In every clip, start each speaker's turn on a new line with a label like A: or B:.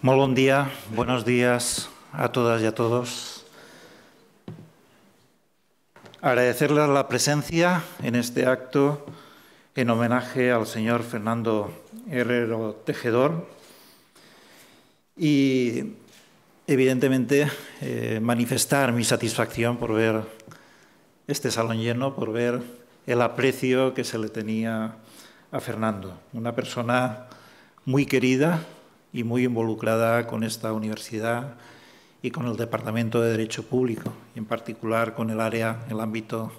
A: Muy buen día, buenos días a todas y a todos. Agradecerles la presencia en este acto en homenaje al señor Fernando Herrero Tejedor y, evidentemente, eh, manifestar mi satisfacción por ver este salón lleno, por ver el aprecio que se le tenía a Fernando, una persona muy querida, y muy involucrada con esta universidad y con el Departamento de Derecho Público, y en particular con el área, el ámbito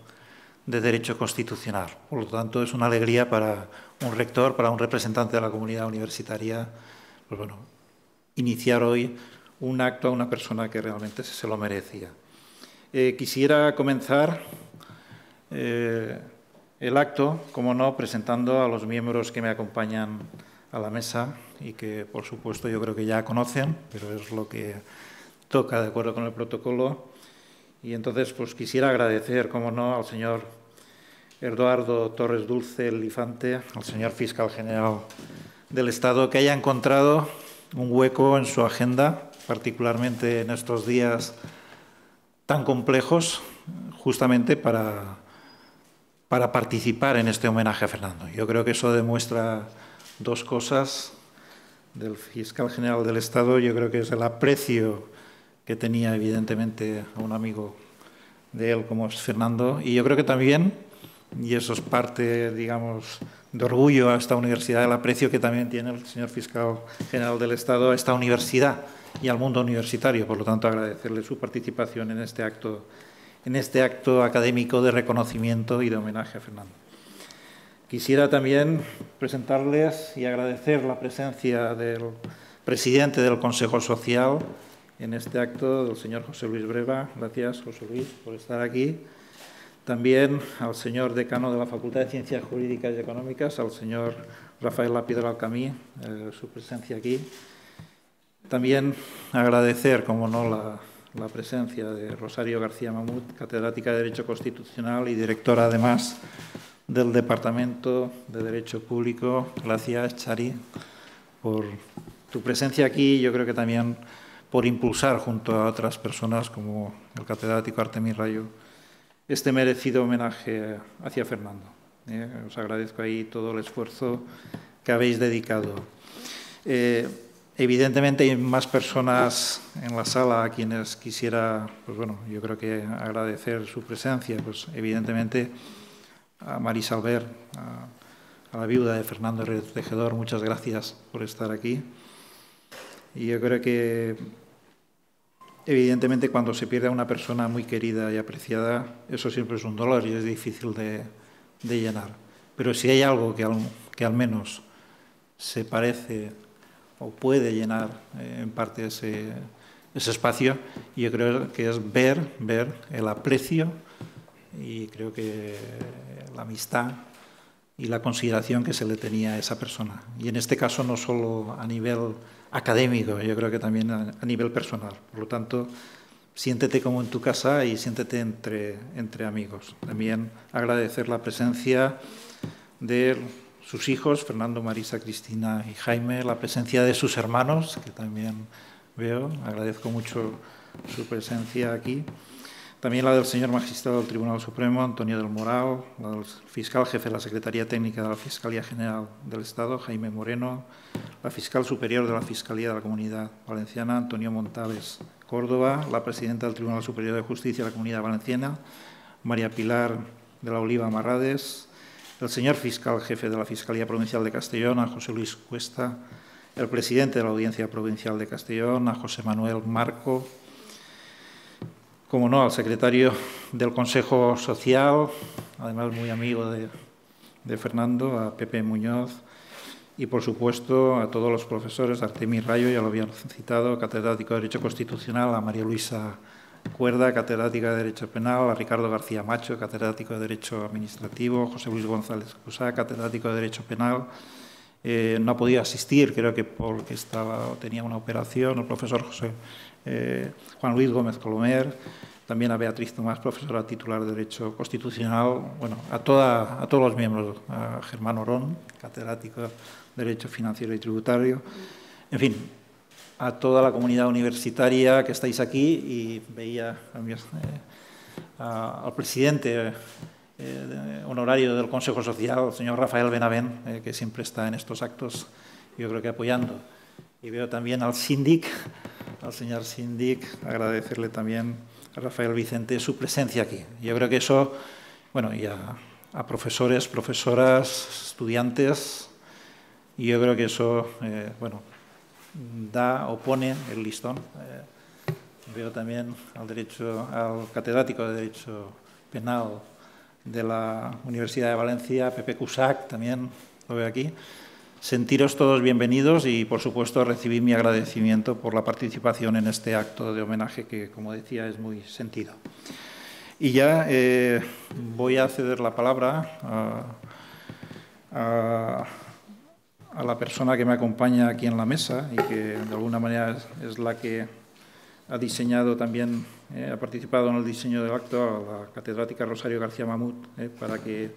A: de Derecho Constitucional. Por lo tanto, es una alegría para un rector, para un representante de la comunidad universitaria, pues bueno, iniciar hoy un acto a una persona que realmente se lo merecía. Eh, quisiera comenzar eh, el acto, como no, presentando a los miembros que me acompañan a la mesa y que, por supuesto, yo creo que ya conocen, pero es lo que toca de acuerdo con el protocolo. Y entonces, pues quisiera agradecer, como no, al señor Eduardo Torres Dulce Lifante, al señor fiscal general del Estado, que haya encontrado un hueco en su agenda, particularmente en estos días tan complejos, justamente para, para participar en este homenaje a Fernando. Yo creo que eso demuestra dos cosas del fiscal general del Estado. Yo creo que es el aprecio que tenía, evidentemente, a un amigo de él como es Fernando. Y yo creo que también, y eso es parte, digamos, de orgullo a esta universidad, el aprecio que también tiene el señor fiscal general del Estado a esta universidad y al mundo universitario. Por lo tanto, agradecerle su participación en este acto, en este acto académico de reconocimiento y de homenaje a Fernando. Quisiera también presentarles y agradecer la presencia del presidente del Consejo Social en este acto, del señor José Luis Breva. Gracias, José Luis, por estar aquí. También al señor decano de la Facultad de Ciencias Jurídicas y Económicas, al señor Rafael Lapidro Alcamí, eh, su presencia aquí. También agradecer, como no, la, la presencia de Rosario García Mamut, catedrática de Derecho Constitucional y directora, además, del Departamento de Derecho Público. Gracias, Chari, por tu presencia aquí. ...y Yo creo que también por impulsar junto a otras personas como el catedrático Artemis Rayo este merecido homenaje hacia Fernando. ¿eh? os agradezco ahí todo el esfuerzo que habéis dedicado. Eh, evidentemente hay más personas en la sala a quienes quisiera, pues bueno, yo creo que agradecer su presencia, pues evidentemente a Marisa Albert, a, la viuda de Fernando Herrera Tejedor, muchas gracias por estar aquí. Y yo creo que, evidentemente, cuando se pierde a una persona muy querida y apreciada, eso siempre es un dolor y es difícil de, llenar. Pero si hay algo que al, menos se parece o puede llenar eh, en parte ese, espacio, yo creo que es ver, ver el aprecio y creo que eh, la amistad y la consideración que se le tenía a esa persona. Y en este caso no solo a nivel académico, yo creo que también a, nivel personal. Por lo tanto, siéntete como en tu casa y siéntete entre, entre amigos. También agradecer la presencia de sus hijos, Fernando, Marisa, Cristina y Jaime, la presencia de sus hermanos, que también veo, agradezco mucho su presencia aquí. También la del señor magistrado del Tribunal Supremo, Antonio del Moral, la del fiscal jefe de la Secretaría Técnica de la Fiscalía General del Estado, Jaime Moreno, la fiscal superior de la Fiscalía de la Comunidad Valenciana, Antonio Montales Córdoba, la presidenta del Tribunal Superior de Justicia de la Comunidad Valenciana, María Pilar de la Oliva Marrades, el señor fiscal jefe de la Fiscalía Provincial de Castellón, José Luis Cuesta, el presidente de la Audiencia Provincial de Castellón, José Manuel Marco, como no, al secretario del Consejo Social, además muy amigo de, Fernando, a Pepe Muñoz y, por supuesto, a todos los profesores, Artemis Rayo, ya lo habían citado, catedrático de Derecho Constitucional, a María Luisa Cuerda, catedrática de Derecho Penal, a Ricardo García Macho, catedrático de Derecho Administrativo, José Luis González Cusá, catedrático de Derecho Penal. Eh, no ha podido asistir, creo que porque estaba, tenía una operación, el profesor José eh, Juan Luis Gómez Colomer, también a Beatriz Tomás, profesora titular de Derecho Constitucional, bueno, a, todos los miembros, a Germán Orón, catedrático de Derecho Financiero y Tributario, en fin, a toda la comunidad universitaria que estáis aquí y veía eh, al presidente eh, honorario del Consejo Social, el señor Rafael Benavén, que siempre está en estos actos, yo creo que apoyando. Y veo también al síndic, al señor Sindic, agradecerle también a Rafael Vicente su presencia aquí. Yo creo que eso, bueno, y a, profesores, profesoras, estudiantes, yo creo que eso, eh, bueno, da o pone el listón. Eh, veo también al, derecho, al catedrático de Derecho Penal de la Universidad de Valencia, Pepe Cusac, también lo veo aquí sentiros todos bienvenidos y, por supuesto, recibir mi agradecimiento por la participación en este acto de homenaje que, como decía, es muy sentido. Y ya eh, voy a ceder la palabra a, la persona que me acompaña aquí en la mesa y que, de alguna manera, es, la que ha diseñado también, eh, ha participado en el diseño del acto, a la catedrática Rosario García Mamut, eh, para que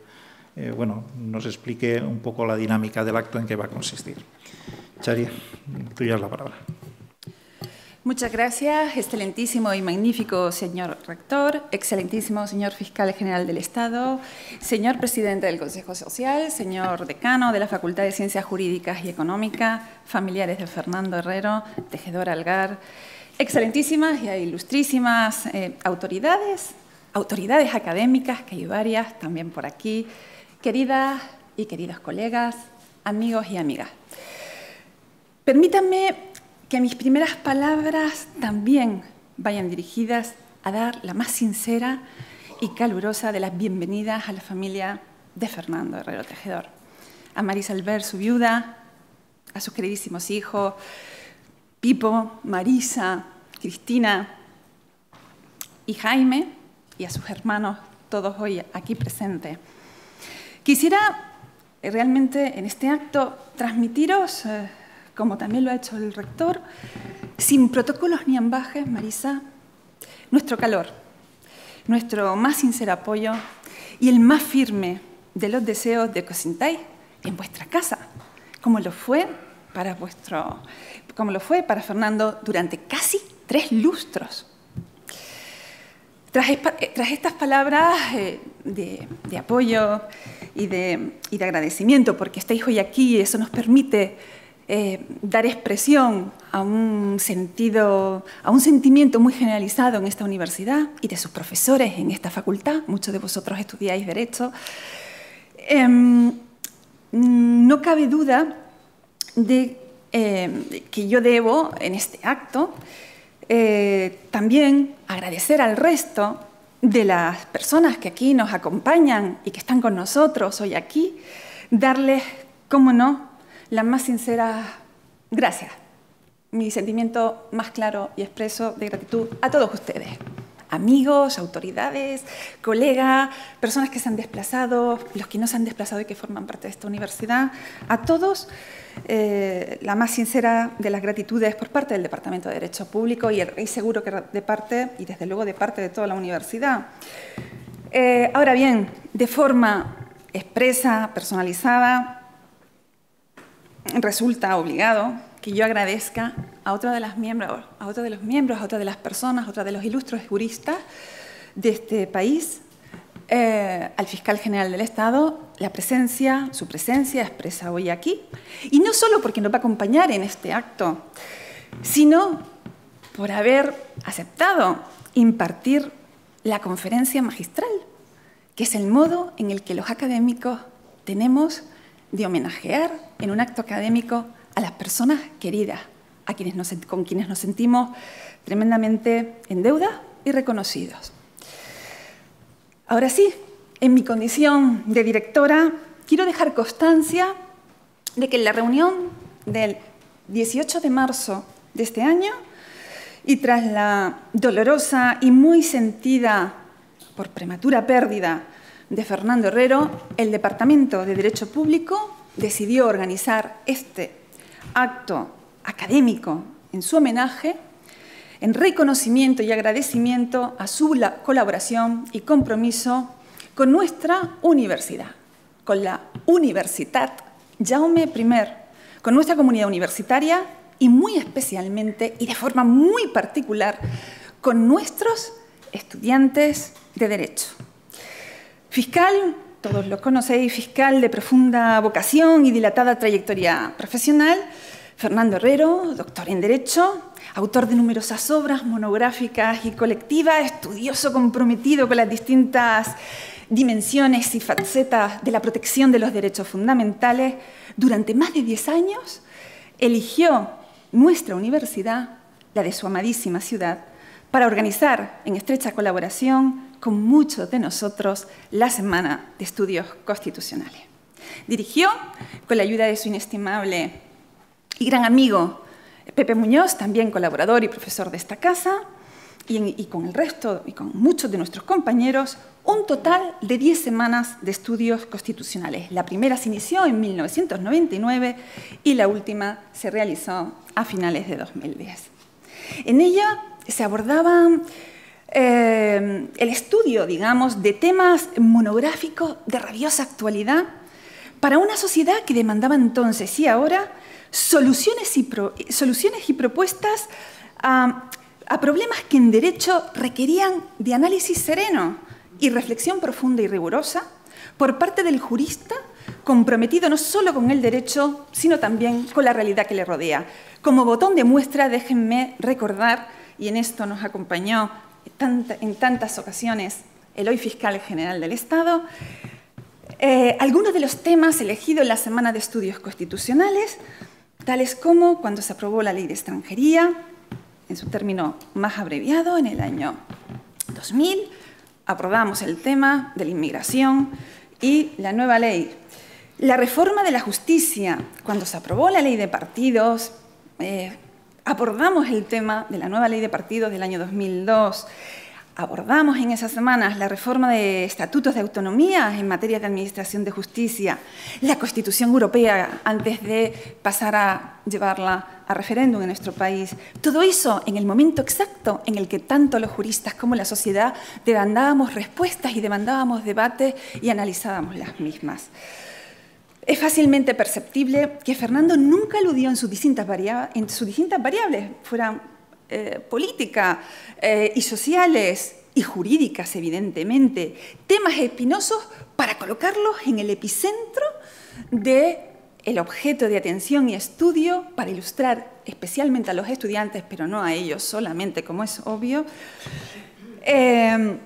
A: eh, bueno, nos explique un poco la dinámica del acto en que va a consistir. Charia, tuya es la palabra.
B: Muchas gracias, excelentísimo y magnífico señor rector, excelentísimo señor fiscal general del Estado, señor presidente del Consejo Social, señor decano de la Facultad de Ciencias Jurídicas y Económicas, familiares de Fernando Herrero, tejedor Algar, excelentísimas y ilustrísimas eh, autoridades, autoridades académicas, que hay varias también por aquí, queridas y queridos colegas, amigos y amigas. Permítanme que mis primeras palabras también vayan dirigidas a dar la más sincera y calurosa de las bienvenidas a la familia de Fernando Herrero Tejedor, a Marisa Albert, su viuda, a sus queridísimos hijos, Pipo, Marisa, Cristina y Jaime, y a sus hermanos, todos hoy aquí presentes. Quisiera eh, realmente en este acto transmitiros, eh, como también lo ha hecho el rector, sin protocolos ni ambajes, Marisa, nuestro calor, nuestro más sincero apoyo y el más firme de los deseos de sintáis en vuestra casa, como lo fue para vuestro, como lo fue para Fernando durante casi tres lustros. Tras, eh, estas palabras de apoyo, y de, agradecimiento, porque estáis hoy aquí y eso nos permite eh, dar expresión a un sentido, a un sentimiento muy generalizado en esta universidad y de sus profesores en esta facultad. Muchos de vosotros estudiáis Derecho. Em, no cabe duda de eh, que yo debo, en este acto, eh, también agradecer al resto de las personas que aquí nos acompañan y que están con nosotros hoy aquí, darles, como no, las más sincera gracias. Mi sentimiento más claro y expreso de gratitud a todos ustedes amigos, autoridades, colegas, personas que se han desplazado, los que no se han desplazado y que forman parte de esta universidad. A todos, eh, la más sincera de las gratitudes por parte del Departamento de Derecho Público y, seguro que de parte, y desde luego de parte de toda la universidad. Eh, ahora bien, de forma expresa, personalizada, resulta obligado que yo agradezca a otra de las miembros, a otra de los miembros, a otra de las personas, a otra de los ilustres juristas de este país, eh, al fiscal general del Estado, la presencia, su presencia expresa hoy aquí, y no solo porque nos va a acompañar en este acto, sino por haber aceptado impartir la conferencia magistral, que es el modo en el que los académicos tenemos de homenajear en un acto académico a las personas queridas, a quienes con quienes nos sentimos tremendamente en deuda y reconocidos. Ahora sí, en mi condición de directora, quiero dejar constancia de que en la reunión del 18 de marzo de este año y tras la dolorosa y muy sentida por prematura pérdida de Fernando Herrero, el Departamento de Derecho Público decidió organizar este acto académico en su homenaje, en reconocimiento y agradecimiento a su colaboración y compromiso con nuestra universidad, con la Universitat Jaume I, con nuestra comunidad universitaria y muy especialmente y de forma muy particular con nuestros estudiantes de Derecho. Fiscal todos los conocéis, fiscal de profunda vocación y dilatada trayectoria profesional, Fernando Herrero, doctor en Derecho, autor de numerosas obras monográficas y colectivas, estudioso comprometido con las distintas dimensiones y facetas de la protección de los derechos fundamentales, durante más de 10 años eligió nuestra universidad, la de su amadísima ciudad, para organizar en estrecha colaboración con muchos de nosotros la Semana de Estudios Constitucionales. Dirigió, con la ayuda de su inestimable y gran amigo Pepe Muñoz, también colaborador y profesor de esta casa, y, con el resto y con muchos de nuestros compañeros, un total de 10 semanas de estudios constitucionales. La primera se inició en 1999 y la última se realizó a finales de 2010. En ella se abordaban Em, el estudio, digamos, de temas monográficos de rabiosa actualidad para una sociedad que demandaba entonces y ahora soluciones y, soluciones y propuestas a, a problemas que en derecho requerían de análisis sereno y reflexión profunda y rigurosa por parte del jurista comprometido no solo con el derecho, sino también con la realidad que le rodea. Como botón de muestra, déjenme recordar, y en esto nos acompañó en tantas ocasiones el hoy fiscal general del Estado, eh, algunos de los temas elegidos en la Semana de Estudios Constitucionales, tales como cuando se aprobó la Ley de Extranjería, en su término más abreviado, en el año 2000, aprobamos el tema de la inmigración y la nueva ley. La reforma de la justicia, cuando se aprobó la ley de partidos, eh, abordamos el tema de la nueva ley de partidos del año 2002. Abordamos en esas semanas la reforma de estatutos de autonomía en materia de administración de justicia, la Constitución Europea antes de pasar a llevarla a referéndum en nuestro país. Todo eso en el momento exacto en el que tanto los juristas como la sociedad demandábamos respuestas y demandábamos debates y analizábamos las mismas. Es fácilmente perceptible que Fernando nunca aludió en sus distintas, en sus distintas variables, fueran eh, políticas eh, y sociales y jurídicas, evidentemente, temas espinosos para colocarlos en el epicentro del el objeto de atención y estudio para ilustrar especialmente a los estudiantes, pero no a ellos solamente, como es obvio, eh,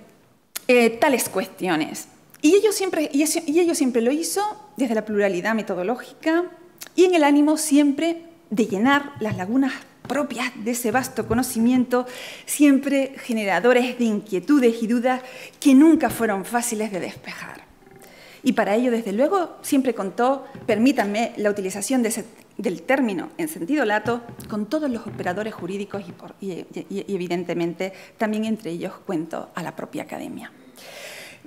B: tales cuestiones. Y, ellos siempre, y, y siempre lo hizo desde la pluralidad metodológica y en el ánimo siempre de llenar las lagunas propias de ese vasto conocimiento, siempre generadores de inquietudes y dudas que nunca fueron fáciles de despejar. Y para ello, desde luego, siempre contó, permítanme la utilización del término en sentido lato, con todos los operadores jurídicos y evidentemente también entre ellos cuento a la propia academia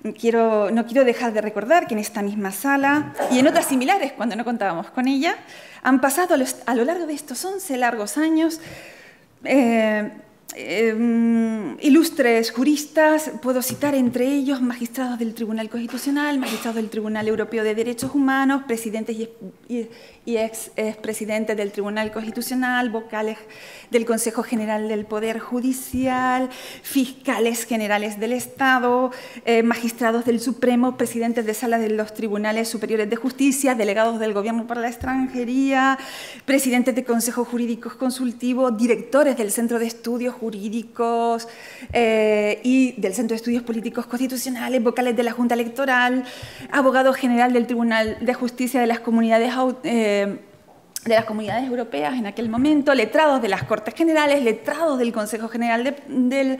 B: no quiero dejar de recordar que en esta misma sala y en otras similares cuando no contábamos con ella, han pasado a, lo largo de estos 11 largos años eh, em, ilustres juristas, puedo citar entre ellos magistrados del Tribunal Constitucional, magistrados del Tribunal Europeo de Derechos Humanos, presidentes y, y ex, del Tribunal Constitucional, vocales del Consejo General del Poder Judicial, fiscales generales del Estado, eh, magistrados del Supremo, presidentes de salas de los Tribunales Superiores de Justicia, delegados del Gobierno para la Extranjería, presidentes de consejos jurídicos consultivos, directores del Centro de Estudios Jurídicos eh, y del Centro de Estudios Políticos Constitucionales, vocales de la Junta Electoral, abogado general del Tribunal de Justicia de las Comunidades Autónomas, eh, de las comunidades europeas en aquel momento, letrados de las Cortes Generales, letrados del Consejo General del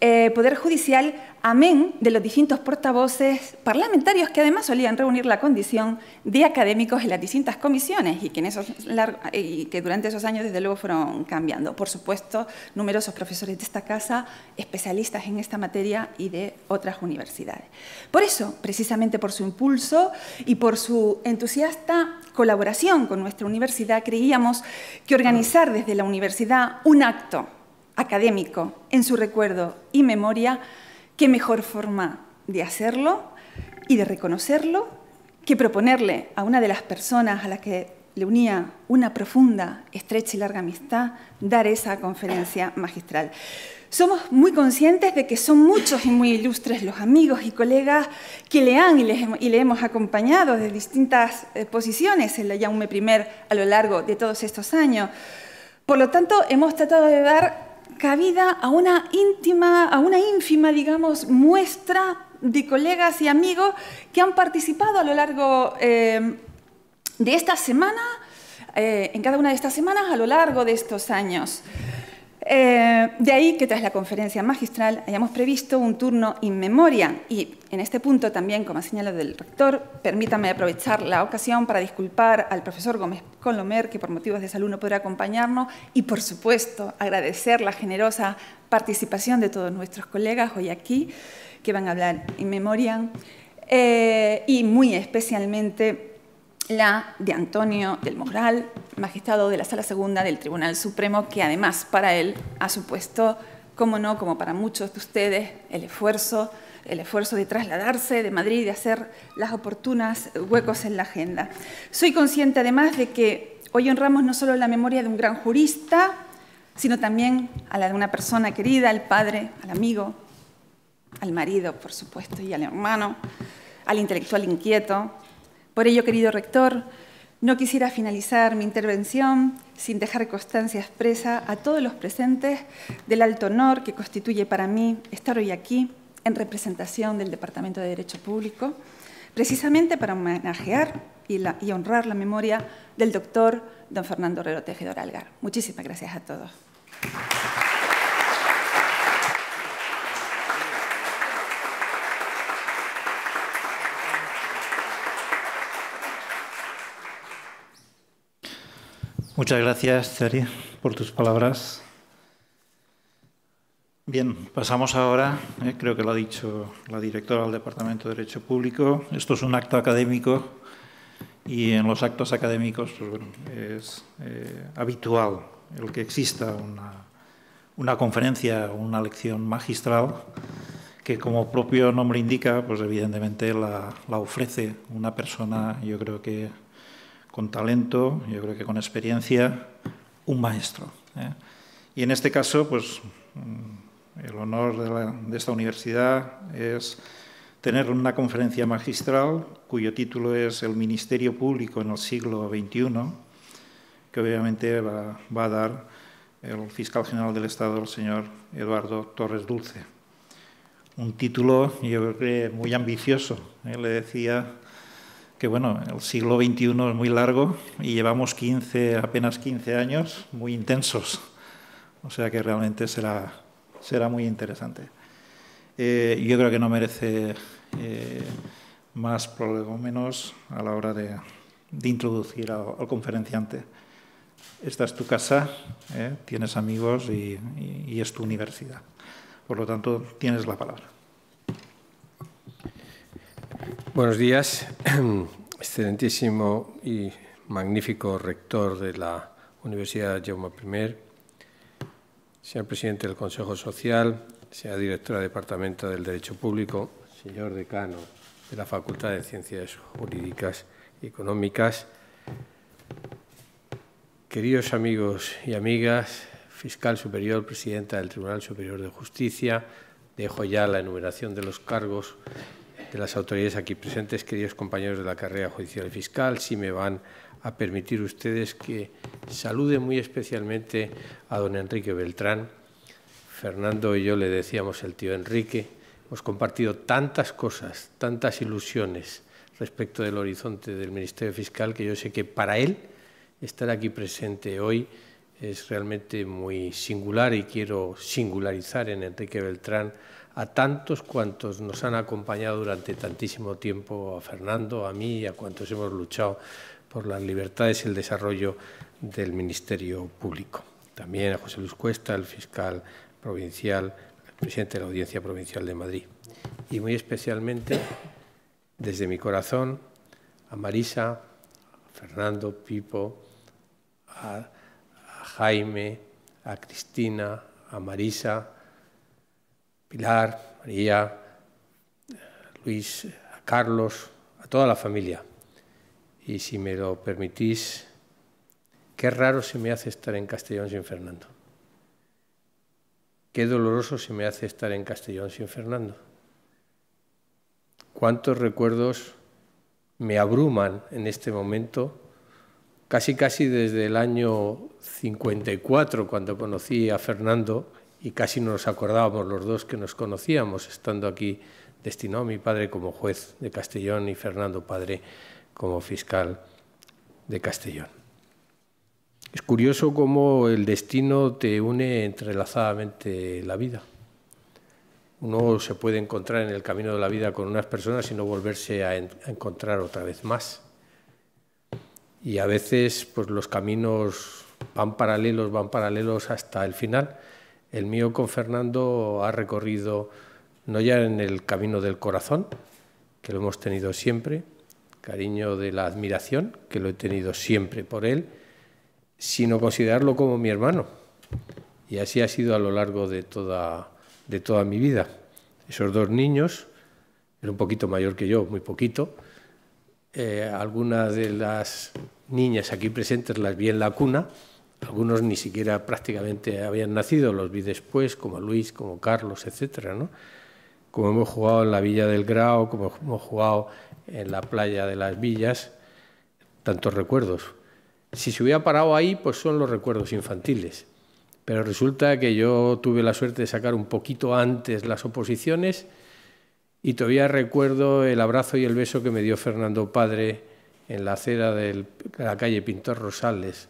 B: eh, Poder Judicial, amén de los distintos portavoces parlamentarios que además solían reunir la condición de académicos en las distintas comisiones y que durante esos años desde luego fueron cambiando. Por supuesto, numerosos profesores de esta casa, especialistas en esta materia y de otras universidades. Por eso, precisamente por su impulso y por su entusiasta colaboración con nuestra universidad, creíamos que organizar desde la universidad un acto académico en su recuerdo y memoria, qué mejor forma de hacerlo y de reconocerlo que proponerle a una de las personas a las que le unía una profunda, estrecha y larga amistad, dar esa conferencia magistral. Somos muy conscientes de que son muchos y muy ilustres los amigos y colegas que le han y, le hemos acompañado de distintas eh, posiciones en la Yaume I a lo largo de todos estos años. Por lo tanto, hemos tratado de dar cabida a una íntima, a una ínfima, digamos, muestra de colegas y amigos que han participado a lo largo eh, de esta semana, eh, en cada una de estas semanas, a lo largo de estos años. Eh, de ahí que tras la conferencia magistral hayamos previsto un turno in memoria y en este punto también, como ha señalado el rector, permítame aprovechar la ocasión para disculpar al profesor Gómez Colomer, que por motivos de salud no podrá acompañarnos, y por supuesto agradecer la generosa participación de todos nuestros colegas hoy aquí, que van a hablar in memoria, eh, y muy especialmente la de Antonio del Moral, magistrado de la Sala Segunda del Tribunal Supremo, que además para él ha supuesto, como no, como para muchos de ustedes, el esfuerzo, el esfuerzo de trasladarse de Madrid y de hacer las oportunas huecos en la agenda. Soy consciente además de que hoy honramos no solo la memoria de un gran jurista, sino también a la de una persona querida, al padre, al amigo, al marido, por supuesto, y al hermano, al intelectual inquieto, por ello, querido rector, no quisiera finalizar mi intervención sin dejar constancia expresa a todos los presentes del alto honor que constituye para mí estar hoy aquí en representación del Departamento de Derecho Público, precisamente para homenajear y, honrar la memoria del doctor don Fernando Herrero Tejedor Algar. Muchísimas gracias a todos.
A: Muchas gracias, Thierry, por tus palabras. Bien, pasamos ahora, eh, creo que lo ha dicho la directora del Departamento de Derecho Público, esto es un acto académico y en los actos académicos pues es eh, habitual el que exista una, conferencia o una lección magistral que como propio nombre indica, pues evidentemente la, la ofrece una persona, yo creo que con talento, yo creo que con experiencia, un maestro. ¿eh? Y en este caso, pues mm, el honor de, esta universidad es tener una conferencia magistral cuyo título es El Ministerio Público en el siglo XXI, que obviamente va, a dar el fiscal general del Estado, el señor Eduardo Torres Dulce. Un título, yo creo que muy ambicioso. ¿eh? Le decía que bueno, el siglo XXI es muy largo y llevamos 15, apenas 15 años muy intensos. O sea que realmente será, muy interesante. Eh, yo creo que no merece eh, más menos a la hora de, introducir al, conferenciante. Esta es tu casa, eh, tienes amigos y es tu universidad. Por lo tanto, tienes la palabra. Buenos
C: días, excelentísimo y magnífico rector de la Universidad Jaume I, señor presidente del Consejo Social, señora directora del Departamento del Derecho Público, señor decano de la Facultad de Ciencias Jurídicas y Económicas, queridos amigos y amigas, fiscal superior, presidenta del Tribunal Superior de Justicia, dejo ya la enumeración de los cargos de las autoridades aquí presentes, queridos compañeros de la carrera judicial y fiscal, si me van a permitir ustedes que salude muy especialmente a don Enrique Beltrán. Fernando y yo le decíamos el tío Enrique, hemos compartido tantas cosas, tantas ilusiones respecto del horizonte del Ministerio Fiscal que yo sé que para él estar aquí presente hoy es realmente muy singular y quiero singularizar en Enrique Beltrán a tantos cuantos nos han acompañado durante tantísimo tiempo, a Fernando, a mí, y a cuantos hemos luchado por las libertades y el desarrollo del Ministerio Público. También a José Luis Cuesta, el fiscal provincial, el presidente de la Audiencia Provincial de Madrid. Y muy especialmente, desde mi corazón, a Marisa, a Fernando, Pipo, a Jaime, a Cristina, a Marisa, Pilar, María, Luis, a Carlos, a toda la familia. Y si me lo permitís, qué raro se me hace estar en Castellón sin Fernando. Qué doloroso se me hace estar en Castellón sin Fernando. Cuántos recuerdos me abruman en este momento, casi casi desde el año 54, cuando conocí a Fernando, y casi no nos acordábamos los dos que nos conocíamos, estando aquí destinado mi padre como juez de Castellón y Fernando Padre como fiscal de Castellón. Es curioso cómo el destino te une entrelazadamente la vida. Uno se puede encontrar en el camino de la vida con unas personas y no volverse a, a encontrar otra vez más. Y a veces pues, los caminos van paralelos, van paralelos hasta el final el mío con Fernando ha recorrido no ya en el camino del corazón, que lo hemos tenido siempre, cariño de la admiración, que lo he tenido siempre por él, sino considerarlo como mi hermano. Y así ha sido a lo largo de toda, mi vida. Esos dos niños, era un poquito mayor que yo, muy poquito, eh, algunas de las niñas aquí presentes las vi en la cuna, algunos ni siquiera prácticamente habían nacido, los vi después, como Luis, como Carlos, etc. Como hemos jugado en la Villa del Grao, como hemos jugado en la playa de las Villas, tantos recuerdos. Si se hubiera parado ahí, pues son los recuerdos infantiles. Pero resulta que yo tuve la suerte de sacar un poquito antes las oposiciones y todavía recuerdo el abrazo y el beso que me dio Fernando Padre en la acera de la calle Pintor Rosales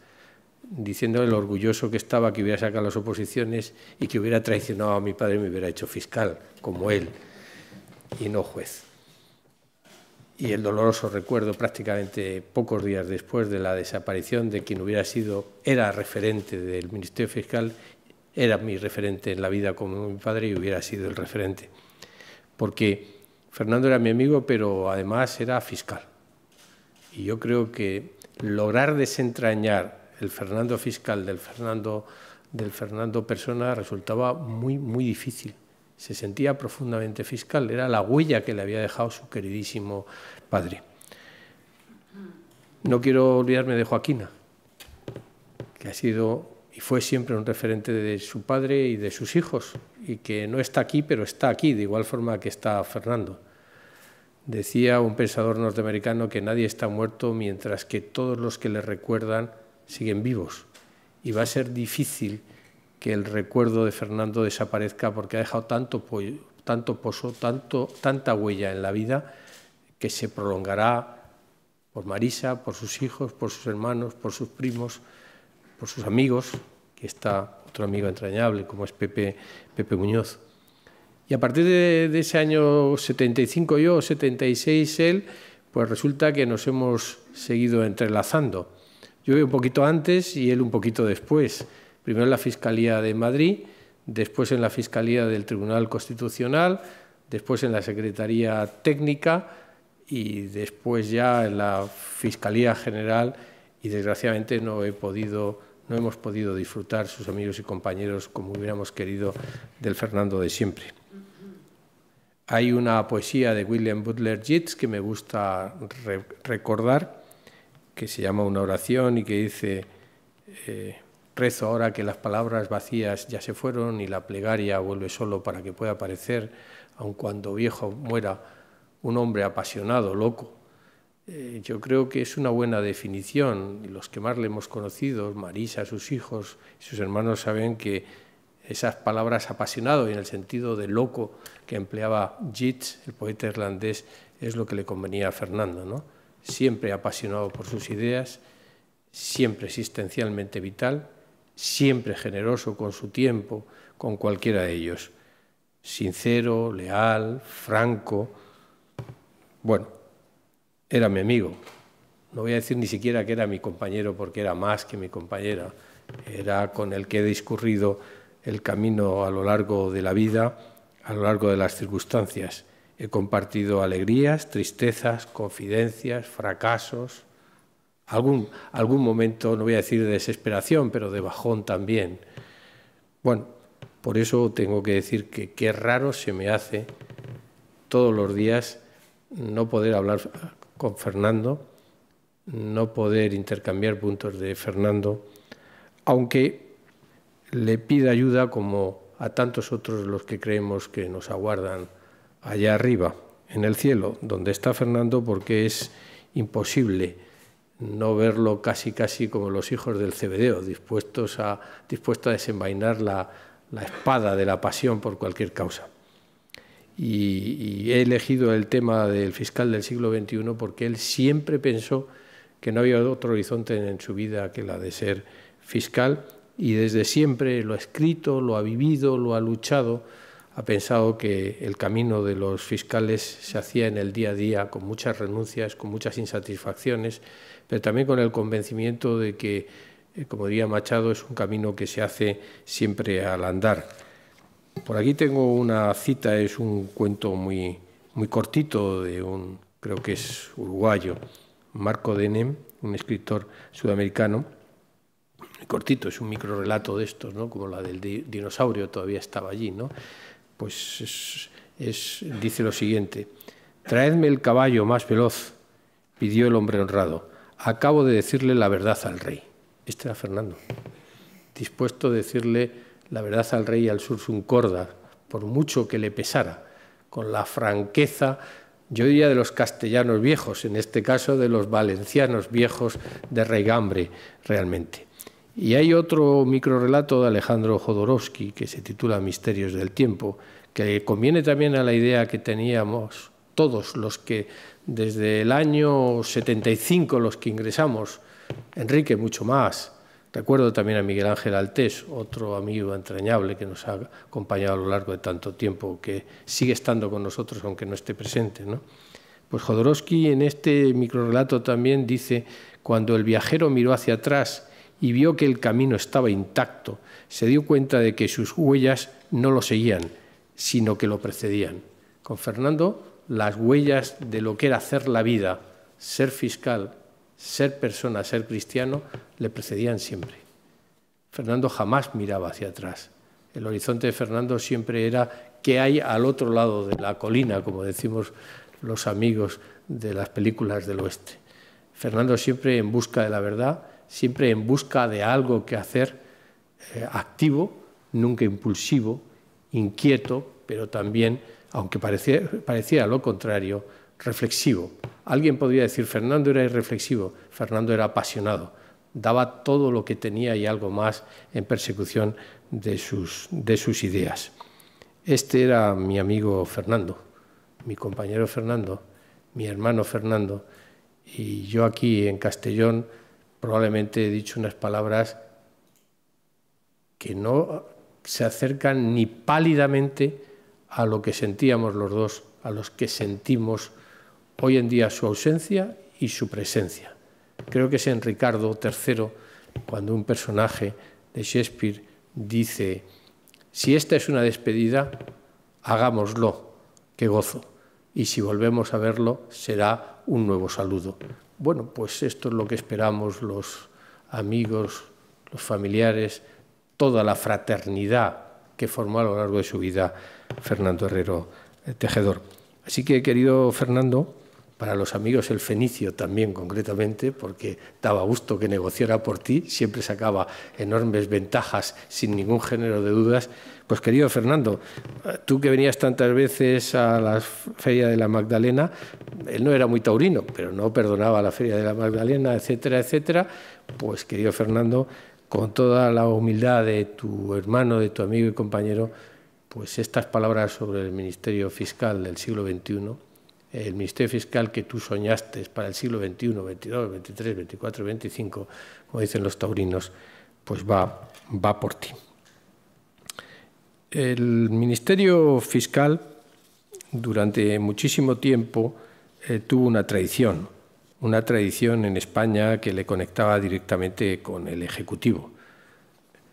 C: diciendo el orgulloso que estaba que hubiera sacado las oposiciones y que hubiera traicionado a mi padre y me hubiera hecho fiscal, como él, y no juez. Y el doloroso recuerdo prácticamente pocos días después de la desaparición de quien hubiera sido, era referente del Ministerio Fiscal, era mi referente en la vida como mi padre y hubiera sido el referente. Porque Fernando era mi amigo, pero además era fiscal. Y yo creo que lograr desentrañar el Fernando fiscal del Fernando, del Fernando persona resultaba muy, muy difícil. Se sentía profundamente fiscal, era la huella que le había dejado su queridísimo padre. No quiero olvidarme de Joaquina, que ha sido y fue siempre un referente de su padre y de sus hijos, y que no está aquí, pero está aquí, de igual forma que está Fernando. Decía un pensador norteamericano que nadie está muerto mientras que todos los que le recuerdan siguen vivos y va a ser difícil que el recuerdo de Fernando desaparezca porque ha dejado tanto, pollo, tanto pozo, tanto, tanta huella en la vida que se prolongará por Marisa, por sus hijos, por sus hermanos, por sus primos, por sus amigos, que está otro amigo entrañable como es Pepe, Pepe Muñoz. Y a partir de, de ese año 75 yo, 76 él, pues resulta que nos hemos seguido entrelazando yo un poquito antes y él un poquito después. Primero en la Fiscalía de Madrid, después en la Fiscalía del Tribunal Constitucional, después en la Secretaría Técnica y después ya en la Fiscalía General y desgraciadamente no he podido no hemos podido disfrutar sus amigos y compañeros como hubiéramos querido del Fernando de siempre. Hay una poesía de William Butler Yeats que me gusta recordar que se llama una oración y que dice, eh, rezo ahora que las palabras vacías ya se fueron y la plegaria vuelve solo para que pueda aparecer, aun cuando viejo muera un hombre apasionado, loco. Eh, yo creo que es una buena definición. Los que más le hemos conocido, Marisa, sus hijos, sus hermanos saben que esas palabras apasionado y en el sentido de loco que empleaba Yeats, el poeta irlandés, es lo que le convenía a Fernando, ¿no? siempre apasionado por sus ideas, siempre existencialmente vital, siempre generoso con su tiempo, con cualquiera de ellos. Sincero, leal, franco. Bueno, era mi amigo. No voy a decir ni siquiera que era mi compañero porque era más que mi compañera. Era con el que he discurrido el camino a lo largo de la vida, a lo largo de las circunstancias. He compartido alegrías, tristezas, confidencias, fracasos, algún, algún momento, no voy a decir de desesperación, pero de bajón también. Bueno, por eso tengo que decir que qué raro se me hace todos los días no poder hablar con Fernando, no poder intercambiar puntos de Fernando, aunque le pida ayuda como a tantos otros los que creemos que nos aguardan allá arriba, en el cielo, donde está Fernando, porque es imposible no verlo casi casi como los hijos del Cebedeo, dispuestos a, a desenvainar la, espada de la pasión por cualquier causa. y, he elegido el tema del fiscal del siglo XXI porque él siempre pensó que no había otro horizonte en su vida que la de ser fiscal y desde siempre lo ha escrito, lo ha vivido, lo ha luchado ha pensado que el camino de los fiscales se hacía en el día a día, con muchas renuncias, con muchas insatisfacciones, pero también con el convencimiento de que, eh, como diría Machado, es un camino que se hace siempre al andar. Por aquí tengo una cita, es un cuento muy, muy cortito de un, creo que es uruguayo, Marco Denem, un escritor sudamericano, cortito, es un micro relato de estos, ¿no? como la del dinosaurio todavía estaba allí, ¿no? pues dice lo siguiente, traedme el caballo más veloz, pidió el hombre honrado, acabo de decirle la verdad al rey. Este era Fernando, dispuesto a decirle la verdad al rey y al sursum corda, por mucho que le pesara, con la franqueza yo diría de los castellanos viejos, en este caso de los valencianos viejos de Reigambre, realmente. Y hay otro microrelato de Alejandro Jodorowsky que se titula Misterios del Tiempo, que conviene también a la idea que teníamos todos los que desde el año 75 los que ingresamos, Enrique mucho más, recuerdo también a Miguel Ángel Altés, otro amigo entrañable que nos ha acompañado a lo largo de tanto tiempo, que sigue estando con nosotros aunque no esté presente, ¿no? Pues Jodorowsky en este microrelato también dice, cuando el viajero miró hacia atrás, y vio que el camino estaba intacto, se dio cuenta de que sus huellas no lo seguían, sino que lo precedían. Con Fernando, las huellas de lo que era hacer la vida, ser fiscal, ser persona, ser cristiano, le precedían siempre. Fernando jamás miraba hacia atrás. El horizonte de Fernando siempre era qué hay al otro lado de la colina, como decimos los amigos de las películas del oeste. Fernando siempre en busca de la verdad siempre en busca de algo que hacer eh, activo, nunca impulsivo, inquieto, pero también, aunque pareciera, lo contrario, reflexivo. Alguien podría decir, Fernando era irreflexivo, Fernando era apasionado, daba todo lo que tenía y algo más en persecución de sus, de sus ideas. Este era mi amigo Fernando, mi compañero Fernando, mi hermano Fernando, y yo aquí en Castellón probablemente he dicho unas palabras que no se acercan ni pálidamente a lo que sentíamos los dos, a los que sentimos hoy en día su ausencia y su presencia. Creo que es en Ricardo III cuando un personaje de Shakespeare dice, si esta es una despedida, hagámoslo, qué gozo, y si volvemos a verlo será un nuevo saludo. Bueno, pues esto es lo que esperamos los amigos, los familiares, toda la fraternidad que formó a lo largo de su vida Fernando Herrero eh, Tejedor. Así que, querido Fernando, para los amigos el Fenicio también concretamente, porque daba gusto que negociara por ti, siempre sacaba enormes ventajas sin ningún género de dudas. Pues querido Fernando, tú que venías tantas veces a la Feria de la Magdalena, él no era muy taurino, pero no perdonaba la Feria de la Magdalena, etcétera, etcétera. Pues querido Fernando, con toda la humildad de tu hermano, de tu amigo y compañero, pues estas palabras sobre el Ministerio Fiscal del siglo XXI, el Ministerio Fiscal que tú soñaste para el siglo XXI, XXII, XXIII, XXIV, XXV, como dicen los taurinos, pues va, va por ti. El Ministerio Fiscal durante muchísimo tiempo eh, tuvo una tradición, una tradición en España que le conectaba directamente con el Ejecutivo.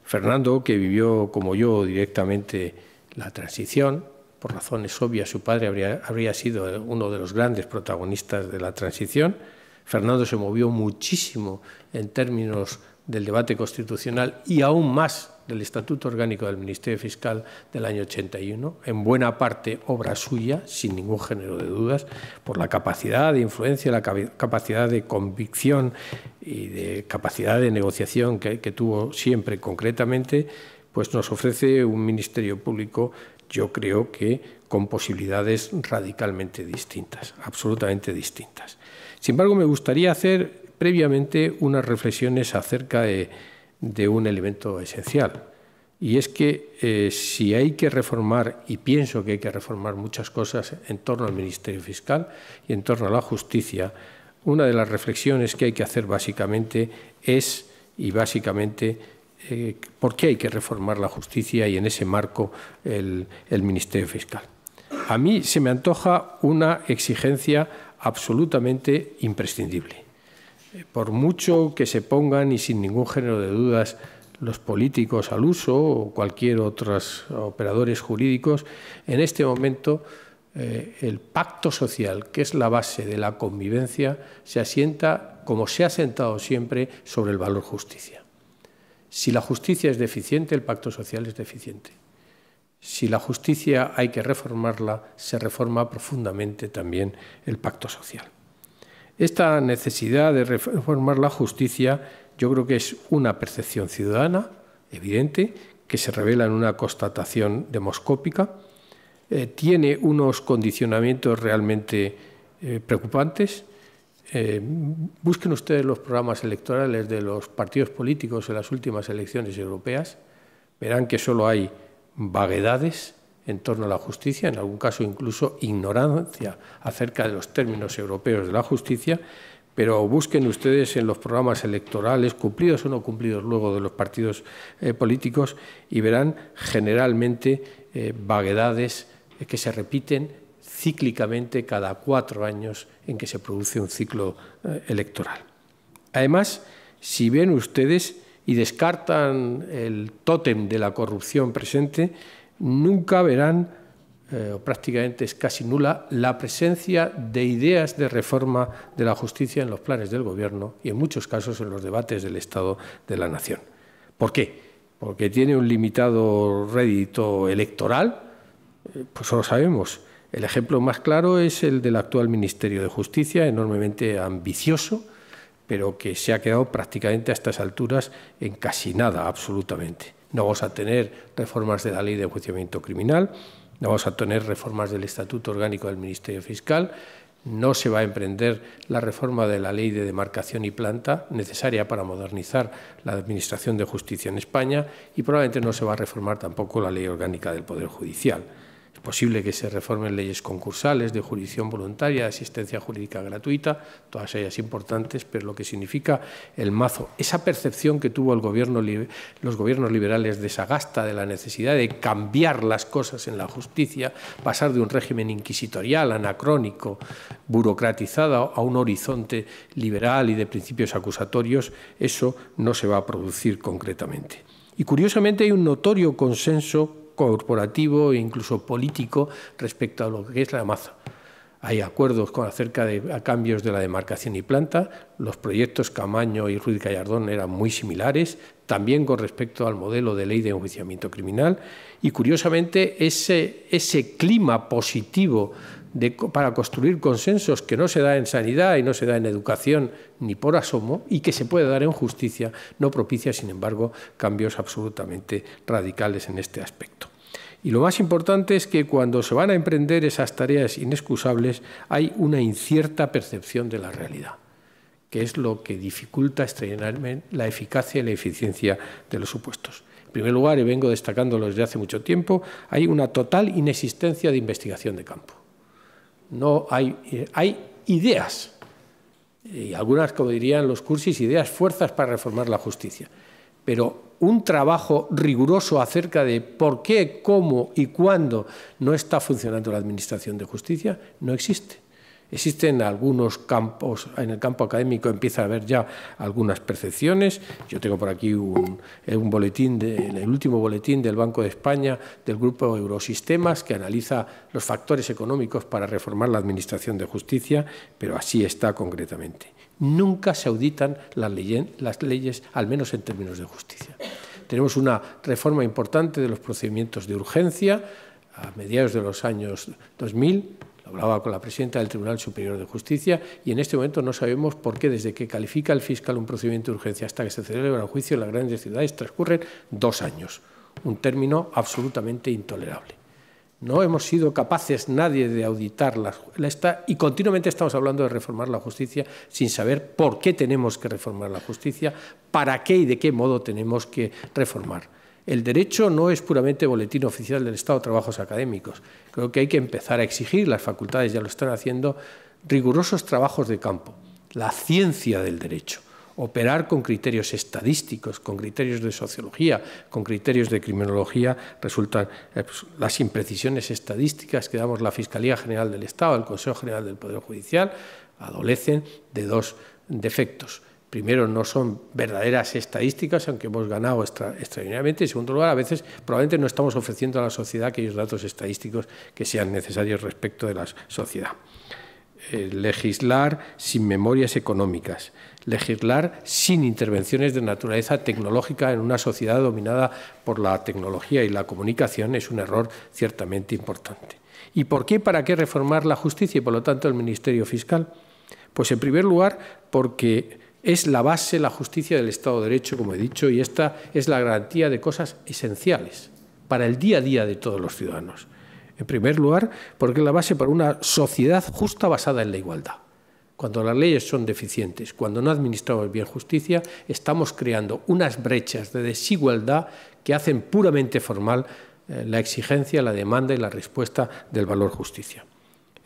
C: Fernando, que vivió como yo directamente la transición, por razones obvias su padre habría, habría sido uno de los grandes protagonistas de la transición, Fernando se movió muchísimo en términos del debate constitucional y aún más del Estatuto Orgánico del Ministerio Fiscal del año 81, en buena parte obra suya, sin ningún género de dudas, por la capacidad de influencia, la capacidad de convicción y de capacidad de negociación que, que tuvo siempre concretamente, pues nos ofrece un Ministerio Público, yo creo que con posibilidades radicalmente distintas, absolutamente distintas. Sin embargo, me gustaría hacer previamente unas reflexiones acerca de de un elemento esencial. Y es que eh, si hay que reformar, y pienso que hay que reformar muchas cosas en torno al Ministerio Fiscal y en torno a la justicia, una de las reflexiones que hay que hacer básicamente es, y básicamente, eh, por qué hay que reformar la justicia y en ese marco el, el Ministerio Fiscal. A mí se me antoja una exigencia absolutamente imprescindible por mucho que se pongan y sin ningún género de dudas los políticos al uso o cualquier otros operadores jurídicos, en este momento eh, el pacto social, que es la base de la convivencia, se asienta, como se ha asentado siempre, sobre el valor justicia. Si la justicia es deficiente, el pacto social es deficiente. Si la justicia hay que reformarla, se reforma profundamente también el pacto social. Esta necesidad de reformar la justicia yo creo que es una percepción ciudadana evidente que se revela en una constatación demoscópica, eh, tiene unos condicionamientos realmente eh, preocupantes. Eh, busquen ustedes los programas electorales de los partidos políticos en las últimas elecciones europeas, verán que solo hay vaguedades, en torno a la justicia, en algún caso incluso ignorancia acerca de los términos europeos de la justicia, pero busquen ustedes en los programas electorales, cumplidos o no cumplidos luego de los partidos eh, políticos, y verán generalmente eh, vaguedades eh, que se repiten cíclicamente cada cuatro años en que se produce un ciclo electoral. Además, si ven ustedes y descartan el tótem de la corrupción presente, nunca verán, eh, o prácticamente es casi nula, la presencia de ideas de reforma de la justicia en los planes del Gobierno y en muchos casos en los debates del Estado de la Nación. ¿Por qué? Porque tiene un limitado rédito electoral, eh, pues lo sabemos. El ejemplo más claro es el del actual Ministerio de Justicia, enormemente ambicioso, pero que se ha quedado prácticamente a estas alturas en casi nada, absolutamente no vamos a tener reformas de la ley de enjuiciamiento criminal, no vamos a tener reformas del Estatuto Orgánico del Ministerio Fiscal, no se va a emprender la reforma de la ley de demarcación y planta necesaria para modernizar la Administración de Justicia en España y probablemente no se va a reformar tampoco la ley orgánica del Poder Judicial posible que se reformen leyes concursales, de jurisdicción voluntaria, de asistencia jurídica gratuita, todas ellas importantes, pero lo que significa el mazo, esa percepción que tuvo el gobierno, los gobiernos liberales de esa gasta, de la necesidad de cambiar las cosas en la justicia, pasar de un régimen inquisitorial, anacrónico, burocratizado a un horizonte liberal y de principios acusatorios, eso no se va a producir concretamente. Y curiosamente hay un notorio consenso corporativo e incluso político respecto a lo que es la maza. Hay acuerdos con, acerca de cambios de la demarcación y planta. Los proyectos Camaño y Ruiz Gallardón eran muy similares, también con respecto al modelo de ley de enjuiciamiento criminal. Y curiosamente, ese, ese clima positivo para construir consensos que no se da en sanidad y no se da en educación ni por asomo y que se puede dar en justicia, no propicia, sin embargo, cambios absolutamente radicales en este aspecto. Y lo más importante es que cuando se van a emprender esas tareas inexcusables hay una incierta percepción de la realidad, que es lo que dificulta extraordinariamente la eficacia y la eficiencia de los supuestos. En primer lugar, y vengo destacándolo desde hace mucho tiempo, hay una total inexistencia de investigación de campo no hay, eh, hay ideas, y algunas, como dirían los cursis, ideas, fuerzas para reformar la justicia. Pero un trabajo riguroso acerca de por qué, cómo y cuándo no está funcionando la Administración de Justicia no existe. Existen algunos campos, en el campo académico empieza a haber ya algunas percepciones. Yo tengo por aquí un, eh, boletín, el último boletín del Banco de España del Grupo Eurosistemas que analiza los factores económicos para reformar la Administración de Justicia, pero así está concretamente. Nunca se auditan las leyes, al menos en términos de justicia. Tenemos una reforma importante de los procedimientos de urgencia a mediados de los años 2000 hablaba con la presidenta del Tribunal Superior de Justicia y en este momento no sabemos por qué desde que califica el fiscal un procedimiento de urgencia hasta que se celebra el juicio en las grandes ciudades transcurren dos años, un término absolutamente intolerable. No hemos sido capaces nadie de auditar la, esta, y continuamente estamos hablando de reformar la justicia sin saber por qué tenemos que reformar la justicia, para qué y de qué modo tenemos que reformar. El derecho no es puramente boletín oficial del Estado, trabajos académicos. Creo que hay que empezar a exigir, las facultades ya lo están haciendo, rigurosos trabajos de campo, la ciencia del derecho, operar con criterios estadísticos, con criterios de sociología, con criterios de criminología, resultan eh, pues, las imprecisiones estadísticas que damos la Fiscalía General del Estado, el Consejo General del Poder Judicial, adolecen de dos defectos primero, no son verdaderas estadísticas, aunque hemos ganado extraordinariamente, y en segundo lugar, a veces probablemente no estamos ofreciendo a la sociedad aquellos datos estadísticos que sean necesarios respecto de la sociedad. Eh, legislar sin memorias económicas, legislar sin intervenciones de naturaleza tecnológica en una sociedad dominada por la tecnología y la comunicación es un error ciertamente importante. ¿Y por qué para qué reformar la justicia y por lo tanto el Ministerio Fiscal? Pues en primer lugar porque es la base, la justicia del Estado de Derecho, como he dicho, y esta es la garantía de cosas esenciales para el día a día de todos los ciudadanos. En primer lugar, porque es la base para una sociedad justa basada en la igualdad. Cuando las leyes son deficientes, cuando no administramos bien justicia, estamos creando unas brechas de desigualdad que hacen puramente formal eh, la exigencia, la demanda y la respuesta del valor justicia.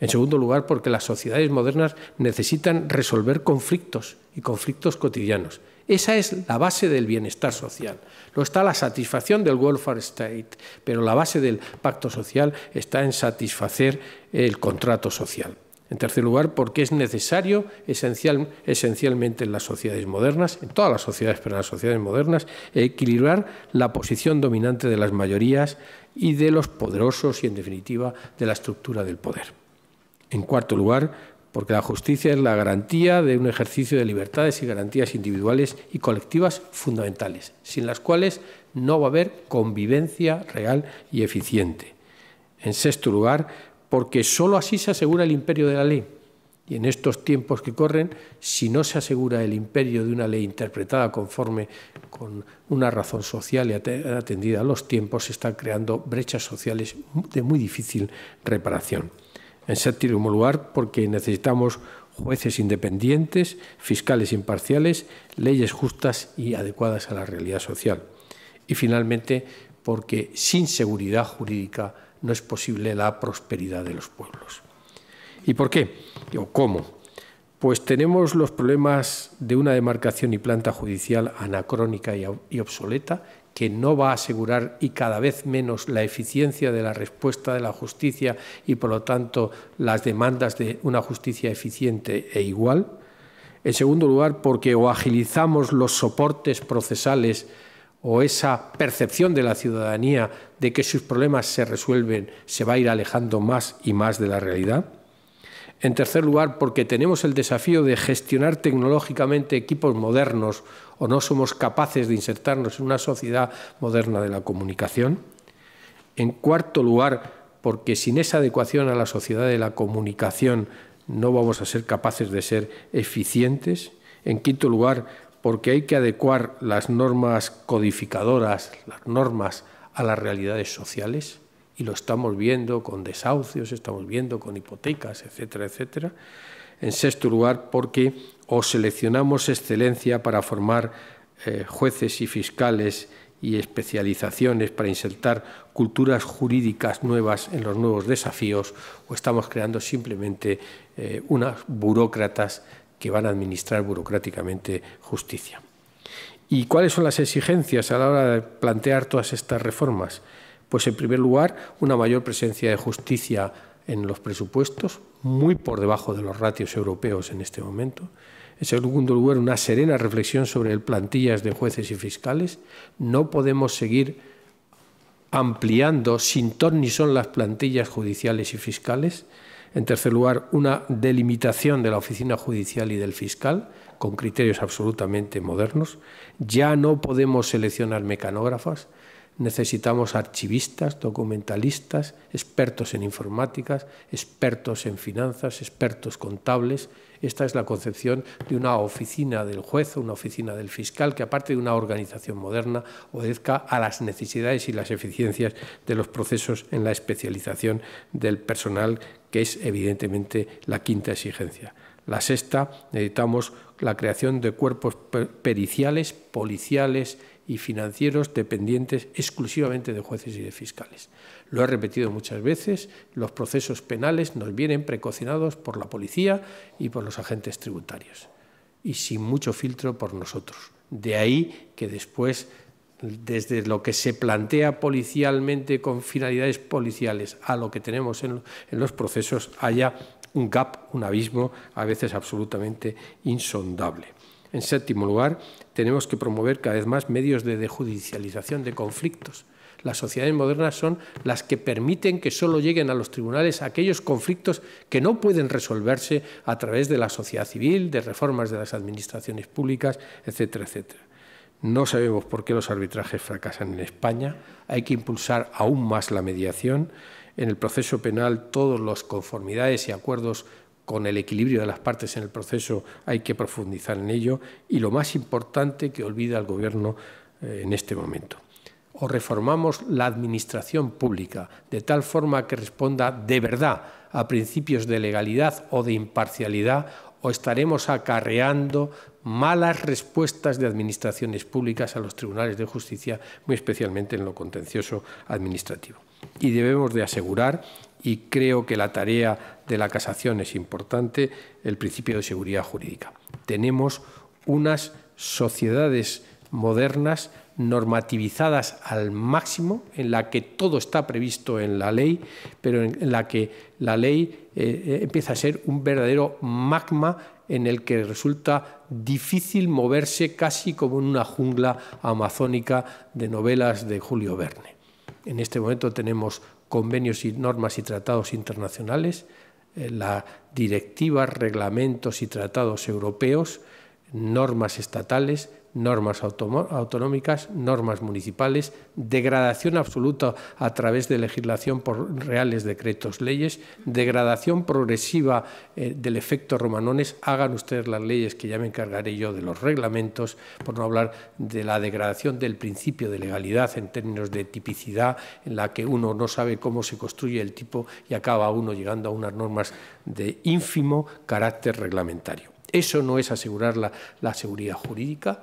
C: En segundo lugar, porque las sociedades modernas necesitan resolver conflictos y conflictos cotidianos. Esa es la base del bienestar social. No está la satisfacción del welfare state, pero la base del pacto social está en satisfacer el contrato social. En tercer lugar, porque es necesario esencialmente en las sociedades modernas, en todas las sociedades, pero en las sociedades modernas, equilibrar la posición dominante de las mayorías y de los poderosos y, en definitiva, de la estructura del poder. En cuarto lugar, porque la justicia es la garantía de un ejercicio de libertades y garantías individuales y colectivas fundamentales, sin las cuales no va a haber convivencia real y eficiente. En sexto lugar, porque sólo así se asegura el imperio de la ley. Y en estos tiempos que corren, si no se asegura el imperio de una ley interpretada conforme con una razón social y atendida a los tiempos, se están creando brechas sociales de muy difícil reparación. En séptimo lugar, porque necesitamos jueces independientes, fiscales imparciales, leyes justas y adecuadas a la realidad social. Y finalmente, porque sin seguridad jurídica no es posible la prosperidad de los pueblos. ¿Y por qué? ¿O cómo? Pues tenemos los problemas de una demarcación y planta judicial anacrónica y obsoleta que no va a asegurar y cada vez menos la eficiencia de la respuesta de la justicia y por lo tanto las demandas de una justicia eficiente e igual. En segundo lugar, porque o agilizamos los soportes procesales o esa percepción de la ciudadanía de que sus problemas se resuelven se va a ir alejando más y más de la realidad. En tercer lugar, porque tenemos el desafío de gestionar tecnológicamente equipos modernos o no somos capaces de insertarnos en una sociedad moderna de la comunicación. En cuarto lugar, porque sin esa adecuación a la sociedad de la comunicación no vamos a ser capaces de ser eficientes. En quinto lugar, porque hay que adecuar las normas codificadoras, las normas a las realidades sociales, y lo estamos viendo con desahucios, estamos viendo con hipotecas, etcétera, etcétera. En sexto lugar, porque o seleccionamos excelencia para formar eh, jueces y fiscales y especializaciones para insertar culturas jurídicas nuevas en los nuevos desafíos o estamos creando simplemente eh, unas burócratas que van a administrar burocráticamente justicia. ¿Y cuáles son las exigencias a la hora de plantear todas estas reformas? Pues en primer lugar, una mayor presencia de justicia en los presupuestos, muy por debajo de los ratios europeos en este momento. En segundo lugar, una serena reflexión sobre el plantillas de jueces y fiscales. No podemos seguir ampliando sin ton ni son las plantillas judiciales y fiscales. En tercer lugar, una delimitación de la oficina judicial y del fiscal con criterios absolutamente modernos. Ya no podemos seleccionar mecanógrafas necesitamos archivistas, documentalistas, expertos en informáticas, expertos en finanzas, expertos contables. Esta es la concepción de una oficina del juez, una oficina del fiscal, que aparte de una organización moderna, obedezca a las necesidades y las eficiencias de los procesos en la especialización del personal, que es evidentemente la quinta exigencia. La sexta, necesitamos la creación de cuerpos periciales, policiales, y financieros dependientes exclusivamente de jueces y de fiscales. Lo he repetido muchas veces, los procesos penales nos vienen precocinados por la policía y por los agentes tributarios y sin mucho filtro por nosotros. De ahí que después, desde lo que se plantea policialmente con finalidades policiales a lo que tenemos en, los procesos, haya un gap, un abismo a veces absolutamente insondable. En séptimo lugar, tenemos que promover cada vez más medios de dejudicialización de conflictos. Las sociedades modernas son las que permiten que solo lleguen a los tribunales aquellos conflictos que no pueden resolverse a través de la sociedad civil, de reformas de las administraciones públicas, etcétera, etcétera. No sabemos por qué los arbitrajes fracasan en España. Hay que impulsar aún más la mediación. En el proceso penal, todas las conformidades y acuerdos con el equilibrio de las partes en el proceso hay que profundizar en ello y lo más importante que olvida el Gobierno eh, en este momento. O reformamos la administración pública de tal forma que responda de verdad a principios de legalidad o de imparcialidad o estaremos acarreando malas respuestas de administraciones públicas a los tribunales de justicia, muy especialmente en lo contencioso administrativo. Y debemos de asegurar y creo que la tarea de la casación es importante, el principio de seguridad jurídica. Tenemos unas sociedades modernas normativizadas al máximo, en la que todo está previsto en la ley, pero en la que la ley eh, eh, empieza a ser un verdadero magma en el que resulta difícil moverse casi como en una jungla amazónica de novelas de Julio Verne. En este momento tenemos convenios y normas y tratados internacionales, eh, la directiva, reglamentos y tratados europeos, normas estatales, normas autonómicas, normas municipales, degradación absoluta a través de legislación por reales decretos, leyes, degradación progresiva eh, del efecto romanones, hagan ustedes las leyes que ya me encargaré yo de los reglamentos, por no hablar de la degradación del principio de legalidad en términos de tipicidad, en la que uno no sabe cómo se construye el tipo y acaba uno llegando a unas normas de ínfimo carácter reglamentario. Eso no es asegurar la seguridad jurídica,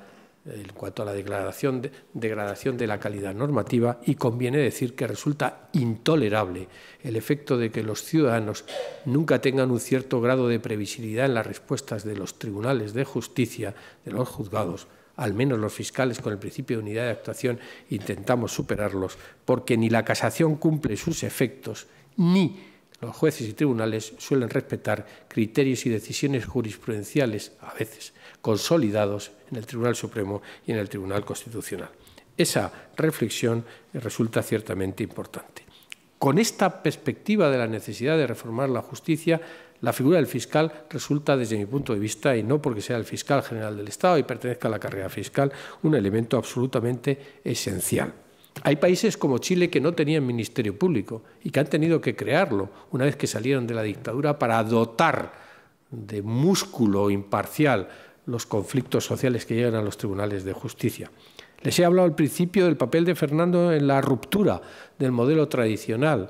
C: en cuanto a la declaración de, degradación de la calidad normativa y conviene decir que resulta intolerable el efecto de que los ciudadanos nunca tengan un cierto grado de previsibilidad en las respuestas de los tribunales de justicia, de los juzgados, al menos los fiscales con el principio de unidad de actuación intentamos superarlos, porque ni la casación cumple sus efectos, ni los jueces y tribunales suelen respetar criterios y decisiones jurisprudenciales, a veces consolidados en el Tribunal Supremo y en el Tribunal Constitucional. Esa reflexión resulta ciertamente importante. Con esta perspectiva de la necesidad de reformar la justicia, la figura del fiscal resulta, desde mi punto de vista, y no porque sea el fiscal general del Estado y pertenezca a la carrera fiscal, un elemento absolutamente esencial. Hay países como Chile que no tenían ministerio público y que han tenido que crearlo una vez que salieron de la dictadura para dotar de músculo imparcial los conflictos sociales que llegan a los tribunales de justicia. Les he hablado al principio del papel de Fernando en la ruptura del modelo tradicional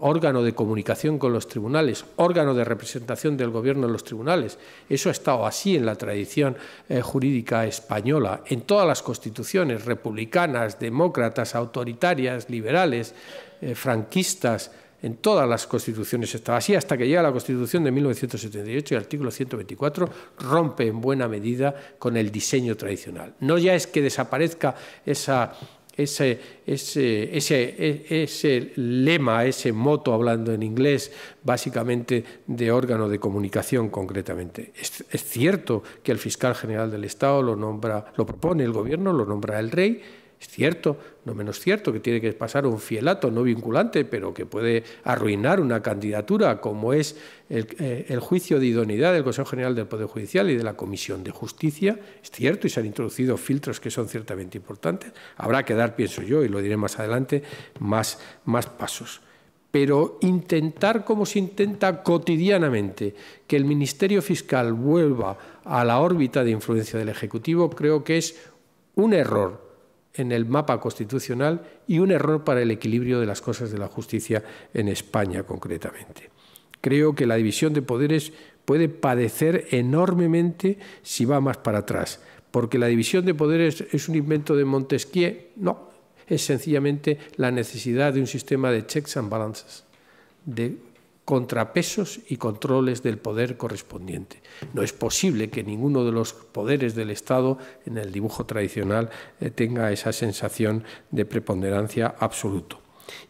C: órgano de comunicación con los tribunales, órgano de representación del gobierno en los tribunales. Eso ha estado así en la tradición eh, jurídica española, en todas las constituciones, republicanas, demócratas, autoritarias, liberales, eh, franquistas, en todas las constituciones estaba así, hasta que llega la Constitución de 1978 y el artículo 124 rompe en buena medida con el diseño tradicional. No ya es que desaparezca esa ese, ese, ese, e, ese, lema, ese moto, hablando en inglés, básicamente de órgano de comunicación concretamente. Es, es cierto que el fiscal general del Estado lo, nombra, lo propone el gobierno, lo nombra el rey, es cierto, no menos cierto, que tiene que pasar un fielato no vinculante, pero que puede arruinar una candidatura, como es eh, el, juicio de idoneidad del Consejo General del Poder Judicial y de la Comisión de Justicia. Es cierto, y se han introducido filtros que son ciertamente importantes. Habrá que dar, pienso yo, y lo diré más adelante, más pasos. Pero intentar, como se intenta cotidianamente, que el Ministerio Fiscal vuelva a la órbita de influencia del Ejecutivo, creo que es un error en el mapa constitucional y un error para el equilibrio de las cosas de la justicia en España concretamente. Creo que la división de poderes puede padecer enormemente si va más para atrás, porque la división de poderes es un invento de Montesquieu, no, es sencillamente la necesidad de un sistema de checks and balances, de contrapesos y controles del poder correspondiente. No es posible que ninguno de los poderes del Estado en el dibujo tradicional eh, tenga esa sensación de preponderancia absoluto.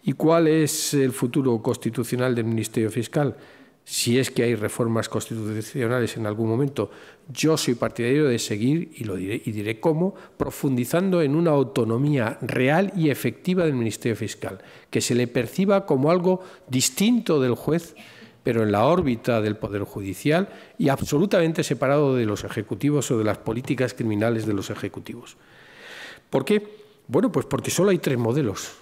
C: ¿Y cuál es el futuro constitucional del Ministerio Fiscal? si es que hay reformas constitucionales en algún momento, yo soy partidario de seguir, y lo diré, y diré cómo, profundizando en una autonomía real y efectiva del Ministerio Fiscal, que se le perciba como algo distinto del juez, pero en la órbita del Poder Judicial y absolutamente separado de los ejecutivos o de las políticas criminales de los ejecutivos. ¿Por qué? Bueno, pues porque solo hay tres modelos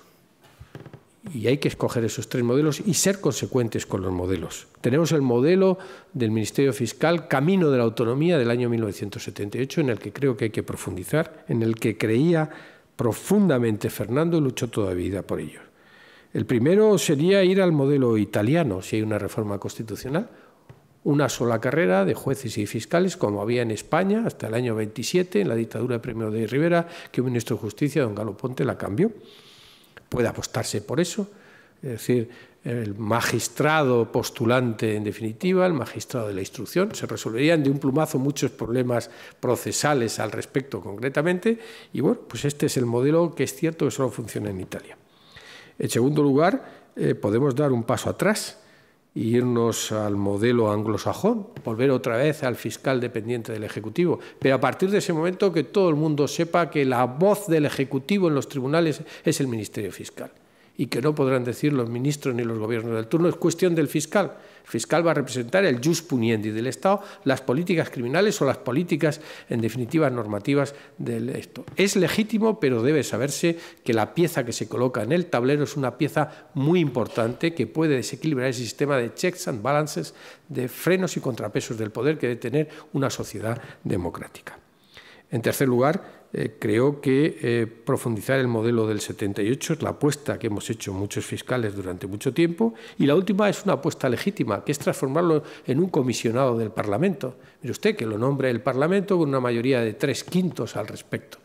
C: y hay que escoger esos tres modelos y ser consecuentes con los modelos. Tenemos el modelo del Ministerio Fiscal Camino de la Autonomía del año 1978, en el que creo que hay que profundizar, en el que creía profundamente Fernando y luchó toda vida por ello. El primero sería ir al modelo italiano, si hay una reforma constitucional, una sola carrera de jueces y fiscales, como había en España hasta el año 27, en la dictadura de Primero de Rivera, que un ministro de Justicia, don Galo Ponte, la cambió puede apostarse por eso. Es decir, el magistrado postulante, en definitiva, el magistrado de la instrucción, se resolverían de un plumazo muchos problemas procesales al respecto concretamente, y bueno, pues este es el modelo que es cierto que solo funciona en Italia. En segundo lugar, eh, podemos dar un paso atrás irnos al modelo anglosajón, volver otra vez al fiscal dependiente del Ejecutivo. Pero a partir de ese momento que todo el mundo sepa que la voz del Ejecutivo en los tribunales es el Ministerio Fiscal y que no podrán decir los ministros ni los gobiernos del turno, es cuestión del fiscal. El fiscal va a representar el jus puniendi del Estado, las políticas criminales o las políticas, en definitiva, normativas del esto. Es legítimo, pero debe saberse que la pieza que se coloca en el tablero es una pieza muy importante que puede desequilibrar el sistema de checks and balances, de frenos y contrapesos del poder que debe tener una sociedad democrática. En tercer lugar, eh, creo que eh, profundizar el modelo del 78 es la apuesta que hemos hecho muchos fiscales durante mucho tiempo y la última es una apuesta legítima, que es transformarlo en un comisionado del Parlamento. Mire usted, que lo nombre el Parlamento con una mayoría de tres quintos al respecto.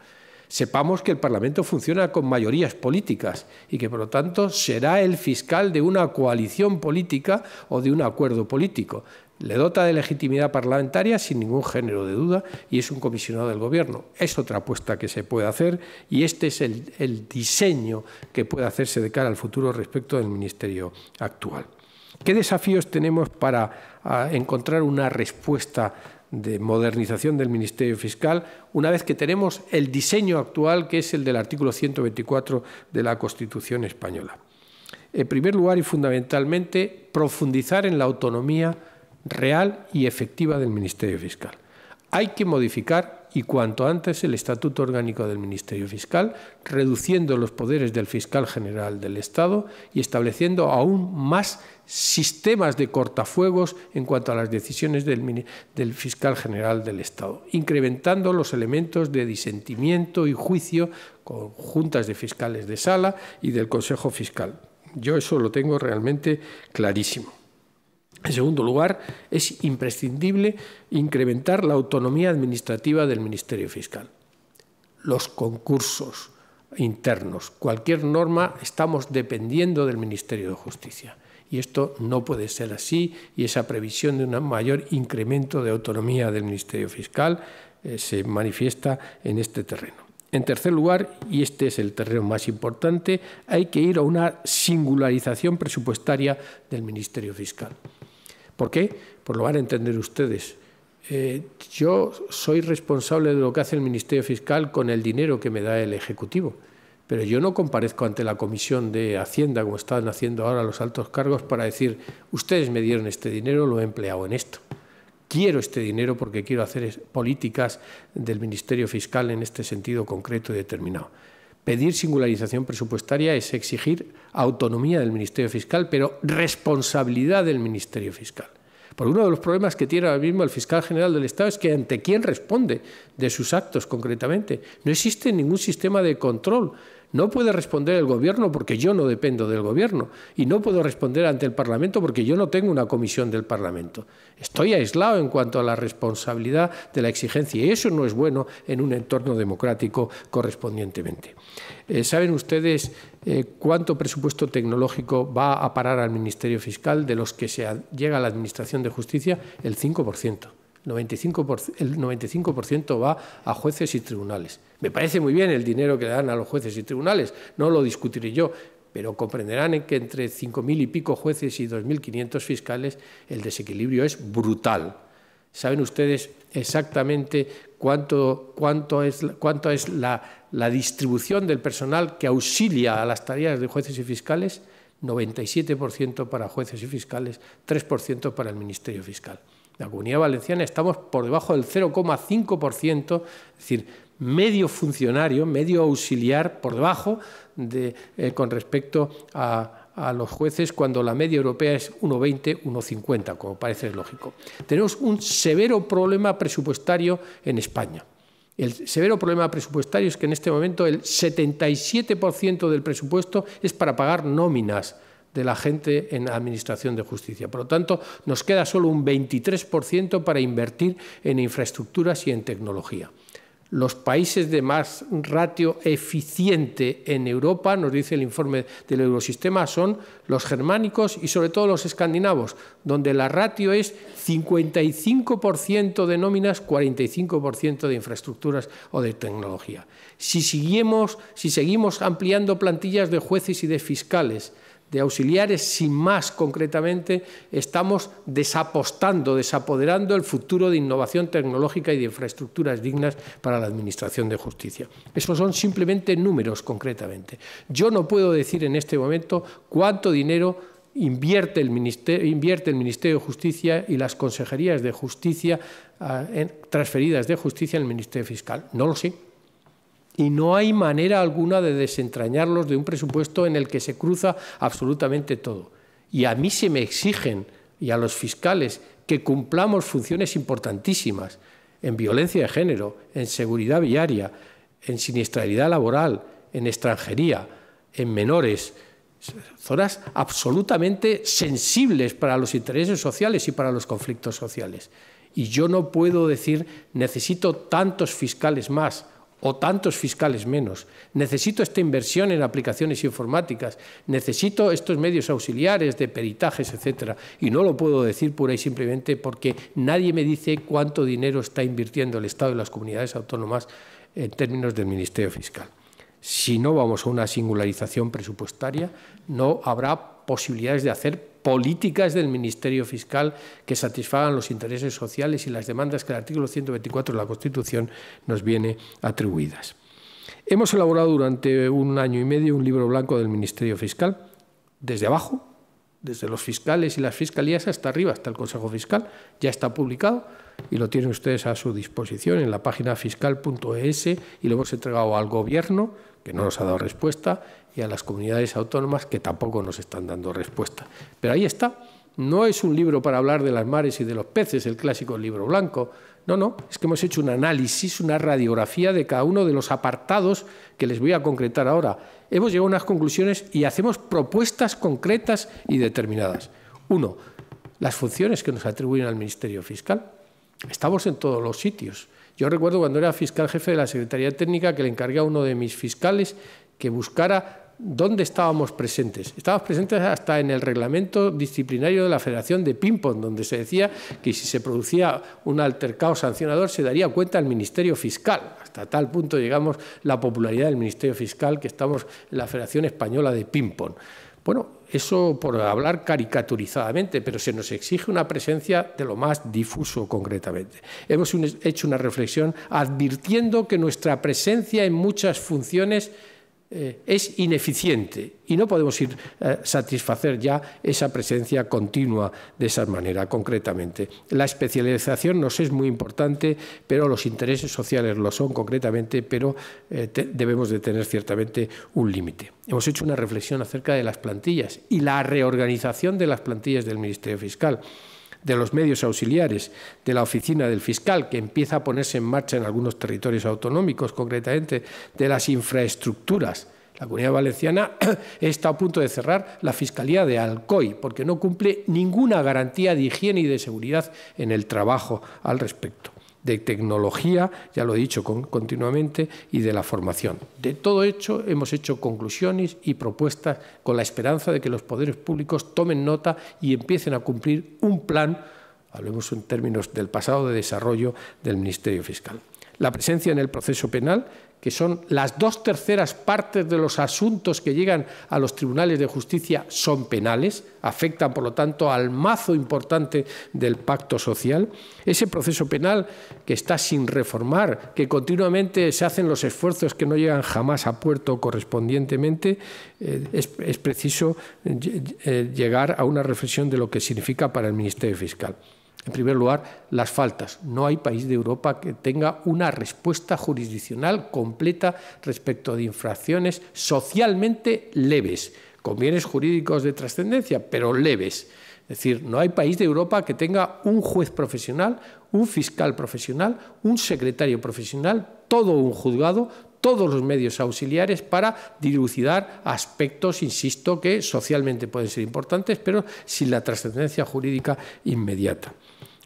C: Sepamos que el Parlamento funciona con mayorías políticas y que, por lo tanto, será el fiscal de una coalición política o de un acuerdo político. Le dota de legitimidad parlamentaria sin ningún género de duda y es un comisionado del Gobierno. Es otra apuesta que se puede hacer y este es el, diseño que puede hacerse de cara al futuro respecto del Ministerio actual. ¿Qué desafíos tenemos para ah, encontrar una respuesta de modernización del Ministerio Fiscal una vez que tenemos el diseño actual que es el del artículo 124 de la Constitución española? En primer lugar y fundamentalmente, profundizar en la autonomía real y efectiva del Ministerio Fiscal. Hay que modificar y cuanto antes el Estatuto Orgánico del Ministerio Fiscal, reduciendo los poderes del fiscal general del Estado y estableciendo aún más sistemas de cortafuegos en cuanto a las decisiones del, fiscal general del Estado, incrementando los elementos de disentimiento y juicio con juntas de fiscales de sala y del Consejo Fiscal. Yo eso lo tengo realmente clarísimo. En segundo lugar, es imprescindible incrementar la autonomía administrativa del Ministerio Fiscal. Los concursos internos, cualquier norma, estamos dependiendo del Ministerio de Justicia. Y esto no puede ser así y esa previsión de un mayor incremento de autonomía del Ministerio Fiscal eh, se manifiesta en este terreno. En tercer lugar, y este es el terreno más importante, hay que ir a una singularización presupuestaria del Ministerio Fiscal. ¿Por qué? Por pues lo van a entender ustedes. Eh, yo soy responsable de lo que hace el Ministerio Fiscal con el dinero que me da el Ejecutivo, pero yo no comparezco ante la Comisión de Hacienda, como están haciendo ahora los altos cargos, para decir, ustedes me dieron este dinero, lo he empleado en esto. Quiero este dinero porque quiero hacer políticas del Ministerio Fiscal en este sentido concreto y determinado. Pedir singularización presupuestaria es exigir autonomía del Ministerio Fiscal, pero responsabilidad del Ministerio Fiscal. Porque uno de los problemas que tiene ahora mismo el fiscal general del Estado es que ante quién responde de sus actos concretamente. No existe ningún sistema de control no puede responder el Gobierno porque yo no dependo del Gobierno y no puedo responder ante el Parlamento porque yo no tengo una comisión del Parlamento. Estoy aislado en cuanto a la responsabilidad de la exigencia y eso no es bueno en un entorno democrático correspondientemente. Eh, ¿Saben ustedes eh, cuánto presupuesto tecnológico va a parar al Ministerio Fiscal de los que se llega a la Administración de Justicia? El 5% el 95% va a jueces y tribunales. Me parece muy bien el dinero que le dan a los jueces y tribunales, no lo discutiré yo, pero comprenderán que entre 5.000 y pico jueces y 2.500 fiscales el desequilibrio es brutal. ¿Saben ustedes exactamente cuánto, es, la, la distribución del personal que auxilia a las tareas de jueces y fiscales? 97% para jueces y fiscales, 3% para el Ministerio Fiscal. La comunidad valenciana estamos por debajo del 0,5%, es decir, medio funcionario, medio auxiliar por debajo eh, con respecto a, a los jueces cuando la media europea es 1,20, 1,50, como parece lógico. Tenemos un severo problema presupuestario en España. El severo problema presupuestario es que en este momento el 77% del presupuesto es para pagar nóminas de la gente en administración de justicia. Por lo tanto, nos queda solo un 23% para invertir en infraestructuras y en tecnología. Los países de más ratio eficiente en Europa, nos dice el informe del Eurosistema, son los germánicos y sobre todo los escandinavos, donde la ratio es 55% de nóminas, 45% de infraestructuras o de tecnología. Si, seguimos, si seguimos ampliando plantillas de jueces y de fiscales, de auxiliares, sin más concretamente, estamos desapostando, desapoderando el futuro de innovación tecnológica y de infraestructuras dignas para la Administración de Justicia. Esos son simplemente números concretamente. Yo no puedo decir en este momento cuánto dinero Invierte el, invierte el, Ministerio de Justicia y las consejerías de justicia ah, transferidas de justicia al Ministerio Fiscal. No lo sé, y no hay manera alguna de desentrañarlos de un presupuesto en el que se cruza absolutamente todo. Y a mí se me exigen, y a los fiscales, que cumplamos funciones importantísimas en violencia de género, en seguridad viaria, en siniestralidad laboral, en extranjería, en menores, zonas absolutamente sensibles para los intereses sociales y para los conflictos sociales. Y yo no puedo decir necesito tantos fiscales más o tantos fiscales menos, necesito esta inversión en aplicaciones informáticas, necesito estos medios auxiliares de peritajes, etcétera, y no lo puedo decir pura y simplemente porque nadie me dice cuánto dinero está invirtiendo el Estado y las comunidades autónomas en términos del Ministerio Fiscal. Si no vamos a una singularización presupuestaria, no habrá posibilidades de hacer políticas del Ministerio Fiscal que satisfagan los intereses sociales y las demandas que el artículo 124 de la Constitución nos viene atribuidas. Hemos elaborado durante un año y medio un libro blanco del Ministerio Fiscal, desde abajo, desde los fiscales y las fiscalías hasta arriba, hasta el Consejo Fiscal. Ya está publicado y lo tienen ustedes a su disposición en la página fiscal.es y lo hemos entregado al Gobierno, que no nos ha dado respuesta, y a las comunidades autónomas que tampoco nos están dando respuesta. Pero ahí está. No es un libro para hablar de las mares y de los peces, el clásico libro blanco. No, no, es que hemos hecho un análisis, una radiografía de cada uno de los apartados que les voy a concretar ahora. Hemos llegado a unas conclusiones y hacemos propuestas concretas y determinadas. Uno, las funciones que nos atribuyen al Ministerio Fiscal. Estamos en todos los sitios. Yo recuerdo cuando era fiscal jefe de la Secretaría Técnica que le encargué a uno de mis fiscales que buscara ¿dónde estábamos presentes? Estábamos presentes hasta en el reglamento disciplinario de la Federación de Ping-Pong, donde se decía que si se producía un altercado sancionador se daría cuenta al Ministerio Fiscal. Hasta tal punto llegamos la popularidad del Ministerio Fiscal que estamos en la Federación Española de Ping-Pong. Bueno, eso por hablar caricaturizadamente, pero se nos exige una presencia de lo más difuso concretamente. Hemos hecho una reflexión advirtiendo que nuestra presencia en muchas funciones eh, es ineficiente y no podemos eh, satisfacer ya esa presencia continua de esa manera concretamente. La especialización nos es muy importante, pero los intereses sociales lo son concretamente, pero eh, debemos de tener ciertamente un límite. Hemos hecho una reflexión acerca de las plantillas y la reorganización de las plantillas del Ministerio Fiscal de los medios auxiliares de la oficina del fiscal, que empieza a ponerse en marcha en algunos territorios autonómicos, concretamente de las infraestructuras. La Comunidad Valenciana está a punto de cerrar la Fiscalía de Alcoy porque no cumple ninguna garantía de higiene y de seguridad en el trabajo al respecto de tecnología, ya lo he dicho continuamente, y de la formación. De todo hecho, hemos hecho conclusiones y propuestas con la esperanza de que los poderes públicos tomen nota y empiecen a cumplir un plan, hablemos en términos del pasado de desarrollo del Ministerio Fiscal. La presencia en el proceso penal que son las dos terceras partes de los asuntos que llegan a los tribunales de justicia, son penales, afectan por lo tanto al mazo importante del pacto social, ese proceso penal que está sin reformar, que continuamente se hacen los esfuerzos que no llegan jamás a puerto correspondientemente, eh, es, preciso eh, eh, llegar a una reflexión de lo que significa para el Ministerio Fiscal. En primer lugar, las faltas. No hay país de Europa que tenga una respuesta jurisdiccional completa respecto de infracciones socialmente leves, con bienes jurídicos de trascendencia, pero leves. Es decir, no hay país de Europa que tenga un juez profesional, un fiscal profesional, un secretario profesional, todo un juzgado, todos los medios auxiliares para dilucidar aspectos, insisto, que socialmente pueden ser importantes, pero sin la trascendencia jurídica inmediata.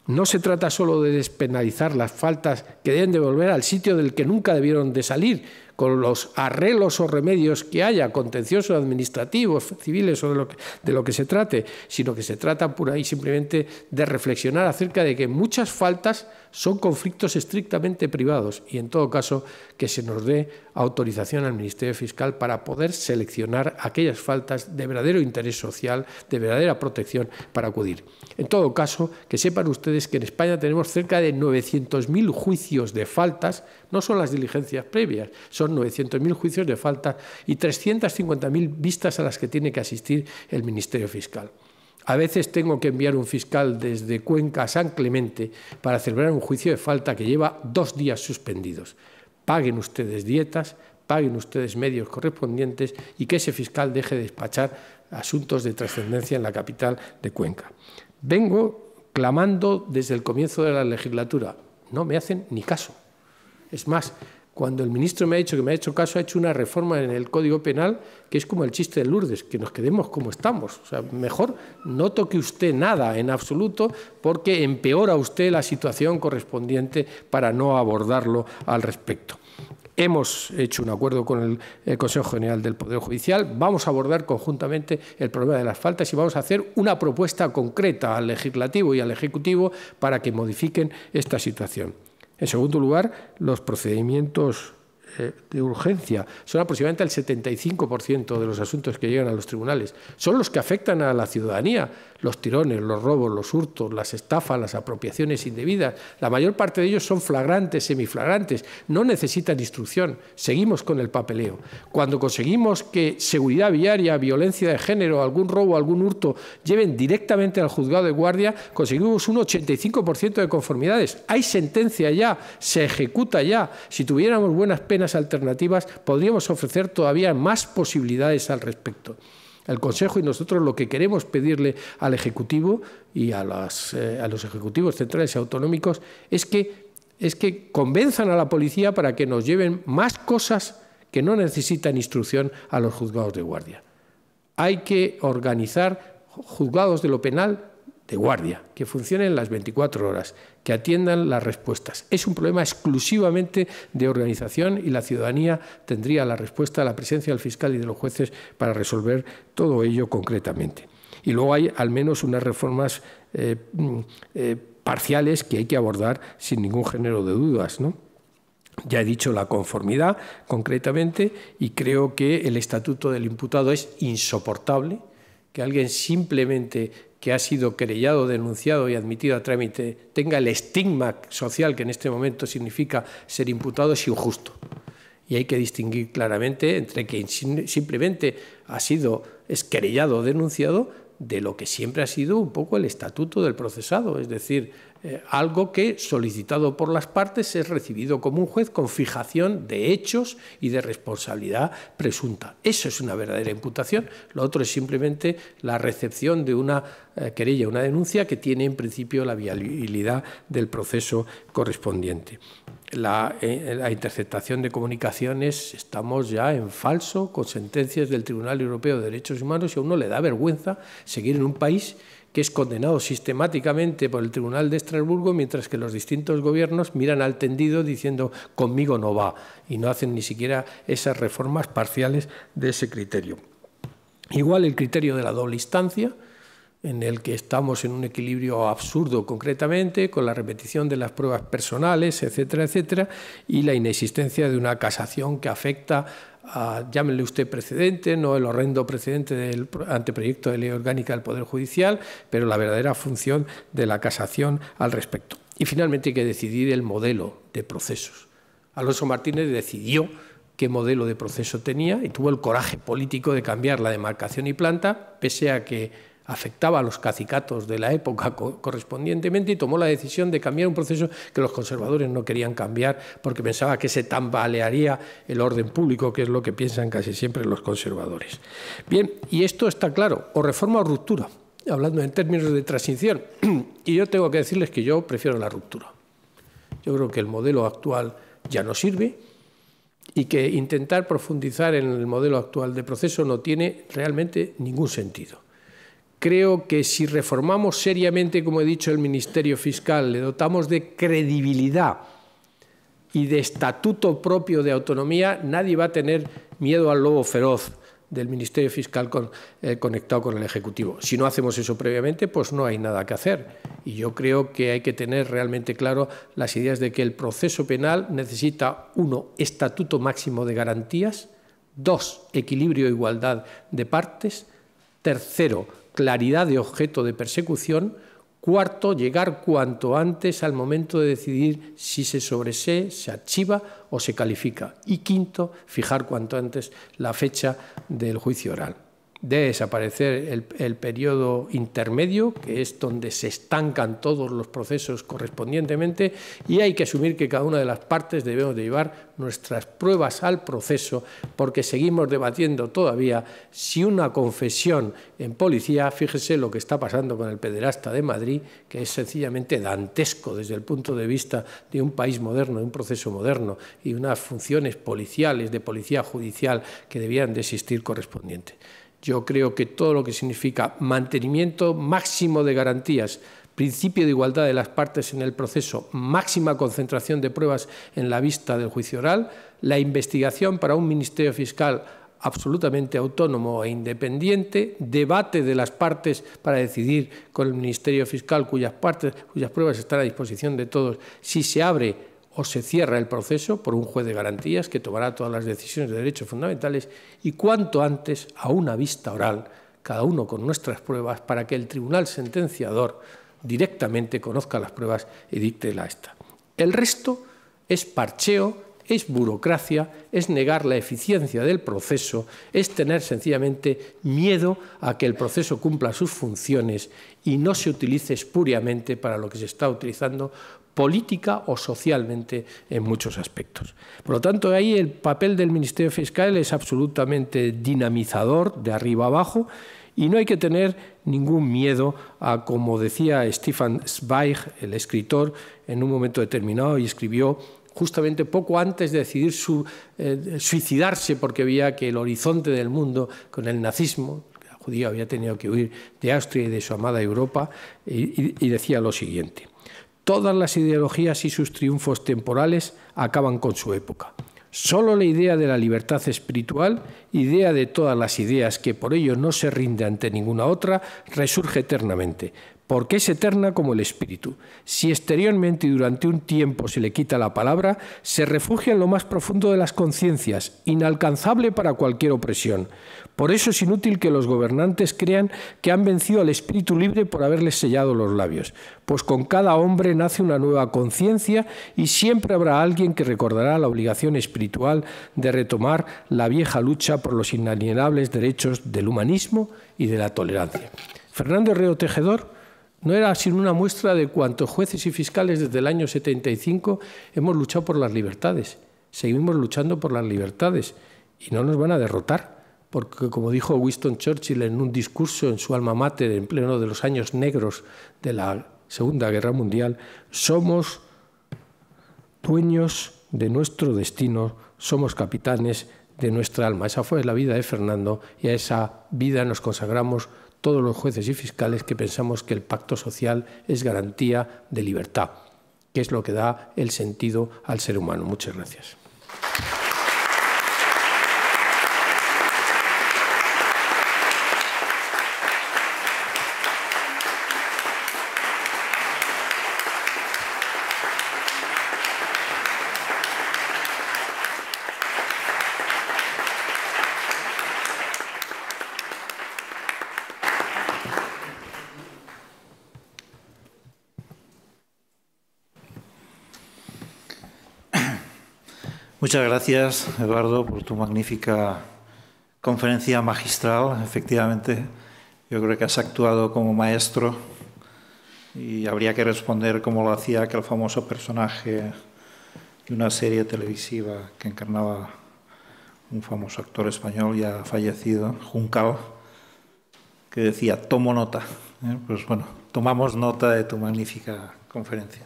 C: No se trata solo de despenalizar las faltas que deben de volver al sitio del que nunca debieron de salir, con los arreglos o remedios que haya, contenciosos, administrativos, civiles o de lo, que, de lo que se trate, sino que se trata por ahí simplemente de reflexionar acerca de que muchas faltas son conflictos estrictamente privados y en todo caso que se nos dé autorización al Ministerio Fiscal para poder seleccionar aquellas faltas de verdadero interés social, de verdadera protección para acudir. En todo caso, que sepan ustedes que en España tenemos cerca de 900.000 juicios de faltas, no son las diligencias previas, son 900.000 juicios de falta y 350.000 vistas a las que tiene que asistir el Ministerio Fiscal. A veces tengo que enviar un fiscal desde Cuenca a San Clemente para celebrar un juicio de falta que lleva dos días suspendidos. Paguen ustedes dietas, paguen ustedes medios correspondientes y que ese fiscal deje de despachar asuntos de trascendencia en la capital de Cuenca. Vengo clamando desde el comienzo de la legislatura. No me hacen ni caso. Es más, cuando el ministro me ha dicho que me ha hecho caso, ha hecho una reforma en el Código Penal que es como el chiste de Lourdes, que nos quedemos como estamos. O sea, mejor no toque usted nada en absoluto porque empeora usted la situación correspondiente para no abordarlo al respecto. Hemos hecho un acuerdo con el, Consejo General del Poder Judicial. Vamos a abordar conjuntamente el problema de las faltas y vamos a hacer una propuesta concreta al Legislativo y al Ejecutivo para que modifiquen esta situación. En segundo lugar, los procedimientos eh, de urgencia. Son aproximadamente el 75% de los asuntos que llegan a los tribunales. Son los que afectan a la ciudadanía, los tirones, los robos, los hurtos, las estafas, las apropiaciones indebidas. La mayor parte de ellos son flagrantes, semiflagrantes, no necesitan instrucción. Seguimos con el papeleo. Cuando conseguimos que seguridad viaria, violencia de género, algún robo, algún hurto lleven directamente al juzgado de guardia, conseguimos un 85% de conformidades. Hay sentencia ya, se ejecuta ya. Si tuviéramos buenas penas, alternativas, podríamos ofrecer todavía más posibilidades al respecto. El Consejo y nosotros lo que queremos pedirle al Ejecutivo y a, eh, a los Ejecutivos centrales y autonómicos es que, es que convenzan a la policía para que nos lleven más cosas que no necesitan instrucción a los juzgados de guardia. Hay que organizar juzgados de lo penal de guardia, que funcionen las 24 horas, que atiendan las respuestas. Es un problema exclusivamente de organización y la ciudadanía tendría la respuesta a la presencia del fiscal y de los jueces para resolver todo ello concretamente. Y luego hay al menos unas reformas eh, mm, eh, parciales que hay que abordar sin ningún género de dudas. Ya he dicho la conformidad concretamente y creo que el estatuto del imputado es insoportable que alguien simplemente que ha sido querellado, denunciado y admitido a trámite tenga el estigma social que en este momento significa ser imputado es injusto. Y hay que distinguir claramente entre que simplemente ha sido querellado o denunciado de lo que siempre ha sido un poco el estatuto del procesado, es decir, eh, algo que, solicitado por las partes, es recibido como un juez con fijación de hechos y de responsabilidad presunta. Eso es una verdadera imputación. Lo otro es simplemente la recepción de una eh, querella, una denuncia que tiene en principio la viabilidad del proceso correspondiente. La, eh, la, interceptación de comunicaciones, estamos ya en falso con sentencias del Tribunal Europeo de Derechos Humanos y a uno le da vergüenza seguir en un país que es condenado sistemáticamente por el Tribunal de Estrasburgo, mientras que los distintos gobiernos miran al tendido diciendo conmigo no va y no hacen ni siquiera esas reformas parciales de ese criterio. Igual el criterio de la doble instancia, en el que estamos en un equilibrio absurdo concretamente, con la repetición de las pruebas personales, etcétera, etcétera, y la inexistencia de una casación que afecta llámenle usted precedente, no el horrendo precedente del anteproyecto de ley orgánica del Poder Judicial, pero la verdadera función de la casación al respecto. Y finalmente hay que decidir el modelo de procesos. Alonso Martínez decidió qué modelo de proceso tenía y tuvo el coraje político de cambiar la demarcación y planta, pese a que afectaba a los cacicatos de la época correspondientemente y tomó la decisión de cambiar un proceso que los conservadores no querían cambiar porque pensaba que se tambalearía el orden público, que es lo que piensan casi siempre los conservadores. Bien, y esto está claro, o reforma o ruptura, hablando en términos de transición. Y yo tengo que decirles que yo prefiero la ruptura. Yo creo que el modelo actual ya no sirve y que intentar profundizar en el modelo actual de proceso no tiene realmente ningún sentido. Creo que si reformamos seriamente, como he dicho, el Ministerio Fiscal, le dotamos de credibilidad y de estatuto propio de autonomía, nadie va a tener miedo al lobo feroz del Ministerio Fiscal eh, conectado con el Ejecutivo. Si no hacemos eso previamente, pues no hay nada que hacer. Y yo creo que hay que tener realmente claro las ideas de que el proceso penal necesita, uno, estatuto máximo de garantías, dos, equilibrio e igualdad de partes, tercero, claridad de objeto de persecución. Cuarto, llegar cuanto antes al momento de decidir si se sobresee, se archiva o se califica. Y quinto, fijar cuanto antes la fecha del juicio oral de desaparecer el, periodo intermedio, que es donde se estancan todos los procesos correspondientemente, y hay que asumir que cada una de las partes debemos llevar nuestras pruebas al proceso, porque seguimos debatiendo todavía si una confesión en policía, fíjese lo que está pasando con el pederasta de Madrid, que es sencillamente dantesco desde el punto de vista de un país moderno, de un proceso moderno, y unas funciones policiales, de policía judicial, que debían de existir correspondientes. Yo creo que todo lo que significa mantenimiento máximo de garantías, principio de igualdad de las partes en el proceso, máxima concentración de pruebas en la vista del juicio oral, la investigación para un Ministerio Fiscal absolutamente autónomo e independiente, debate de las partes para decidir con el Ministerio Fiscal, cuyas, partes, cuyas pruebas están a disposición de todos, si se abre o se cierra el proceso por un juez de garantías que tomará todas las decisiones de derechos fundamentales y cuanto antes a una vista oral, cada uno con nuestras pruebas, para que el tribunal sentenciador directamente conozca las pruebas y dicte la esta. El resto es parcheo, es burocracia, es negar la eficiencia del proceso, es tener sencillamente miedo a que el proceso cumpla sus funciones y no se utilice espuriamente para lo que se está utilizando, política o socialmente en muchos aspectos. Por lo tanto, ahí el papel del Ministerio Fiscal es absolutamente dinamizador de arriba abajo y no hay que tener ningún miedo a, como decía Stefan Zweig, el escritor, en un momento determinado y escribió justamente poco antes de decidir eh, suicidarse porque veía que el horizonte del mundo con el nazismo, ...la judío había tenido que huir de Austria y de su amada Europa, y decía lo siguiente. Todas las ideologías y sus triunfos temporales acaban con su época. Solo la idea de la libertad espiritual, idea de todas las ideas que por ello no se rinde ante ninguna otra, resurge eternamente, porque es eterna como el espíritu. Si exteriormente y durante un tiempo se le quita la palabra, se refugia en lo más profundo de las conciencias, inalcanzable para cualquier opresión. Por eso es inútil que los gobernantes crean que han vencido al espíritu libre por haberles sellado los labios, pues con cada hombre nace una nueva conciencia y siempre habrá alguien que recordará la obligación espiritual de retomar la vieja lucha por los inalienables derechos del humanismo y de la tolerancia. Fernando Herrero Tejedor no era sino una muestra de cuántos jueces y fiscales desde el año 75 hemos luchado por las libertades, seguimos luchando por las libertades y no nos van a derrotar porque como dijo Winston Churchill en un discurso en su alma mater en pleno de los años negros de la Segunda Guerra Mundial, somos dueños de nuestro destino, somos capitanes de nuestra alma. Esa fue la vida de Fernando y a esa vida nos consagramos todos los jueces y fiscales que pensamos que el pacto social es garantía de libertad, que es lo que da el sentido al ser humano. Muchas gracias.
A: Muchas gracias, Eduardo, por tu magnífica conferencia magistral. Efectivamente, yo creo que has actuado como maestro y habría que responder como lo hacía aquel famoso personaje de una serie televisiva que encarnaba un famoso actor español ya fallecido, Juncal, que decía, tomo nota. ¿eh? Pues bueno, tomamos nota de tu magnífica conferencia.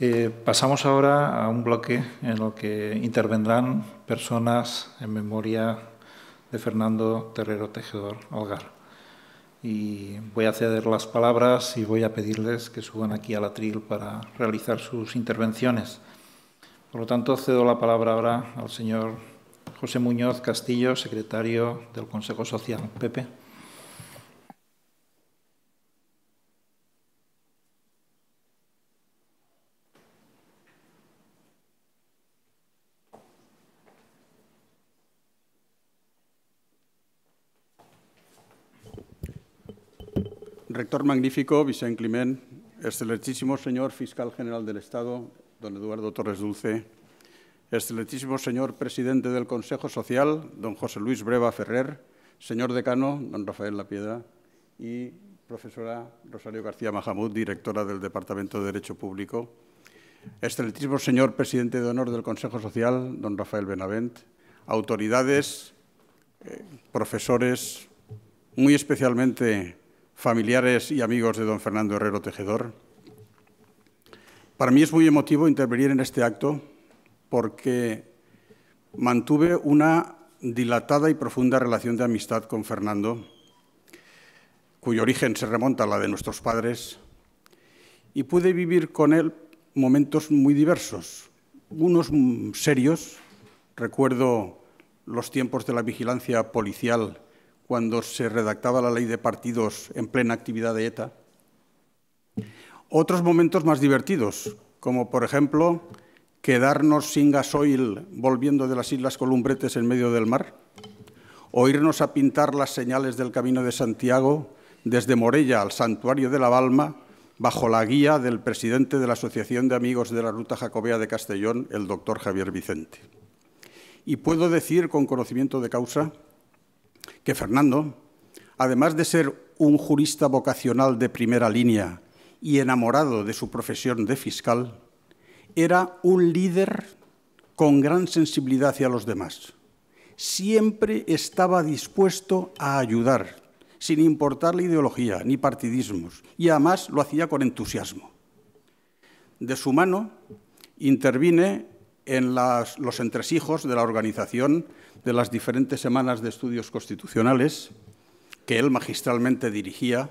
A: Eh, pasamos ahora a un bloque en el que intervendrán personas en memoria de Fernando Terrero Tejedor Olgar Y voy a ceder las palabras y voy a pedirles que suban aquí al atril para realizar sus intervenciones. Por lo tanto, cedo la palabra ahora al señor José Muñoz Castillo, secretario del Consejo Social. Pepe.
D: rector magnífico, Vicente Climent, excelentísimo señor fiscal general del Estado, don Eduardo Torres Dulce, excelentísimo señor presidente del Consejo Social, don José Luis Breva Ferrer, señor decano, don Rafael Lapiedra, y profesora Rosario García Mahamud, directora del Departamento de Derecho Público, excelentísimo señor presidente de honor del Consejo Social, don Rafael Benavent, autoridades, eh, profesores, muy especialmente familiares y amigos de don Fernando Herrero Tejedor. Para mí es muy emotivo intervenir en este acto porque mantuve una dilatada y profunda relación de amistad con Fernando, cuyo origen se remonta a la de nuestros padres, y pude vivir con él momentos muy diversos, unos serios, recuerdo los tiempos de la vigilancia policial cuando se redactaba la ley de partidos en plena actividad de ETA. Otros momentos más divertidos, como por ejemplo quedarnos sin gasoil volviendo de las Islas Columbretes en medio del mar, o irnos a pintar las señales del Camino de Santiago desde Morella al Santuario de la Balma bajo la guía del presidente de la Asociación de Amigos de la Ruta Jacobea de Castellón, el doctor Javier Vicente. Y puedo decir con conocimiento de causa que Fernando, además de ser un jurista vocacional de primera línea y enamorado de su profesión de fiscal, era un líder con gran sensibilidad hacia los demás. Siempre estaba dispuesto a ayudar, sin importar la ideología ni partidismos, y además lo hacía con entusiasmo. De su mano intervine en los entresijos de la organización de las diferentes semanas de estudios constitucionales que él magistralmente dirigía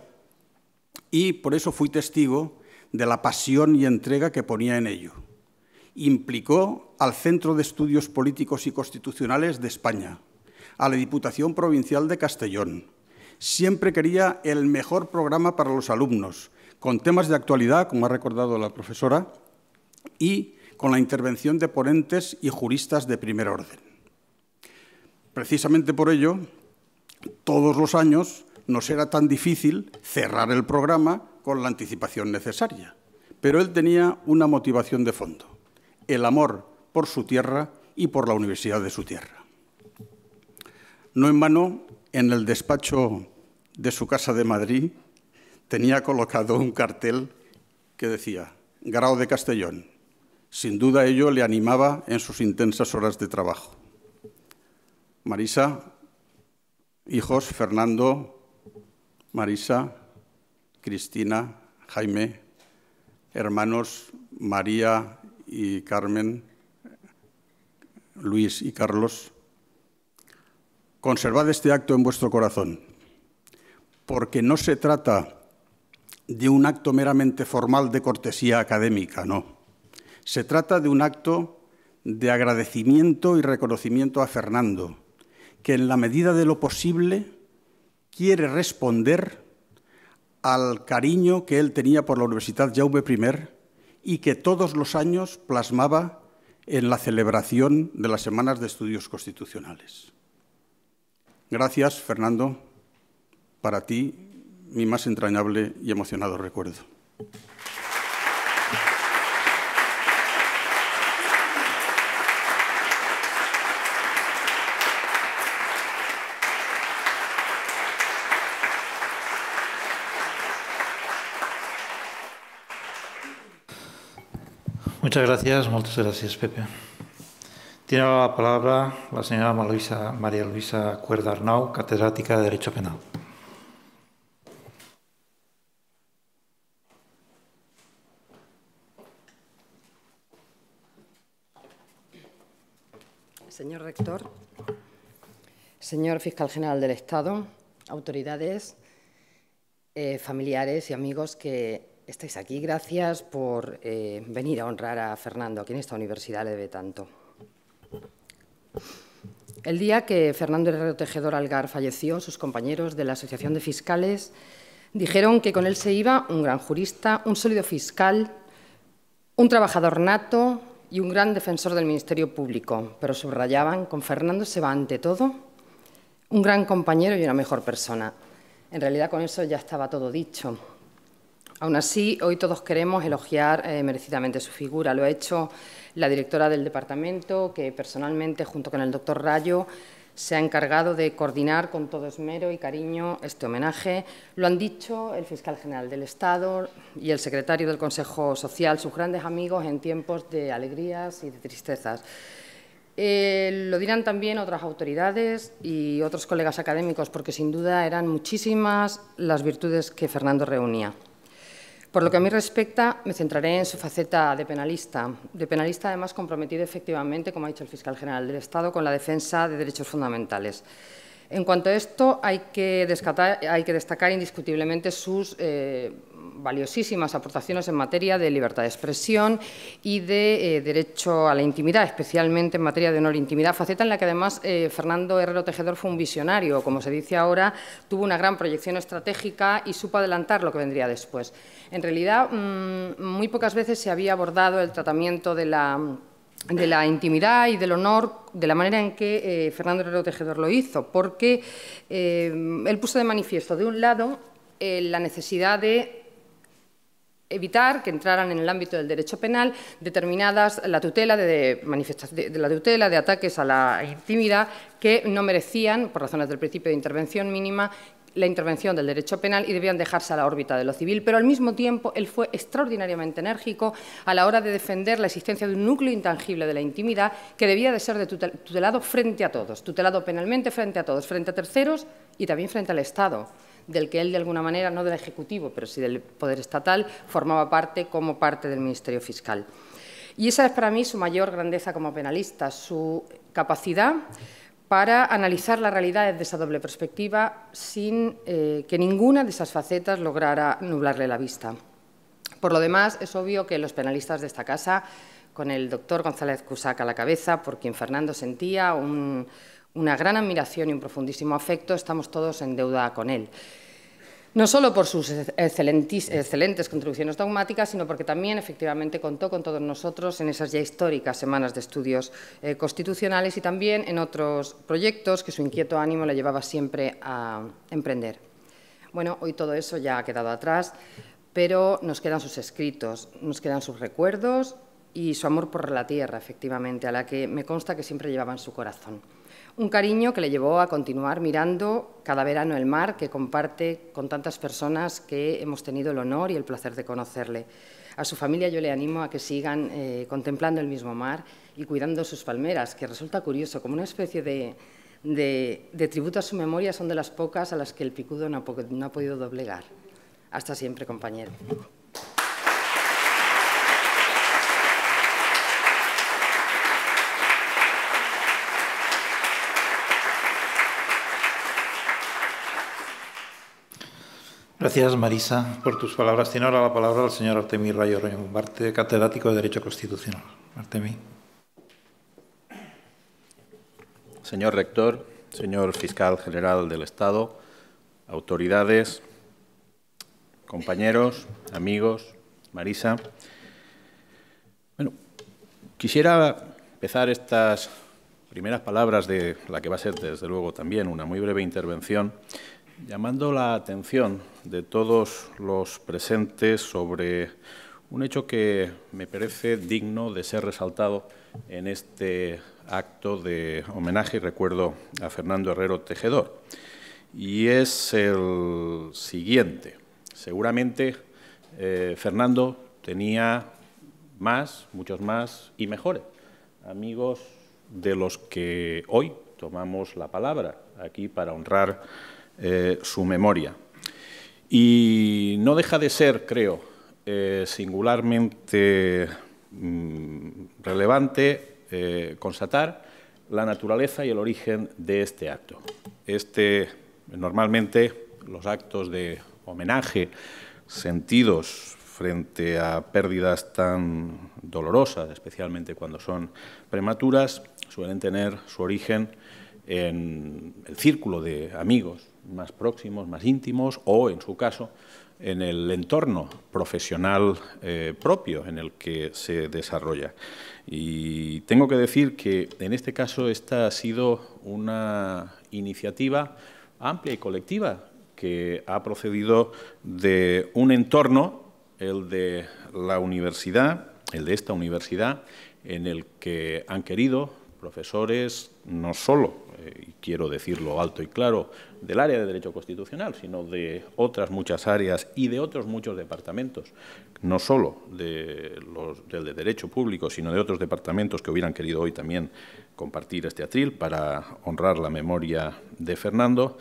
D: y por eso fui testigo de la pasión y entrega que ponía en ello. Implicó al Centro de Estudios Políticos y Constitucionales de España, a la Diputación Provincial de Castellón. Siempre quería el mejor programa para los alumnos, con temas de actualidad, como ha recordado la profesora, y con la intervención de ponentes y juristas de primer orden. Precisamente por ello, todos los años nos era tan difícil cerrar el programa con la anticipación necesaria. Pero él tenía una motivación de fondo, el amor por su tierra y por la universidad de su tierra. No en vano, en el despacho de su casa de Madrid tenía colocado un cartel que decía, «Grado de Castellón. Sin duda ello le animaba en sus intensas horas de trabajo. Marisa, hijos Fernando, Marisa, Cristina, Jaime, hermanos María y Carmen, Luis y Carlos. Conservad este acto en vuestro corazón, porque no se trata de un acto meramente formal de cortesía académica, no. Se trata de un acto de agradecimiento y reconocimiento a Fernando, que en la medida de lo posible quiere responder al cariño que él tenía por la Universidad Jaume I y que todos los años plasmaba en la celebración de las Semanas de Estudios Constitucionales. Gracias, Fernando, para ti mi más entrañable y emocionado recuerdo.
A: Muchas gracias, muchas gracias, Pepe. Tiene la palabra la señora María Luisa Cuerda Arnau, catedrática de Derecho Penal.
E: Señor rector, señor fiscal general del Estado, autoridades, eh, familiares y amigos que estáis aquí. Gracias por eh, venir a honrar a Fernando a en esta universidad, le debe tanto. El día que Fernando Herrero Tejedor Algar falleció, sus compañeros de la Asociación de Fiscales dijeron que con él se iba un gran jurista, un sólido fiscal, un trabajador nato y un gran defensor del Ministerio Público, pero subrayaban, con Fernando se va ante todo un gran compañero y una mejor persona. En realidad con eso ya estaba todo dicho. Aún así, hoy todos queremos elogiar eh, merecidamente su figura. Lo ha hecho la directora del departamento, que personalmente, junto con el doctor Rayo, se ha encargado de coordinar con todo esmero y cariño este homenaje. Lo han dicho el fiscal general del Estado y el secretario del Consejo Social, sus grandes amigos en tiempos de alegrías y de tristezas. Eh, lo dirán también otras autoridades y otros colegas académicos, porque sin duda eran muchísimas las virtudes que Fernando reunía. Por lo que a mí respecta, me centraré en su faceta de penalista, de penalista además comprometido efectivamente, como ha dicho el fiscal general del Estado, con la defensa de derechos fundamentales. En cuanto a esto, hay que, hay que destacar indiscutiblemente sus eh, valiosísimas aportaciones en materia de libertad de expresión y de eh, derecho a la intimidad, especialmente en materia de honor e intimidad, faceta en la que además eh, Fernando Herrero Tejedor fue un visionario, como se dice ahora, tuvo una gran proyección estratégica y supo adelantar lo que vendría después. En realidad, mm, muy pocas veces se había abordado el tratamiento de la, intimidad y del honor de la manera en que eh, Fernando Herrero Tejedor lo hizo, porque eh, él puso de manifiesto, de un lado, eh, la necesidad de evitar que entraran en el ámbito del derecho penal determinadas la tutela de, de, de, la tutela de ataques a la intimidad que no merecían por razones del principio de intervención mínima la intervención del derecho penal y debían dejarse a la órbita de lo civil, pero al mismo tiempo él fue extraordinariamente enérgico a la hora de defender la existencia de un núcleo intangible de la intimidad que debía de ser tutelado frente a todos, tutelado penalmente frente a todos, frente a terceros y también frente al Estado del que él de alguna manera, no del Ejecutivo, pero sí del Poder Estatal, formaba parte como parte del Ministerio Fiscal. Y esa es para mí su mayor grandeza como penalista, su capacidad para analizar la realidad desde esa doble perspectiva sin eh, que ninguna de esas facetas lograra nublarle la vista. Por lo demás, es obvio que los penalistas de esta casa, con el doctor González Cusac a la cabeza, por quien Fernando sentía una gran admiración y un profundísimo afecto, estamos todos en deuda con él no solo por sus excelentes contribuciones dogmáticas, sino porque también efectivamente contó con todos nosotros en esas ya históricas semanas de estudios eh, constitucionales y también en otros proyectos que su inquieto ánimo le llevaba siempre a emprender. Bueno, hoy todo eso ya ha quedado atrás, pero nos quedan sus escritos, nos quedan sus recuerdos y su amor por la tierra, efectivamente, a la que me consta que siempre llevaba en su corazón. Un cariño que le llevó a continuar mirando cada verano el mar que comparte con tantas personas que hemos tenido el honor y el placer de conocerle. A su familia yo le animo a que sigan eh, contemplando el mismo mar y cuidando sus palmeras, que resulta curioso, como una especie de, de, tributo a su memoria, son de las pocas a las que el picudo no ha podido doblegar. Hasta siempre, compañero.
A: Gracias, Marisa, por tus palabras. Tiene ahora la palabra el señor Artemí Rayo parte catedrático de Derecho Constitucional. Artemí.
F: Señor rector, señor fiscal general del Estado, autoridades, compañeros, amigos, Marisa. Bueno, quisiera empezar estas primeras palabras de la que va a ser, desde luego, también una muy breve intervención llamando la atención de todos los presentes sobre un hecho que me parece digno de ser resaltado en este acto de homenaje y recuerdo a Fernando Herrero Tejedor. Y es el siguiente. Seguramente eh, Fernando tenía más, muchos más y mejores amigos de los que hoy tomamos la palabra aquí para honrar eh, su memoria. Y no deja de ser, creo, eh, singularmente mm, relevante eh, constatar la naturaleza y el origen de este acto. Este, normalmente, los actos de homenaje sentidos frente a pérdidas tan dolorosas, especialmente cuando son prematuras, suelen tener su origen en el círculo de amigos, más próximos, más íntimos, o, en su caso, en el entorno profesional eh, propio en el que se desarrolla. Y tengo que decir que, en este caso, esta ha sido una iniciativa amplia y colectiva que ha procedido de un entorno, el de la universidad, el de esta universidad, en el que han querido profesores no solo, eh, y quiero decirlo alto y claro, del área de Derecho Constitucional, sino de otras muchas áreas y de otros muchos departamentos, no solo de del de Derecho Público, sino de otros departamentos que hubieran querido hoy también compartir este atril para honrar la memoria de Fernando.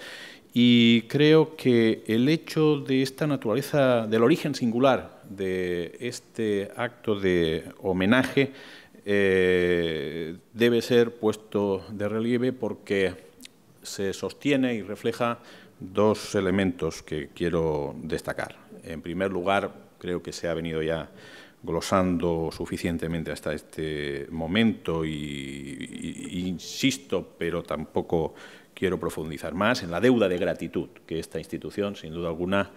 F: Y creo que el hecho de esta naturaleza, del origen singular de este acto de homenaje, eh, debe ser puesto de relieve porque se sostiene y refleja dos elementos que quiero destacar. En primer lugar, creo que se ha venido ya glosando suficientemente hasta este momento y, insisto, pero tampoco quiero profundizar más, en la deuda de gratitud que esta institución, sin duda alguna,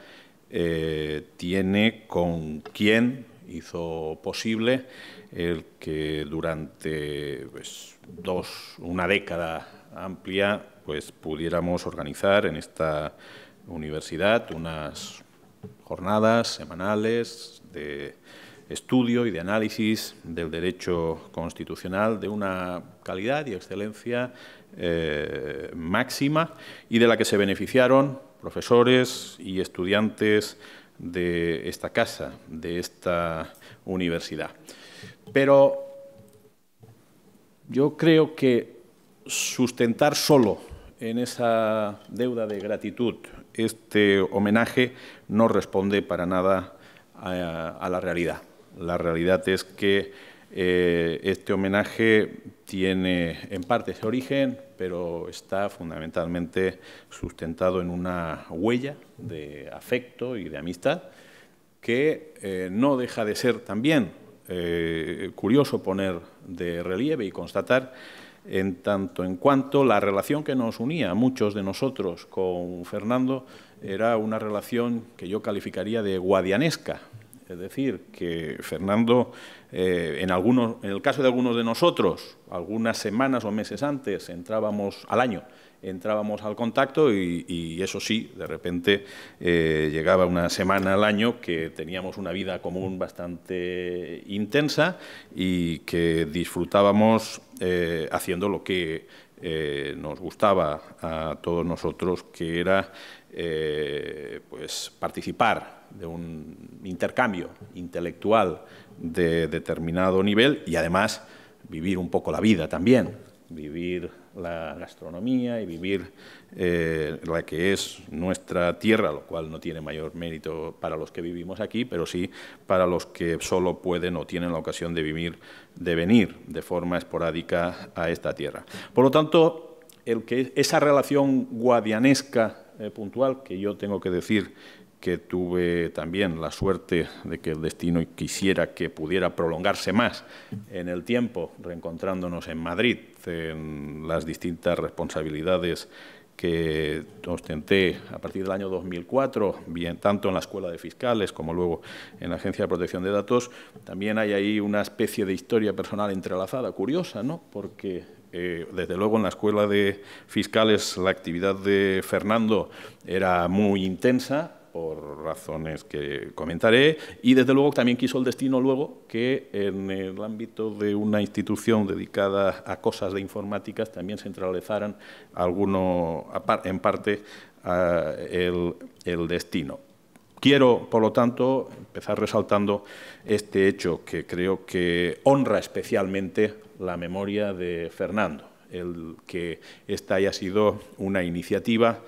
F: eh, tiene con quien hizo posible el que durante pues, una década amplia pues, pudiéramos organizar en esta universidad unas jornadas semanales de estudio y de análisis del derecho constitucional de una calidad y excelencia eh, máxima y de la que se beneficiaron profesores y estudiantes de esta casa, de esta universidad. Pero yo creo que sustentar solo en esa deuda de gratitud este homenaje no responde para nada a, la realidad. La realidad es que eh, este homenaje tiene en parte ese origen, pero está fundamentalmente sustentado en una huella de afecto y de amistad que eh, no deja de ser también eh, curioso poner de relieve y constatar en tanto en cuanto la relación que nos unía a muchos de nosotros con Fernando era una relación que yo calificaría de guadianesca, es decir, que Fernando, eh, en, algunos, el caso de algunos de nosotros, algunas semanas o meses antes entrábamos al año, entrábamos al contacto y, eso sí, de repente eh, llegaba una semana al año que teníamos una vida común bastante intensa y que disfrutábamos eh, haciendo lo que nos gustaba a todos nosotros, que era pues, participar de un intercambio intelectual de determinado nivel y además vivir un poco la vida también, vivir la gastronomía y vivir eh, la que es nuestra tierra, lo cual no tiene mayor mérito para los que vivimos aquí, pero sí para los que solo pueden o tienen la ocasión de vivir, de venir de forma esporádica a esta tierra. Por lo tanto, esa relación guadianesca eh, puntual, que yo tengo que decir que tuve también la suerte de que el destino quisiera que pudiera prolongarse más en el tiempo, reencontrándonos en Madrid, en las distintas responsabilidades que ostenté a partir del año 2004, tanto en la Escuela de Fiscales como luego en la Agencia de Protección de Datos, también hay ahí una especie de historia personal entrelazada, curiosa, ¿no? Porque eh, desde luego en la Escuela de Fiscales la actividad de Fernando era muy intensa, por razones que comentaré, y desde luego también quiso el destino luego que en el ámbito de una institución dedicada a cosas de informáticas también centralizaran alguno, en parte el destino. Quiero, por lo tanto, empezar resaltando este hecho que creo que honra especialmente la memoria de Fernando, el que esta haya sido una iniciativa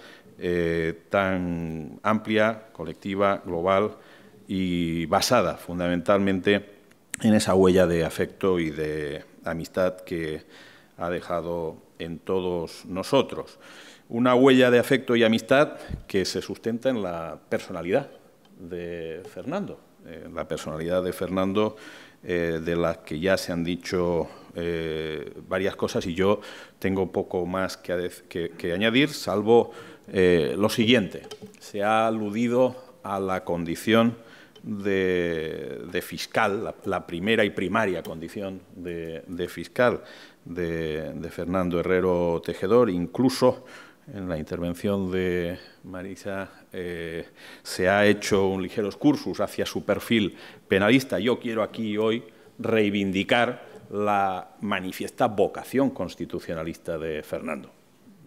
F: eh, tan amplia, colectiva, global y basada fundamentalmente en esa huella de afecto y de amistad que ha dejado en todos nosotros. Una huella de afecto y amistad que se sustenta en la personalidad de Fernando, eh, la personalidad de Fernando eh, de las que ya se han dicho varias cosas y yo tengo poco más que añadir, salvo eh, lo siguiente, se ha aludido a la condición de, fiscal, la, primera y primaria condición de, fiscal de, Fernando Herrero Tejedor, incluso en la intervención de Marisa eh, se ha hecho un ligero excursus hacia su perfil penalista. Yo quiero aquí hoy reivindicar la manifiesta vocación constitucionalista de Fernando.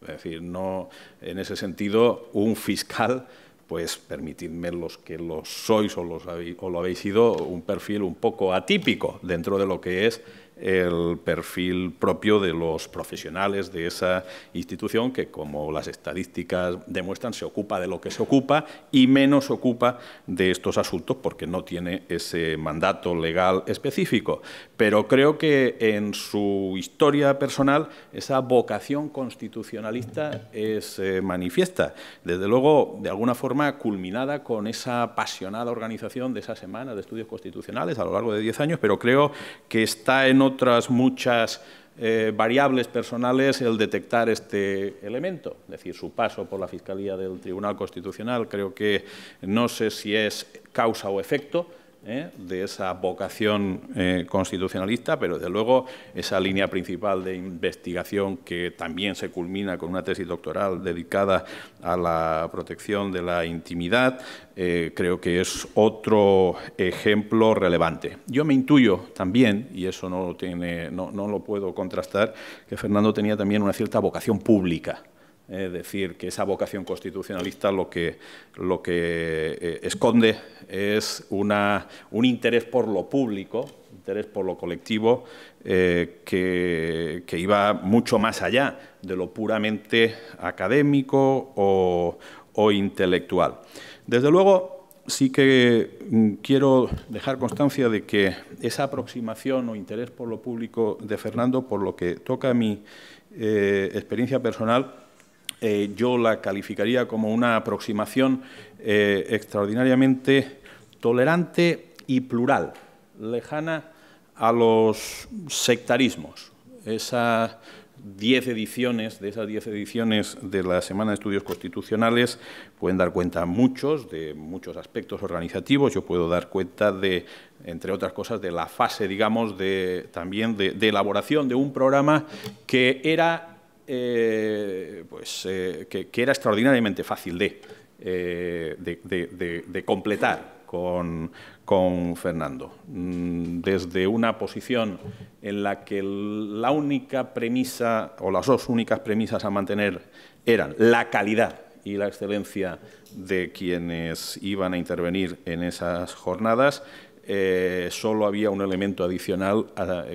F: Es decir, no, en ese sentido, un fiscal pues permitidme los que lo sois o, o lo habéis sido, un perfil un poco atípico dentro de lo que es el perfil propio de los profesionales de esa institución que, como las estadísticas demuestran, se ocupa de lo que se ocupa y menos ocupa de estos asuntos porque no tiene ese mandato legal específico. Pero creo que en su historia personal esa vocación constitucionalista es eh, manifiesta. Desde luego, de alguna forma, culminada con esa apasionada organización de esa semana de estudios constitucionales a lo largo de 10 años, pero creo que está en otras muchas eh, variables personales el detectar este elemento, es decir, su paso por la Fiscalía del Tribunal Constitucional. Creo que no sé si es causa o efecto, ¿eh? de esa vocación eh, constitucionalista, pero desde luego esa línea principal de investigación que también se culmina con una tesis doctoral dedicada a la protección de la intimidad, eh, creo que es otro ejemplo relevante. Yo me intuyo también, y eso tiene, no lo puedo contrastar, que Fernando tenía también una cierta vocación pública. Es eh, decir, que esa vocación constitucionalista lo que, lo que eh, esconde es un interés por lo público, interés por lo colectivo, eh, que, iba mucho más allá de lo puramente académico o, o intelectual. Desde luego, sí que mm, quiero dejar constancia de que esa aproximación o interés por lo público de Fernando, por lo que toca a mi experiencia personal, eh, yo la calificaría como una aproximación eh, extraordinariamente tolerante y plural, lejana a los sectarismos. Esas diez ediciones, de esas diez ediciones de la Semana de Estudios Constitucionales, pueden dar cuenta muchos, de muchos aspectos organizativos. Yo puedo dar cuenta de, entre otras cosas, de la fase, digamos, de, también de elaboración de un programa que era eh, pues, eh, que, era extraordinariamente fácil de, eh, completar con, con, Fernando. Mm, desde una posición en la que la única premisa o las dos únicas premisas a mantener eran la calidad y la excelencia de quienes iban a intervenir en esas jornadas, solo había un elemento adicional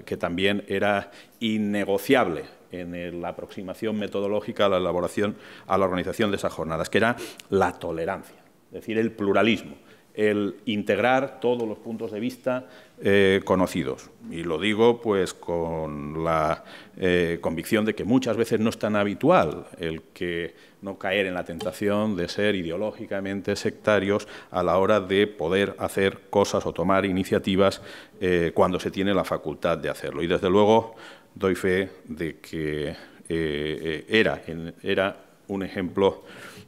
F: que también era innegociable, en la aproximación metodológica a la elaboración, a la organización de esas jornadas, que era la tolerancia, es decir, el pluralismo, el integrar todos los puntos de vista eh, conocidos. Y lo digo pues con la eh, convicción de que muchas veces no es tan habitual el que no caer en la tentación de ser ideológicamente sectarios a la hora de poder hacer cosas o tomar iniciativas eh, cuando se tiene la facultad de hacerlo. Y desde luego doy fe de que eh, eh, era, era un ejemplo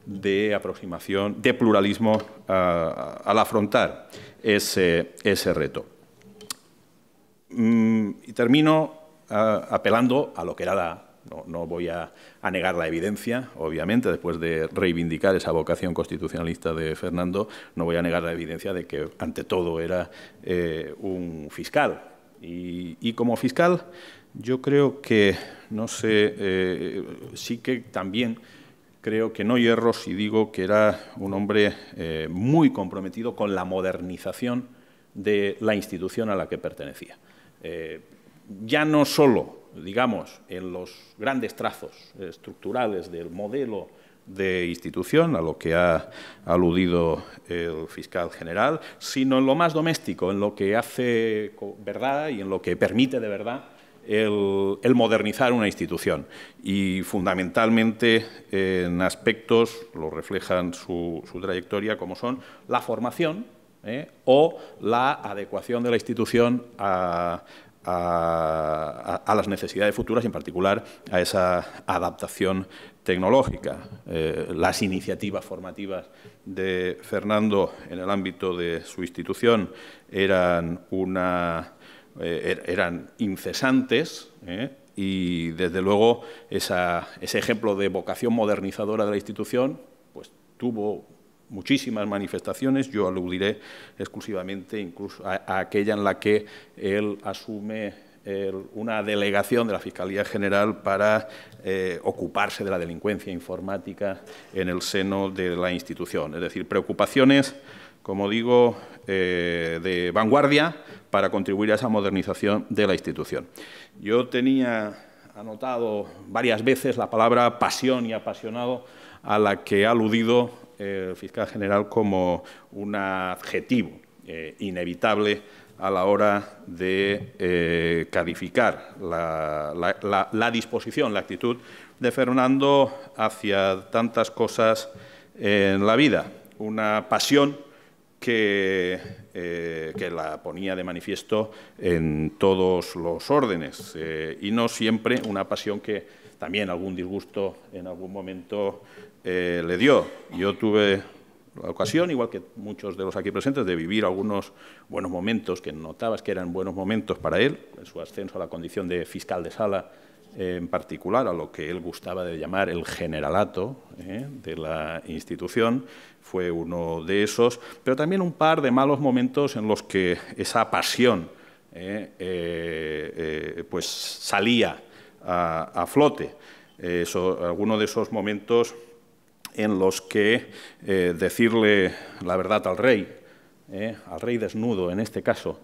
F: de aproximación, de pluralismo al afrontar ese, reto. Mm, y termino apelando a lo que era la... No, voy a, negar la evidencia, obviamente, después de reivindicar esa vocación constitucionalista de Fernando, no voy a negar la evidencia de que ante todo era eh, un fiscal. y como fiscal, yo creo que, no sé, eh, sí que también creo que no hierro si digo que era un hombre eh, muy comprometido con la modernización de la institución a la que pertenecía. Eh, ya no solo, digamos, en los grandes trazos estructurales del modelo de institución, a lo que ha aludido el fiscal general, sino en lo más doméstico, en lo que hace verdad y en lo que permite de verdad el, modernizar una institución y fundamentalmente en aspectos, lo reflejan su, trayectoria, como son la formación ¿eh? o la adecuación de la institución a, las necesidades futuras y en particular a esa adaptación tecnológica. Eh, las iniciativas formativas de Fernando en el ámbito de su institución eran una eh, er-, eran incesantes eh, y, desde luego, ese ejemplo de vocación modernizadora de la institución pues, tuvo muchísimas manifestaciones. Yo aludiré exclusivamente incluso a, aquella en la que él asume una delegación de la Fiscalía General para eh, ocuparse de la delincuencia informática en el seno de la institución. Es decir, preocupaciones como digo, eh, de vanguardia para contribuir a esa modernización de la institución. Yo tenía anotado varias veces la palabra pasión y apasionado a la que ha aludido eh, el fiscal general como un adjetivo eh, inevitable a la hora de calificar la, disposición, la actitud de Fernando hacia tantas cosas en la vida. Una pasión eh, que, la ponía de manifiesto en todos los órdenes eh, y no siempre una pasión que también algún disgusto en algún momento eh, le dio. Yo tuve la ocasión, igual que muchos de los aquí presentes, de vivir algunos buenos momentos que notabas que eran buenos momentos para él, en su ascenso a la condición de fiscal de sala en particular a lo que él gustaba de llamar el generalato de la institución fue uno de esos, pero también un par de malos momentos en los que esa pasión eh, eh, eh, pues salía a, flote. Eso, alguno de esos momentos en los que decirle la verdad al rey, al rey desnudo en este caso,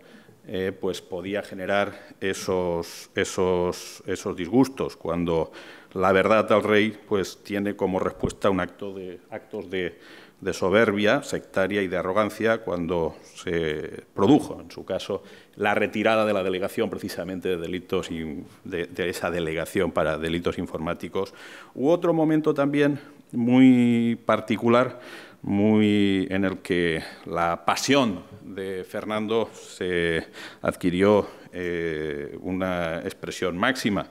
F: pues podía generar esos, esos, esos, disgustos, cuando la verdad al rey pues, tiene como respuesta un acto de, actos de, de soberbia sectaria y de arrogancia cuando se produjo, en su caso, la retirada de la delegación precisamente de delitos de, esa delegación para delitos informáticos, u otro momento también muy particular, muy en el que la pasión de Fernando se adquirió eh, una expresión máxima.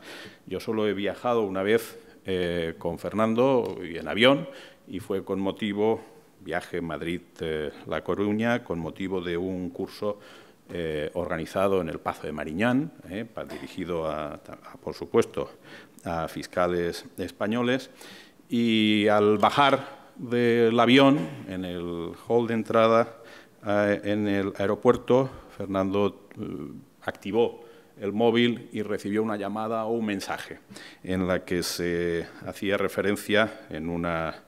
F: Yo solo he viajado una vez eh, con Fernando y en avión y fue con motivo viaje Madrid-La Coruña con motivo de un curso eh, organizado en el Pazo de Mariñán, eh, dirigido, por supuesto, a fiscales españoles. Y al bajar del avión, en el hall de entrada eh, en el aeropuerto, Fernando activó el móvil y recibió una llamada o un mensaje en la que se hacía referencia en una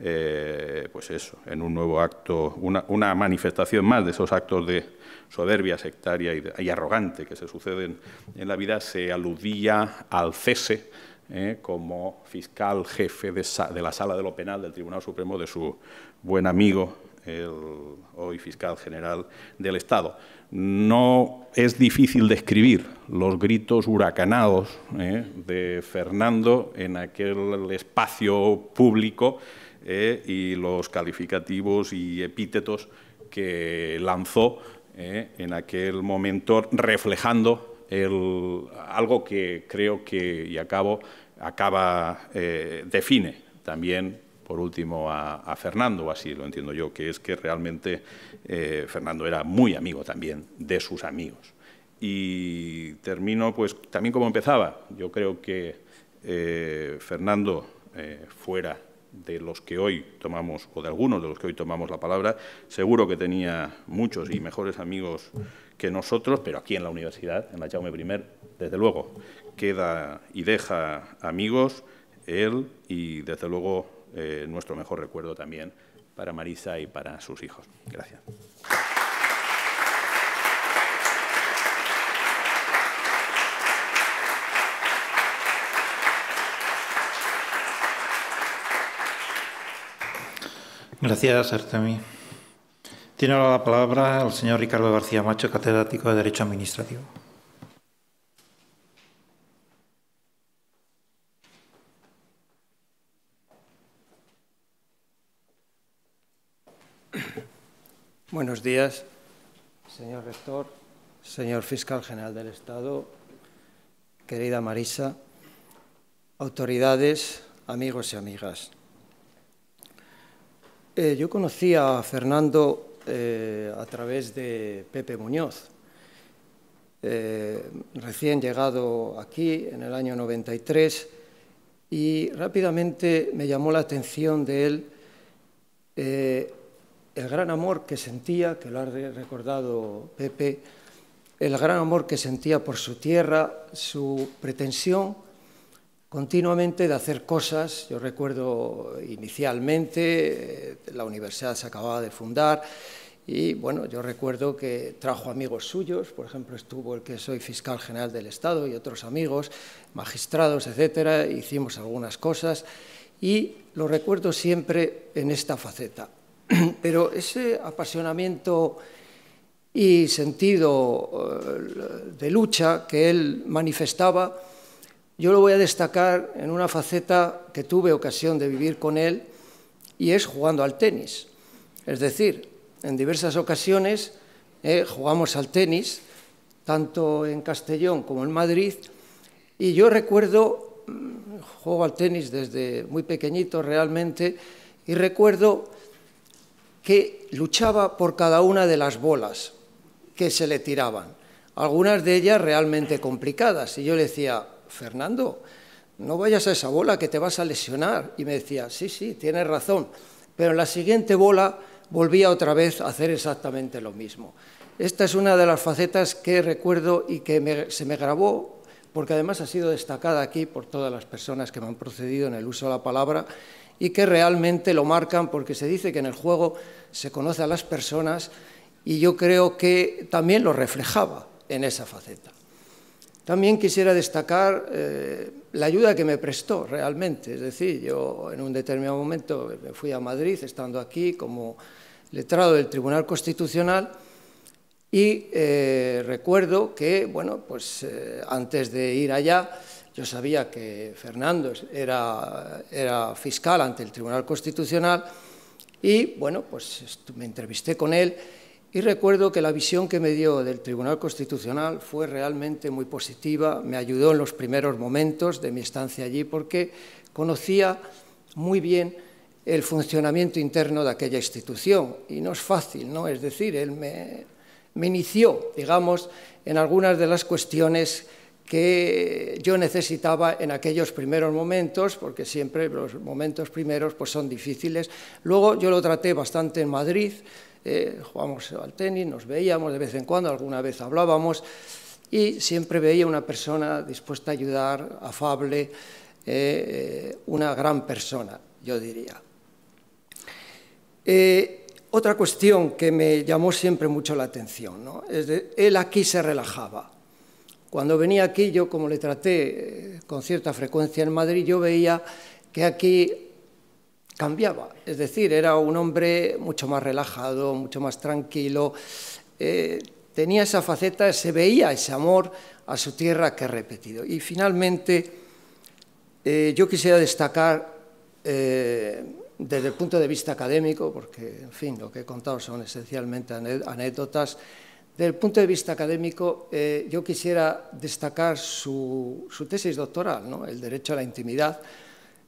F: eh, pues eso, en un nuevo acto, una, manifestación más de esos actos de soberbia sectaria y, arrogante que se suceden en la vida, se aludía al cese eh, como fiscal jefe de, la sala de lo penal del Tribunal Supremo de su buen amigo, el hoy fiscal general del Estado. No es difícil describir los gritos huracanados eh, de Fernando en aquel espacio público eh, y los calificativos y epítetos que lanzó eh, en aquel momento reflejando algo que creo que, y acabo, acaba, eh, define también, por último, a, Fernando, así lo entiendo yo, que es que realmente Fernando era muy amigo también de sus amigos. Y termino, pues, también como empezaba. Yo creo que Fernando fuera de los que hoy tomamos, o de algunos de los que hoy tomamos la palabra, seguro que tenía muchos y mejores amigos que nosotros, pero aquí en la universidad, en la Jaume I, desde luego, queda y deja amigos, él y desde luego eh, nuestro mejor recuerdo también para Marisa y para sus hijos. Gracias.
A: Gracias, Artemi. Tiene ahora la palabra el señor Ricardo García Macho, catedrático de Derecho Administrativo.
G: Buenos días, señor rector, señor fiscal general del Estado, querida Marisa, autoridades, amigos y amigas. Eh, yo conocí a Fernando eh, a través de Pepe Muñoz. Eh, recién llegado aquí en el año 93 y rápidamente me llamó la atención de él el gran amor que sentía, que lo ha recordado Pepe, el gran amor que sentía por su tierra, su pretensión continuamente de hacer cosas. Yo recuerdo inicialmente, eh, la universidad se acababa de fundar y bueno, yo recuerdo que trajo amigos suyos, por ejemplo, estuvo el que soy fiscal general del Estado y otros amigos, magistrados, etcétera, hicimos algunas cosas y lo recuerdo siempre en esta faceta. Pero ese apasionamiento y sentido eh, de lucha que él manifestaba, yo lo voy a destacar en una faceta que tuve ocasión de vivir con él y es jugando al tenis. Es decir, en diversas ocasiones eh, jugamos al tenis, tanto en Castellón como en Madrid, y yo recuerdo, mm, juego al tenis desde muy pequeñito realmente, y recuerdo que luchaba por cada una de las bolas que se le tiraban, algunas de ellas realmente complicadas, y yo le decía, Fernando, no vayas a esa bola que te vas a lesionar. Y me decía, sí, sí, tienes razón. Pero en la siguiente bola volvía otra vez a hacer exactamente lo mismo. Esta es una de las facetas que recuerdo y que se me grabó, porque además ha sido destacada aquí por todas las personas que me han procedido en el uso de la palabra y que realmente lo marcan porque se dice que en el juego se conoce a las personas y yo creo que también lo reflejaba en esa faceta. También quisiera destacar eh, la ayuda que me prestó realmente, es decir, yo en un determinado momento me fui a Madrid, estando aquí como letrado del Tribunal Constitucional, y eh, recuerdo que, bueno, pues eh, antes de ir allá, yo sabía que Fernando era, era fiscal ante el Tribunal Constitucional y, bueno, pues me entrevisté con él y recuerdo que la visión que me dio del Tribunal Constitucional fue realmente muy positiva, me ayudó en los primeros momentos de mi estancia allí porque conocía muy bien el funcionamiento interno de aquella institución y no es fácil, ¿no? Es decir, él me, inició, digamos, en algunas de las cuestiones que yo necesitaba en aquellos primeros momentos, porque siempre los momentos primeros pues, son difíciles. Luego yo lo traté bastante en Madrid, eh, jugábamos al tenis, nos veíamos de vez en cuando, alguna vez hablábamos, y siempre veía una persona dispuesta a ayudar, afable, eh, una gran persona, yo diría. Eh, otra cuestión que me llamó siempre mucho la atención, es él aquí se relajaba. Cuando venía aquí, yo como le traté con cierta frecuencia en Madrid, yo veía que aquí cambiaba. Es decir, era un hombre mucho más relajado, mucho más tranquilo. Eh, tenía esa faceta, se veía ese amor a su tierra que he repetido. Y finalmente, eh, yo quisiera destacar eh, desde el punto de vista académico, porque, en fin, lo que he contado son esencialmente anécdotas, desde el punto de vista académico, yo quisiera destacar su, tesis doctoral, El derecho a la intimidad.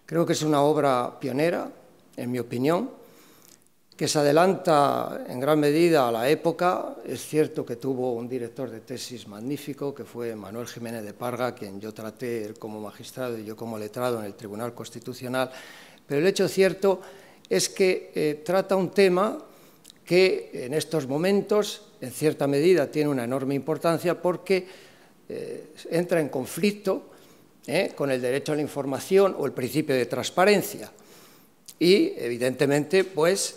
G: Creo que es una obra pionera, en mi opinión, que se adelanta en gran medida a la época. Es cierto que tuvo un director de tesis magnífico, que fue Manuel Jiménez de Parga, quien yo traté como magistrado y yo como letrado en el Tribunal Constitucional, pero el hecho cierto es que eh, trata un tema que en estos momentos, en cierta medida, tiene una enorme importancia porque eh, entra en conflicto eh, con el derecho a la información o el principio de transparencia y, evidentemente, pues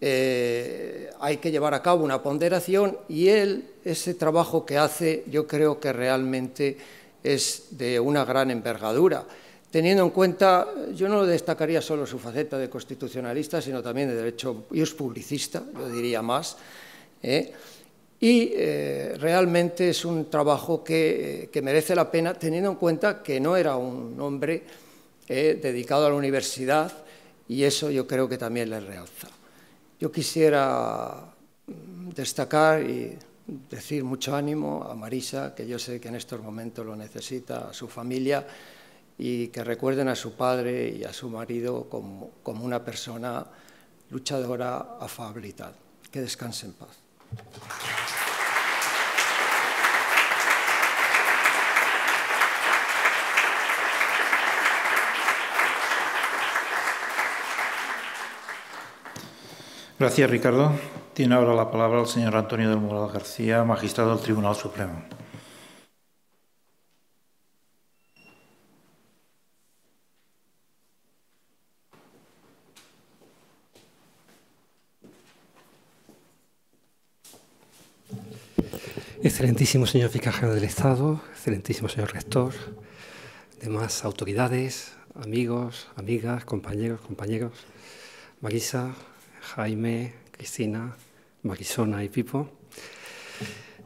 G: eh, hay que llevar a cabo una ponderación y él, ese trabajo que hace, yo creo que realmente es de una gran envergadura. Teniendo en cuenta, yo no lo destacaría solo su faceta de constitucionalista, sino también de derecho, y es publicista, yo diría más, ¿eh? y eh, realmente es un trabajo que, merece la pena, teniendo en cuenta que no era un hombre dedicado a la universidad, y eso yo creo que también le realza. Yo quisiera mm, destacar y decir mucho ánimo a Marisa, que yo sé que en estos momentos lo necesita, a su familia y que recuerden a su padre y a su marido como, como una persona luchadora afable y tal. Que descanse en paz.
A: Gracias, Ricardo. Tiene ahora la palabra el señor Antonio del Morado García, magistrado del Tribunal Supremo.
H: Excelentísimo señor fiscal general del Estado, excelentísimo señor rector, demás autoridades, amigos, amigas, compañeros, compañeros. Marisa, Jaime, Cristina, Marisona y Pipo.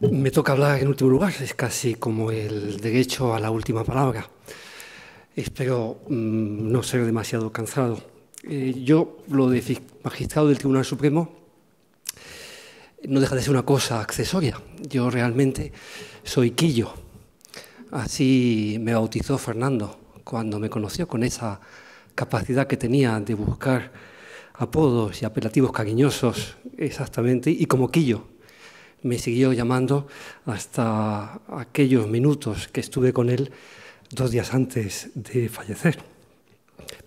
H: Me toca hablar en último lugar, es casi como el derecho a la última palabra. Espero mm, no ser demasiado cansado. Eh, yo, lo de magistrado del Tribunal Supremo, no deja de ser una cosa accesoria. Yo realmente soy Quillo. Así me bautizó Fernando cuando me conoció con esa capacidad que tenía de buscar apodos y apelativos cariñosos, exactamente, y como Quillo me siguió llamando hasta aquellos minutos que estuve con él dos días antes de fallecer,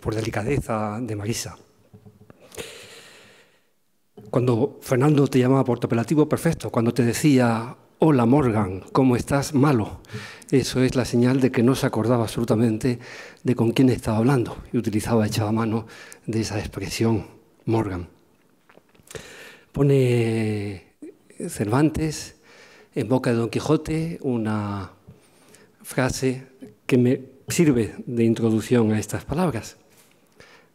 H: por delicadeza de Marisa. Cuando Fernando te llamaba por tu apelativo, perfecto. Cuando te decía, hola Morgan, ¿cómo estás? Malo. Eso es la señal de que no se acordaba absolutamente de con quién estaba hablando y utilizaba echaba mano de esa expresión Morgan. Pone eh, Cervantes en boca de Don Quijote una frase que me sirve de introducción a estas palabras.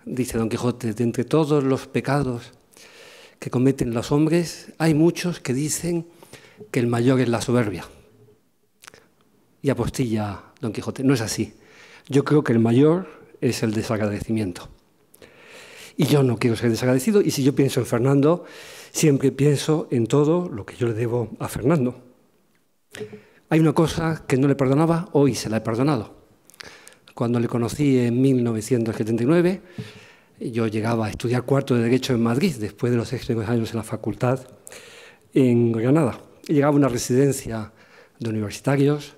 H: Dice Don Quijote, de entre todos los pecados que cometen los hombres, hay muchos que dicen que el mayor es la soberbia. Y apostilla Don Quijote, no es así. Yo creo que el mayor es el desagradecimiento. Y yo no quiero ser desagradecido y si yo pienso en Fernando, siempre pienso en todo lo que yo le debo a Fernando. Hay una cosa que no le perdonaba, hoy se la he perdonado. Cuando le conocí en 1979, yo llegaba a estudiar cuarto de Derecho en Madrid, después de los extremos años en la facultad en Granada. Llegaba a una residencia de universitarios,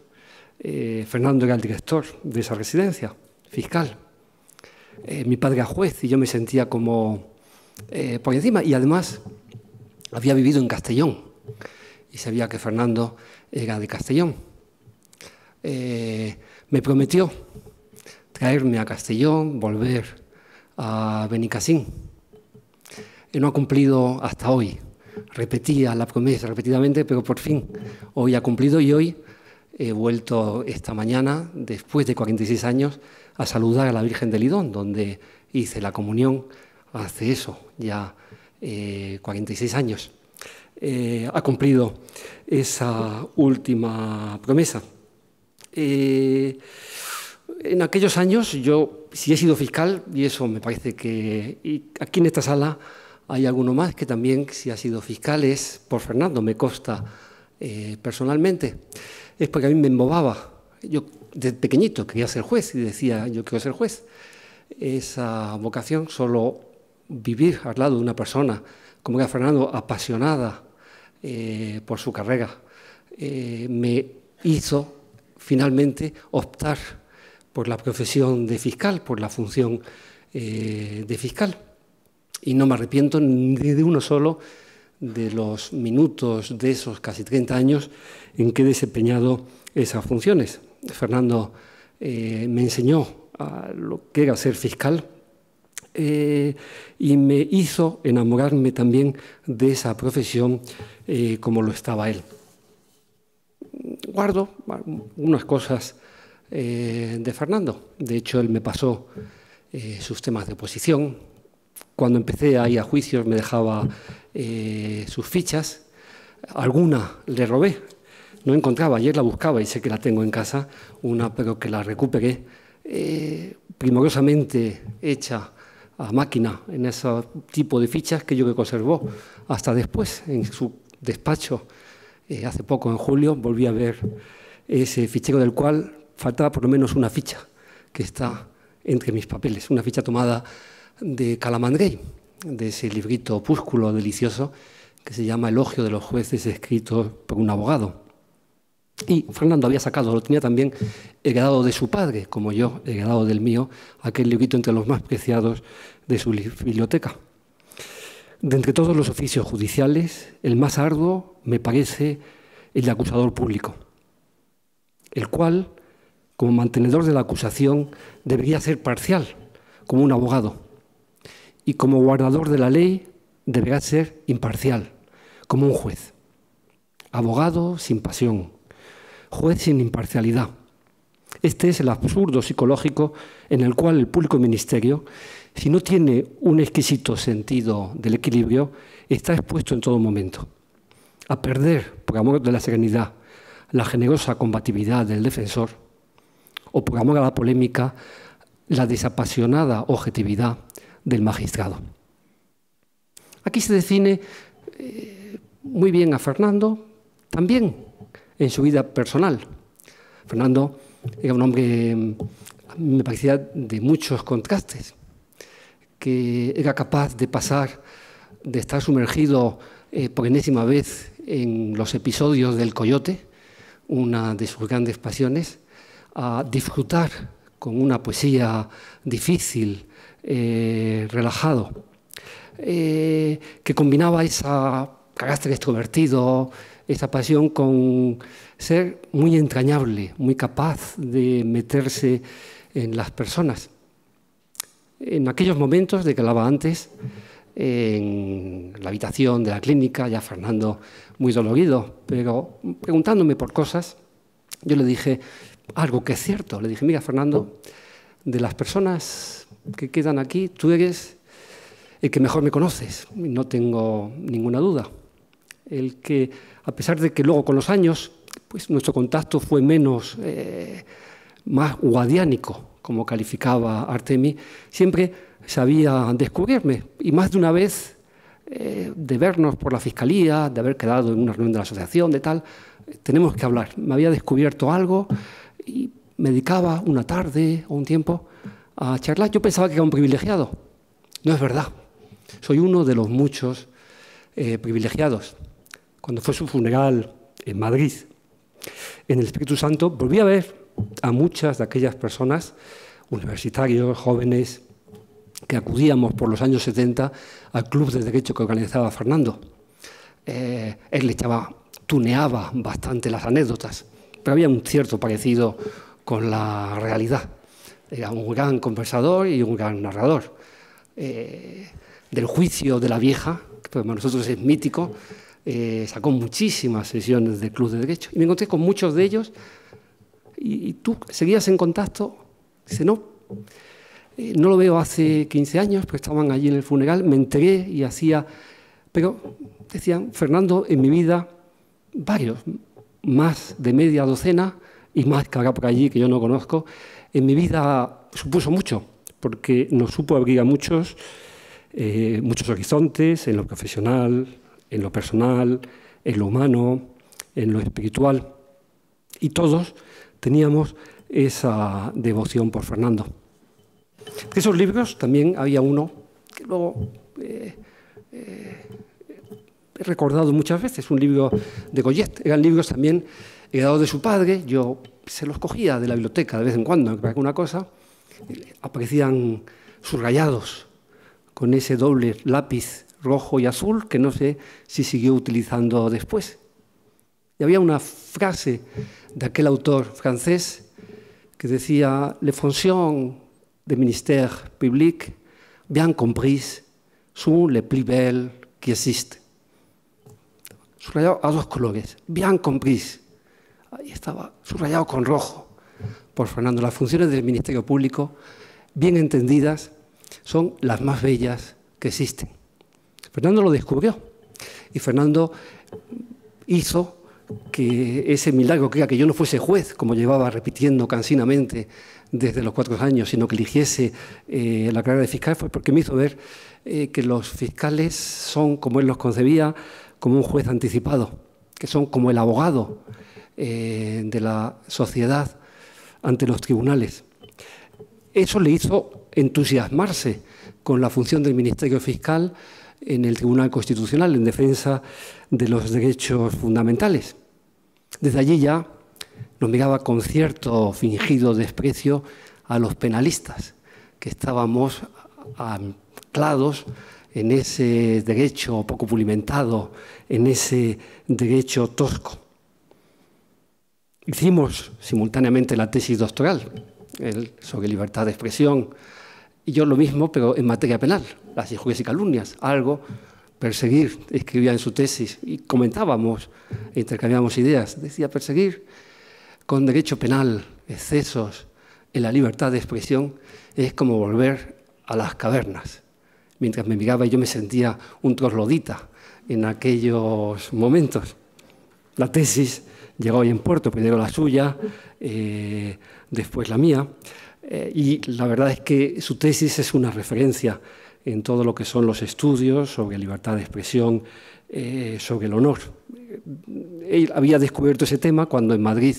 H: eh, Fernando era el director de esa residencia, fiscal, eh, mi padre era juez y yo me sentía como eh, por encima. Y además había vivido en Castellón y sabía que Fernando era de Castellón. Eh, me prometió traerme a Castellón, volver a Benicassín. Y no ha cumplido hasta hoy. Repetía la promesa repetidamente, pero por fin hoy ha cumplido y hoy he vuelto esta mañana, después de 46 años, a saludar a la Virgen de Lidón, donde hice la comunión hace eso, ya 46 eh, años. Eh, ha cumplido esa última promesa. Eh, en aquellos años yo, si he sido fiscal, y eso me parece que aquí en esta sala hay alguno más que también, si ha sido fiscal, es por Fernando, me consta personalmente, es porque a mí me embobaba de pequeñito quería ser juez y decía, yo quiero ser juez. Esa vocación, solo vivir al lado de una persona, como era Fernando, apasionada eh, por su carrera, eh, me hizo finalmente optar por la profesión de fiscal, por la función eh, de fiscal. Y no me arrepiento ni de uno solo de los minutos de esos casi 30 años en que he desempeñado esas funciones. Fernando eh, me enseñó a lo que era ser fiscal eh, y me hizo enamorarme también de esa profesión eh, como lo estaba él. Guardo unas cosas de Fernando. De hecho, él me pasó sus temas de oposición. Cuando empecé a ir a juicios me dejaba sus fichas. Alguna le robé, no encontraba, ayer la buscaba y sé que la tengo en casa, una pero que la recuperé eh, primorosamente hecha a máquina en ese tipo de fichas que yo que conservó hasta después en su despacho. Eh, hace poco, en julio, volví a ver ese fichero del cual faltaba por lo menos una ficha que está entre mis papeles, una ficha tomada de Calamandrey, de ese librito opúsculo delicioso que se llama Elogio de los jueces escrito por un abogado. Y Fernando había sacado, lo tenía también heredado de su padre, como yo heredado del mío, aquel librito entre los más preciados de su biblioteca. De entre todos los oficios judiciales, el más arduo me parece el de acusador público, el cual, como mantenedor de la acusación, debería ser parcial, como un abogado, y como guardador de la ley, deberá ser imparcial, como un juez. Abogado sin pasión, juez sin imparcialidad. Este es el absurdo psicológico en el cual el público ministerio, si no tiene un exquisito sentido del equilibrio, está expuesto en todo momento a perder, por amor de la serenidad, la generosa combatividad del defensor, o por amor a la polémica, la desapasionada objetividad del magistrado. Aquí se define eh, muy bien a Fernando, también en su vida personal. Fernando era un hombre, mm, me parecía, de muchos contrastes, que era capaz de pasar, de estar sumergido eh, por enésima vez en los episodios del coyote, una de sus grandes pasiones, a disfrutar con una poesía difícil, eh, relajado, eh, que combinaba ese carácter extrovertido, esta pasión con ser muy entrañable, muy capaz de meterse en las personas. En aquellos momentos de que hablaba antes, en la habitación de la clínica, ya Fernando muy dolorido, pero preguntándome por cosas, yo le dije algo que es cierto. Le dije, mira, Fernando, de las personas que quedan aquí, tú eres el que mejor me conoces, no tengo ninguna duda. El que a pesar de que luego con los años pues nuestro contacto fue menos, eh, más guadiánico, como calificaba Artemi, siempre sabía descubrirme y más de una vez eh, de vernos por la fiscalía, de haber quedado en una reunión de la asociación, de tal, tenemos que hablar. Me había descubierto algo y me dedicaba una tarde o un tiempo a charlar. Yo pensaba que era un privilegiado. No es verdad. Soy uno de los muchos eh, privilegiados cuando fue su funeral en Madrid. En el Espíritu Santo volví a ver a muchas de aquellas personas, universitarios, jóvenes, que acudíamos por los años 70 al club de derecho que organizaba Fernando. Eh, él le echaba, tuneaba bastante las anécdotas, pero había un cierto parecido con la realidad. Era un gran conversador y un gran narrador. Eh, del juicio de la vieja, que para nosotros es mítico, eh, sacó muchísimas sesiones del Club de Derecho y me encontré con muchos de ellos y, tú seguías en contacto. Dice, no, eh, no lo veo hace 15 años, pero estaban allí en el funeral, me enteré y hacía... Pero decían, Fernando, en mi vida, varios, más de media docena y más que habrá por allí que yo no conozco, en mi vida supuso mucho, porque nos supo abrir a muchos, eh, muchos horizontes en lo profesional, en lo personal, en lo humano, en lo espiritual. Y todos teníamos esa devoción por Fernando. De esos libros también había uno que luego eh, eh, he recordado muchas veces, un libro de Goyet. Eran libros también heredados de su padre, yo se los cogía de la biblioteca de vez en cuando, para alguna cosa. Aparecían subrayados con ese doble lápiz rojo y azul, que no sé si siguió utilizando después. Y había una frase de aquel autor francés que decía, Les fonction de ministère public bien comprises, sont les plus belles qui existent. Subrayado a dos colores, bien compris, Ahí estaba, subrayado con rojo, por Fernando. Las funciones del Ministerio Público, bien entendidas, son las más bellas que existen. Fernando lo descubrió y Fernando hizo que ese milagro que yo no fuese juez, como llevaba repitiendo cansinamente desde los cuatro años, sino que eligiese eh, la carrera de fiscal, fue porque me hizo ver eh, que los fiscales son, como él los concebía, como un juez anticipado, que son como el abogado eh, de la sociedad ante los tribunales. Eso le hizo entusiasmarse con la función del Ministerio Fiscal, en el Tribunal Constitucional en defensa de los derechos fundamentales. Desde allí ya nos miraba con cierto fingido desprecio a los penalistas, que estábamos anclados en ese derecho poco pulimentado, en ese derecho tosco. Hicimos simultáneamente la tesis doctoral sobre libertad de expresión, y yo lo mismo, pero en materia penal, las injurias y calumnias, algo perseguir, escribía en su tesis y comentábamos, intercambiábamos ideas, decía perseguir con derecho penal, excesos en la libertad de expresión es como volver a las cavernas. Mientras me miraba yo me sentía un troslodita en aquellos momentos. La tesis llegó hoy en puerto, primero la suya, eh, después la mía. Eh, y la verdad es que su tesis es una referencia en todo lo que son los estudios sobre libertad de expresión, eh, sobre el honor. Eh, él había descubierto ese tema cuando en Madrid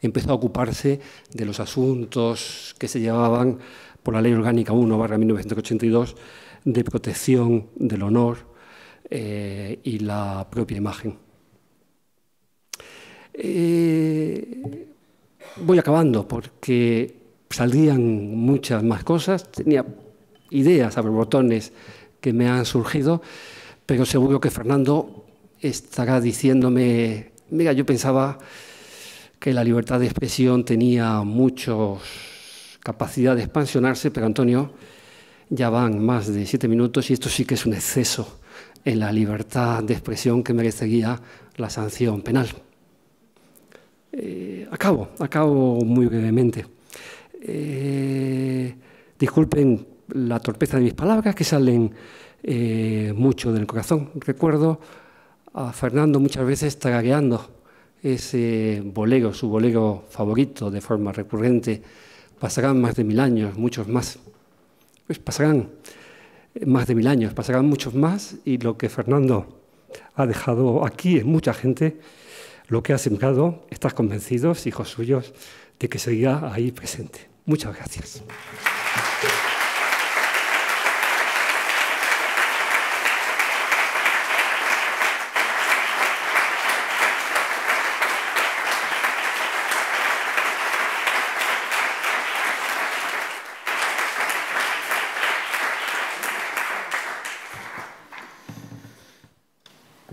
H: empezó a ocuparse de los asuntos que se llevaban por la Ley Orgánica 1 1982 de protección del honor y la propia imagen. voy acabando porque Saldrían muchas más cosas, tenía ideas a botones que me han surgido, pero seguro que Fernando estará diciéndome, mira, yo pensaba que la libertad de expresión tenía mucha capacidad de expansionarse, pero Antonio, ya van más de siete minutos y esto sí que es un exceso en la libertad de expresión que merecería la sanción penal. Eh, acabo, acabo muy brevemente. Eh, disculpen la torpeza de mis palabras, que salen eh, mucho del corazón. Recuerdo a Fernando muchas veces tagareando ese bolero, su bolero favorito de forma recurrente. Pasarán más de mil años, muchos más. Pues pasarán eh, más de mil años, pasarán muchos más y lo que Fernando ha dejado aquí es mucha gente, lo que ha sembrado, estás convencidos, hijos suyos, de que seguirá ahí presente. Muchas gracias.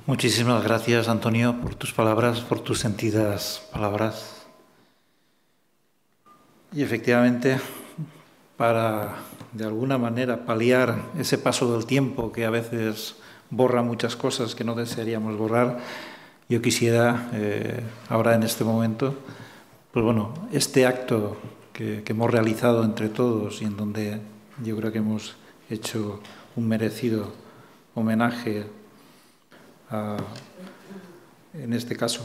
A: Muchísimas gracias, Antonio, por tus palabras, por tus sentidas palabras. Y efectivamente, para de alguna manera paliar ese paso del tiempo que a veces borra muchas cosas que no desearíamos borrar, yo quisiera, eh, ahora en este momento, pues bueno, este acto que, que, hemos realizado entre todos y en donde yo creo que hemos hecho un merecido homenaje a, en este caso,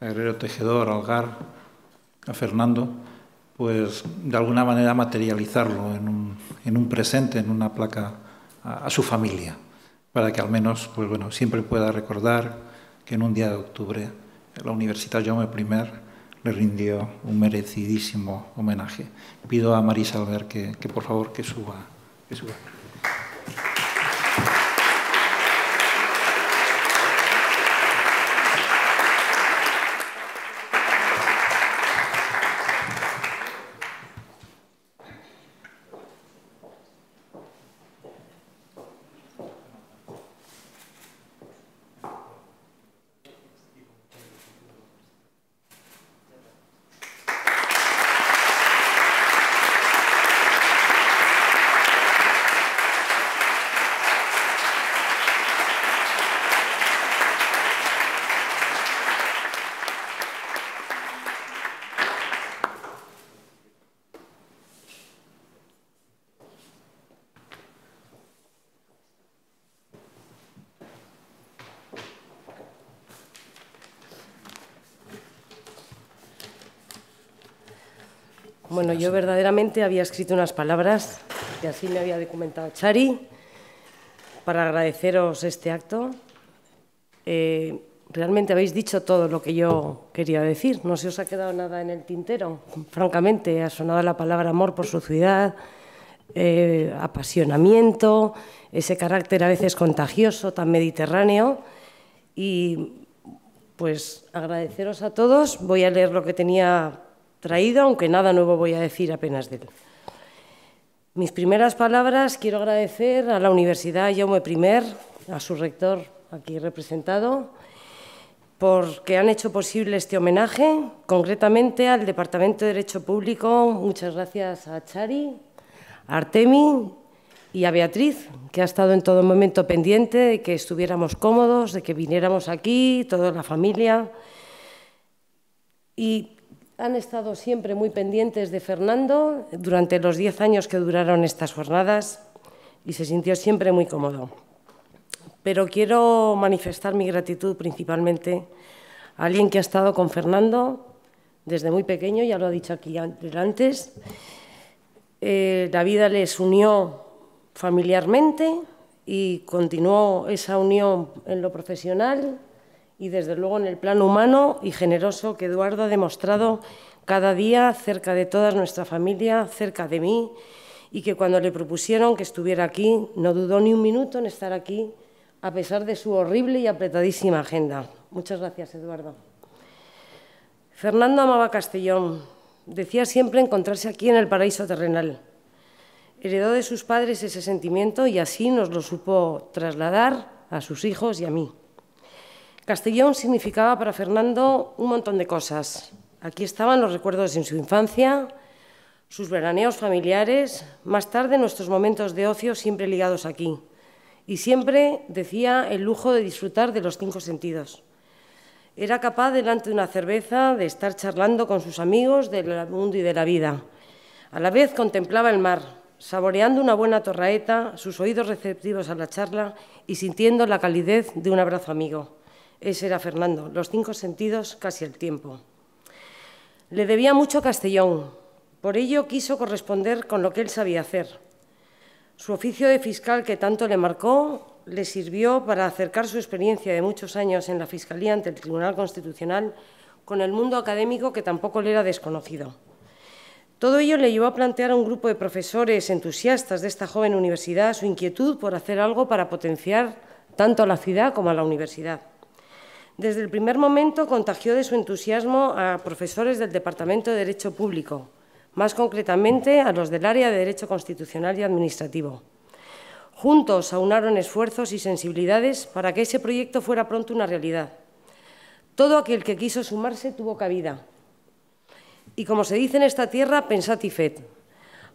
A: a Guerrero Tejedor, a Algar, a Fernando, pues de alguna manera materializarlo en un, presente, en una placa a, su familia, para que al menos pues bueno, siempre pueda recordar que en un día de octubre la Universidad Jaume I le rindió un merecidísimo homenaje. Pido a Marisa Albert que, que por favor que suba. Que suba.
I: Yo verdaderamente había escrito unas palabras, que así me había documentado Chari, para agradeceros este acto. Eh, realmente habéis dicho todo lo que yo quería decir. No se os ha quedado nada en el tintero. Francamente, ha sonado la palabra amor por su ciudad, eh, apasionamiento, ese carácter a veces contagioso, tan mediterráneo. Y pues agradeceros a todos. Voy a leer lo que tenía traído, aunque nada nuevo voy a decir apenas de él. Mis primeras palabras quiero agradecer a la Universidad Jaume I, a su rector aquí representado, porque han hecho posible este homenaje, concretamente al Departamento de Derecho Público. Muchas gracias a Chari, a Artemi y a Beatriz, que ha estado en todo momento pendiente de que estuviéramos cómodos, de que viniéramos aquí, toda la familia. Y han estado siempre muy pendientes de Fernando durante los 10 años que duraron estas jornadas y se sintió siempre muy cómodo. Pero quiero manifestar mi gratitud principalmente a alguien que ha estado con Fernando desde muy pequeño, ya lo ha dicho aquí antes. Eh, la vida les unió familiarmente y continuó esa unión en lo profesional, y desde luego en el plano humano y generoso que Eduardo ha demostrado cada día cerca de toda nuestra familia, cerca de mí, y que cuando le propusieron que estuviera aquí no dudó ni un minuto en estar aquí, a pesar de su horrible y apretadísima agenda. Muchas gracias, Eduardo. Fernando amaba Castellón. Decía siempre encontrarse aquí en el paraíso terrenal. Heredó de sus padres ese sentimiento y así nos lo supo trasladar a sus hijos y a mí. Castellón significaba para Fernando un montón de cosas. Aquí estaban los recuerdos de su infancia, sus veraneos familiares, más tarde nuestros momentos de ocio siempre ligados aquí. Y siempre decía el lujo de disfrutar de los cinco sentidos. Era capaz delante de una cerveza de estar charlando con sus amigos del mundo y de la vida. A la vez contemplaba el mar, saboreando una buena torraeta, sus oídos receptivos a la charla y sintiendo la calidez de un abrazo amigo. Ese era Fernando, los cinco sentidos, casi el tiempo. Le debía mucho a Castellón, por ello quiso corresponder con lo que él sabía hacer. Su oficio de fiscal que tanto le marcó le sirvió para acercar su experiencia de muchos años en la Fiscalía ante el Tribunal Constitucional con el mundo académico que tampoco le era desconocido. Todo ello le llevó a plantear a un grupo de profesores entusiastas de esta joven universidad su inquietud por hacer algo para potenciar tanto a la ciudad como a la universidad. Desde el primer momento contagió de su entusiasmo a profesores del Departamento de Derecho Público, más concretamente a los del área de Derecho Constitucional y Administrativo. Juntos aunaron esfuerzos y sensibilidades para que ese proyecto fuera pronto una realidad. Todo aquel que quiso sumarse tuvo cabida. Y como se dice en esta tierra, pensad y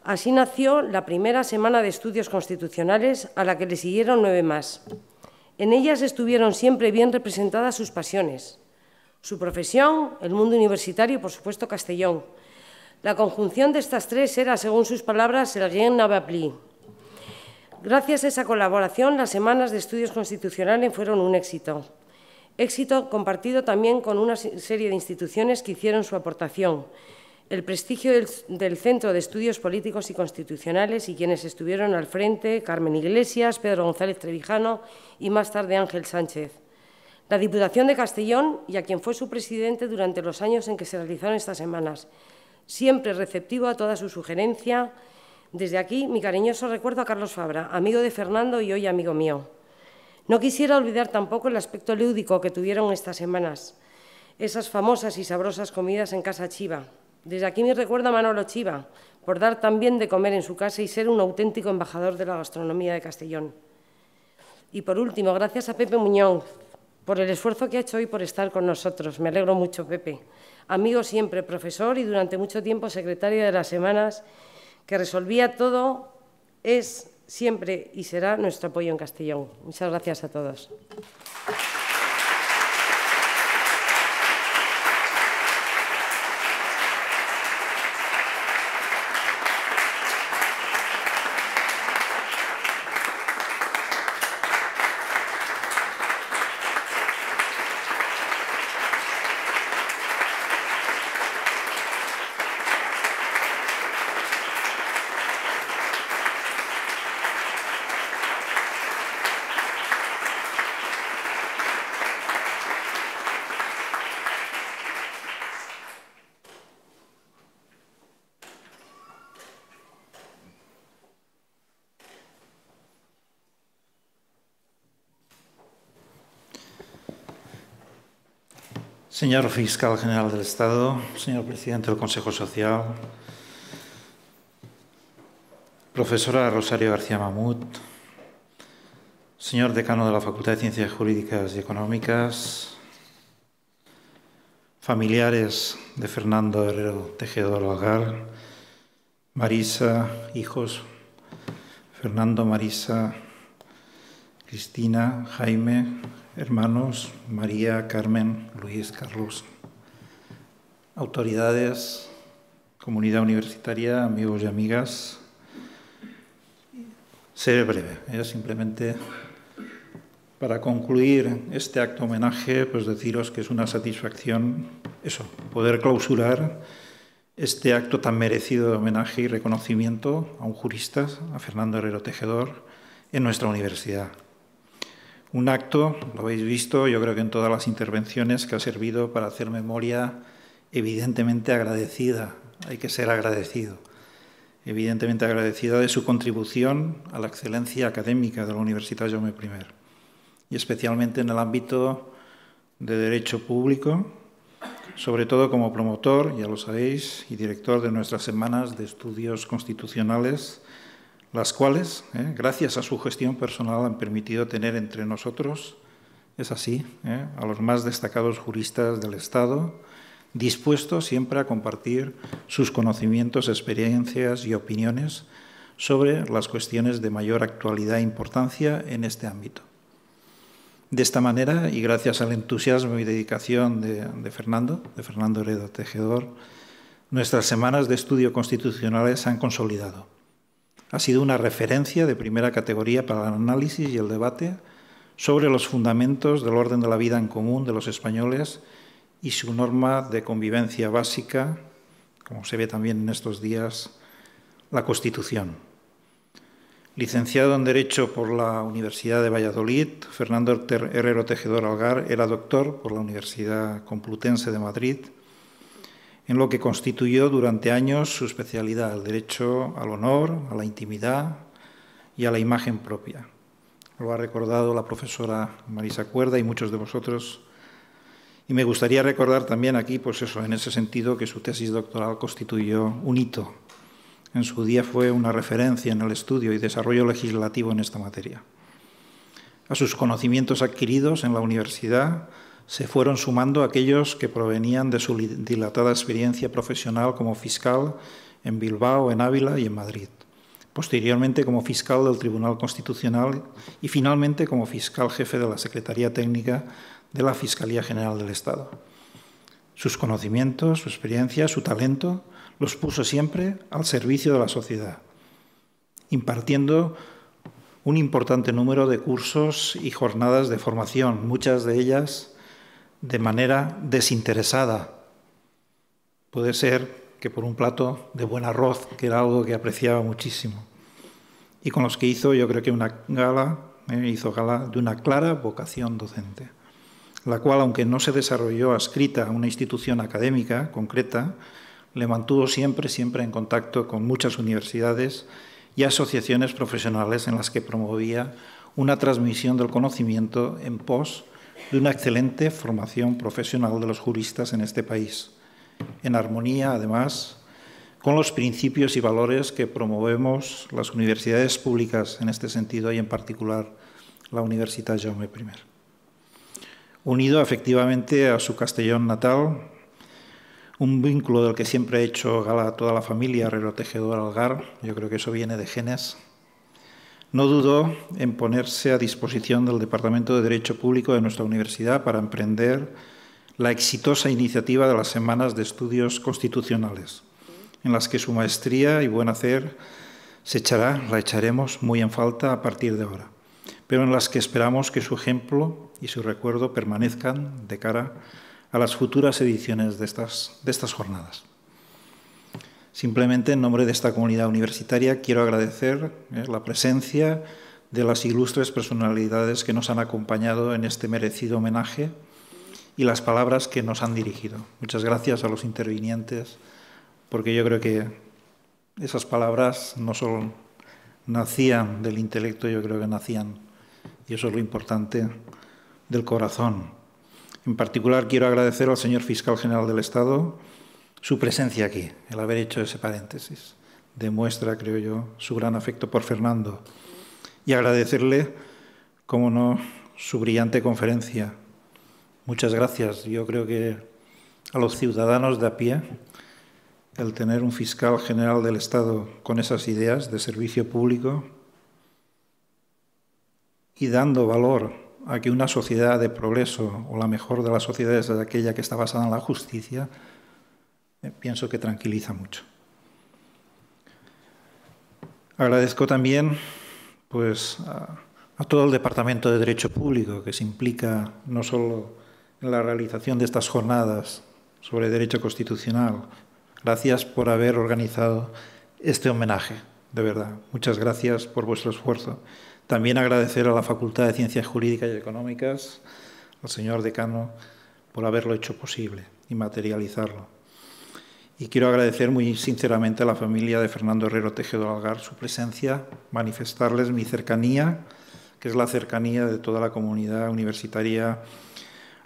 I: Así nació la primera semana de estudios constitucionales, a la que le siguieron nueve más. En ellas estuvieron siempre bien representadas sus pasiones, su profesión, el mundo universitario y, por supuesto, Castellón. La conjunción de estas tres era, según sus palabras, el rien navapli. Gracias a esa colaboración, las semanas de estudios constitucionales fueron un éxito. Éxito compartido también con una serie de instituciones que hicieron su aportación, el prestigio del, Centro de Estudios Políticos y Constitucionales y quienes estuvieron al frente, Carmen Iglesias, Pedro González Trevijano y más tarde Ángel Sánchez. La Diputación de Castellón y a quien fue su presidente durante los años en que se realizaron estas semanas, siempre receptivo a toda su sugerencia. Desde aquí, mi cariñoso recuerdo a Carlos Fabra, amigo de Fernando y hoy amigo mío. No quisiera olvidar tampoco el aspecto lúdico que tuvieron estas semanas, esas famosas y sabrosas comidas en Casa Chiva, desde aquí me recuerdo a Manolo Chiva, por dar tan bien de comer en su casa y ser un auténtico embajador de la gastronomía de Castellón. Y por último, gracias a Pepe Muñoz por el esfuerzo que ha hecho hoy por estar con nosotros. Me alegro mucho, Pepe. Amigo siempre, profesor y durante mucho tiempo secretario de las semanas, que resolvía todo, es siempre y será nuestro apoyo en Castellón. Muchas gracias a todos.
A: Señor Fiscal General del Estado, señor Presidente del Consejo Social, profesora Rosario García Mamut, señor Decano de la Facultad de Ciencias Jurídicas y Económicas, familiares de Fernando Herrero Tejedor Algar, Marisa, hijos, Fernando, Marisa, Cristina, Jaime, hermanos, María, Carmen, Luis, Carlos, autoridades, comunidad universitaria, amigos y amigas. Seré breve, ¿eh? simplemente para concluir este acto homenaje, pues deciros que es una satisfacción eso, poder clausurar este acto tan merecido de homenaje y reconocimiento a un jurista, a Fernando Herrero Tejedor, en nuestra universidad un acto, lo habéis visto, yo creo que en todas las intervenciones, que ha servido para hacer memoria evidentemente agradecida, hay que ser agradecido, evidentemente agradecida de su contribución a la excelencia académica de la Universidad Jaume I, y especialmente en el ámbito de Derecho Público, sobre todo como promotor, ya lo sabéis, y director de nuestras semanas de estudios constitucionales las cuales, eh, gracias a su gestión personal, han permitido tener entre nosotros, es así, eh, a los más destacados juristas del Estado, dispuestos siempre a compartir sus conocimientos, experiencias y opiniones sobre las cuestiones de mayor actualidad e importancia en este ámbito. De esta manera, y gracias al entusiasmo y dedicación de, Fernando, de Fernando Heredo Tejedor, nuestras semanas de estudio constitucionales se han consolidado ha sido una referencia de primera categoría para el análisis y el debate sobre los fundamentos del orden de la vida en común de los españoles y su norma de convivencia básica, como se ve también en estos días, la Constitución. Licenciado en Derecho por la Universidad de Valladolid, Fernando Herrero Tejedor Algar era doctor por la Universidad Complutense de Madrid en lo que constituyó durante años su especialidad, el derecho al honor, a la intimidad y a la imagen propia. Lo ha recordado la profesora Marisa Cuerda y muchos de vosotros. Y me gustaría recordar también aquí, pues eso, en ese sentido, que su tesis doctoral constituyó un hito. En su día fue una referencia en el estudio y desarrollo legislativo en esta materia. A sus conocimientos adquiridos en la universidad, se fueron sumando aquellos que provenían de su dilatada experiencia profesional como fiscal en Bilbao, en Ávila y en Madrid, posteriormente como fiscal del Tribunal Constitucional y finalmente como fiscal jefe de la Secretaría Técnica de la Fiscalía General del Estado. Sus conocimientos, su experiencia, su talento los puso siempre al servicio de la sociedad, impartiendo un importante número de cursos y jornadas de formación, muchas de ellas de manera desinteresada. Puede ser que por un plato de buen arroz, que era algo que apreciaba muchísimo. Y con los que hizo, yo creo que una gala, eh, hizo gala de una clara vocación docente, la cual, aunque no se desarrolló adscrita a una institución académica concreta, le mantuvo siempre, siempre en contacto con muchas universidades y asociaciones profesionales en las que promovía una transmisión del conocimiento en pos de una excelente formación profesional de los juristas en este país, en armonía, además, con los principios y valores que promovemos las universidades públicas en este sentido y en particular la Universidad Jaume I. Unido efectivamente a su Castellón natal, un vínculo del que siempre ha hecho gala toda la familia Tejedor Algar, yo creo que eso viene de genes, no dudó en ponerse a disposición del Departamento de Derecho Público de nuestra universidad para emprender la exitosa iniciativa de las Semanas de Estudios Constitucionales, en las que su maestría y buen hacer se echará, la echaremos muy en falta a partir de ahora, pero en las que esperamos que su ejemplo y su recuerdo permanezcan de cara a las futuras ediciones de estas, de estas jornadas. Simplemente en nombre de esta comunidad universitaria quiero agradecer eh, la presencia de las ilustres personalidades que nos han acompañado en este merecido homenaje y las palabras que nos han dirigido. Muchas gracias a los intervinientes, porque yo creo que esas palabras no solo nacían del intelecto, yo creo que nacían, y eso es lo importante, del corazón. En particular quiero agradecer al señor fiscal general del Estado, su presencia aquí, el haber hecho ese paréntesis. Demuestra, creo yo, su gran afecto por Fernando y agradecerle, como no, su brillante conferencia. Muchas gracias. Yo creo que a los ciudadanos de a pie el tener un fiscal general del Estado con esas ideas de servicio público y dando valor a que una sociedad de progreso o la mejor de las sociedades es aquella que está basada en la justicia, eh, pienso que tranquiliza mucho. Agradezco también pues, a, a, todo el Departamento de Derecho Público que se implica no solo en la realización de estas jornadas sobre derecho constitucional. Gracias por haber organizado este homenaje, de verdad. Muchas gracias por vuestro esfuerzo. También agradecer a la Facultad de Ciencias Jurídicas y Económicas, al señor decano, por haberlo hecho posible y materializarlo. Y quiero agradecer muy sinceramente a la familia de Fernando Herrero Tejedo Algar su presencia, manifestarles mi cercanía, que es la cercanía de toda la comunidad universitaria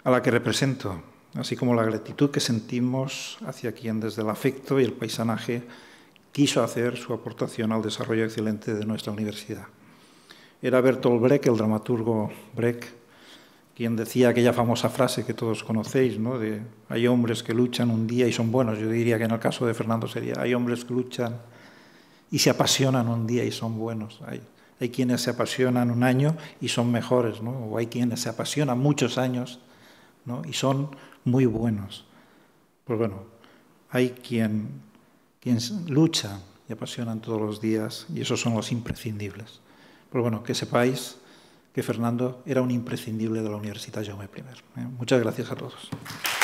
A: a la que represento, así como la gratitud que sentimos hacia quien desde el afecto y el paisanaje quiso hacer su aportación al desarrollo excelente de nuestra universidad. Era Bertolt Brecht, el dramaturgo Brecht, quien decía aquella famosa frase que todos conocéis, ¿no? de hay hombres que luchan un día y son buenos. Yo diría que en el caso de Fernando sería, hay hombres que luchan y se apasionan un día y son buenos. Hay, quienes se apasionan un año y son mejores, ¿no? o hay quienes se apasionan muchos años y son muy buenos. Pues bueno, hay quien, quien lucha y apasionan todos los días y esos son los imprescindibles. Pues bueno, que sepáis que Fernando era un imprescindible de la Universidad Jaume I. ¿eh? Muchas gracias a todos.